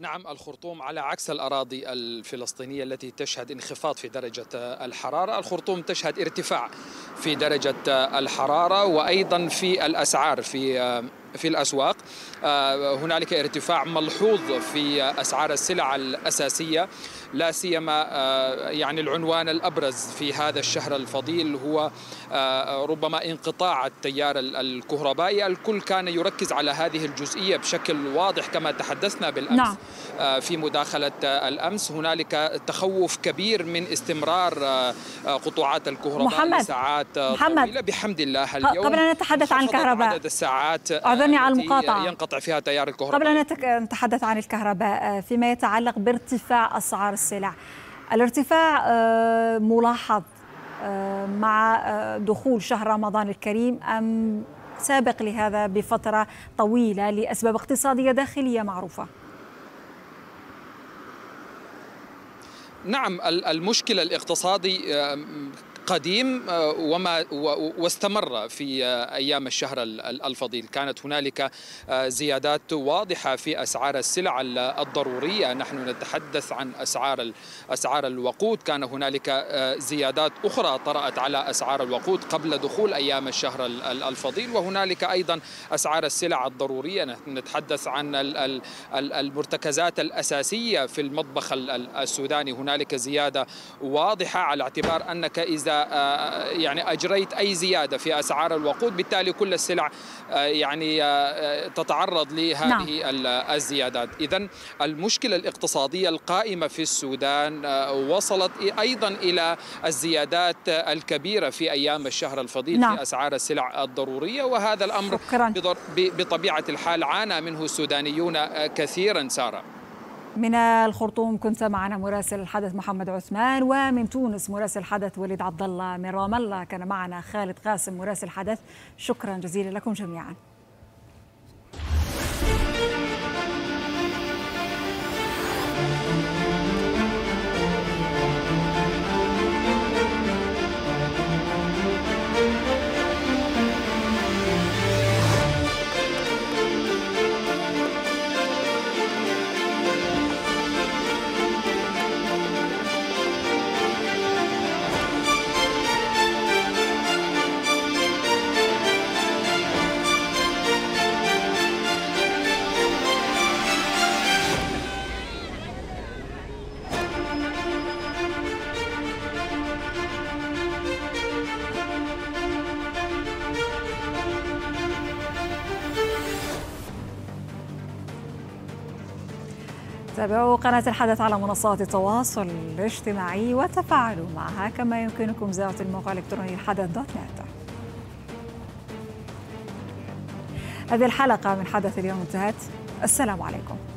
نعم الخرطوم على عكس الأراضي الفلسطينية التي تشهد انخفاض في درجة الحرارة الخرطوم تشهد ارتفاع في درجة الحرارة وأيضا في الأسعار في في الأسواق آه، هنالك ارتفاع ملحوظ في أسعار السلع الأساسية لا سيما آه، يعني العنوان الأبرز في هذا الشهر الفضيل هو آه، ربما انقطاع التيار الكهربائي الكل كان يركز على هذه الجزئية بشكل واضح كما تحدثنا بالأمس نعم. في مداخلة الأمس هنالك تخوف كبير من استمرار قطوعات الكهرباء محمد لساعات محمد. طويلة بحمد الله اليوم قبل أن نتحدث عن الكهرباء عدد الساعات جميع المقاطعة ينقطع فيها تيار الكهرباء قبل أن نتحدث عن الكهرباء آه، فيما يتعلق بارتفاع أسعار السلع الارتفاع آه، ملاحظ آه، مع دخول شهر رمضان الكريم أم سابق لهذا بفترة طويلة لأسباب اقتصادية داخلية معروفة نعم المشكلة الاقتصادي قديم آه، وما واستمر في آه، ايام الشهر الفضيل، كانت هنالك آه، زيادات واضحه في اسعار السلع الضروريه، نحن نتحدث عن اسعار اسعار الوقود، كان هنالك زيادات اخرى طرات على اسعار الوقود قبل دخول ايام الشهر الفضيل، وهنالك ايضا اسعار السلع الضروريه، نتحدث عن المرتكزات الاساسيه في المطبخ السوداني، هنالك زياده واضحه على اعتبار انك اذا آه، آه، يعني اجريت اي زياده في اسعار الوقود بالتالي كل السلع آه، يعني تتعرض لهذه نعم. الزيادات اذا المشكله الاقتصاديه القائمه في السودان وصلت ايضا الى الزيادات الكبيره في ايام الشهر الفضيل نعم. في اسعار السلع الضروريه وهذا الامر شكرا. بطبيعه الحال عانى منه السودانيون كثيرا ساره من الخرطوم كنت معنا مراسل الحدث محمد عثمان ومن تونس مراسل الحدث وليد عبد الله من رام الله كان معنا خالد قاسم مراسل الحدث شكرا جزيلا لكم جميعا تابعوا قناة الحدث على منصات التواصل الاجتماعي وتفاعلوا معها كما يمكنكم زيارة الموقع الإلكتروني الحدث دوت نت هذه الحلقة من حدث اليوم انتهت السلام عليكم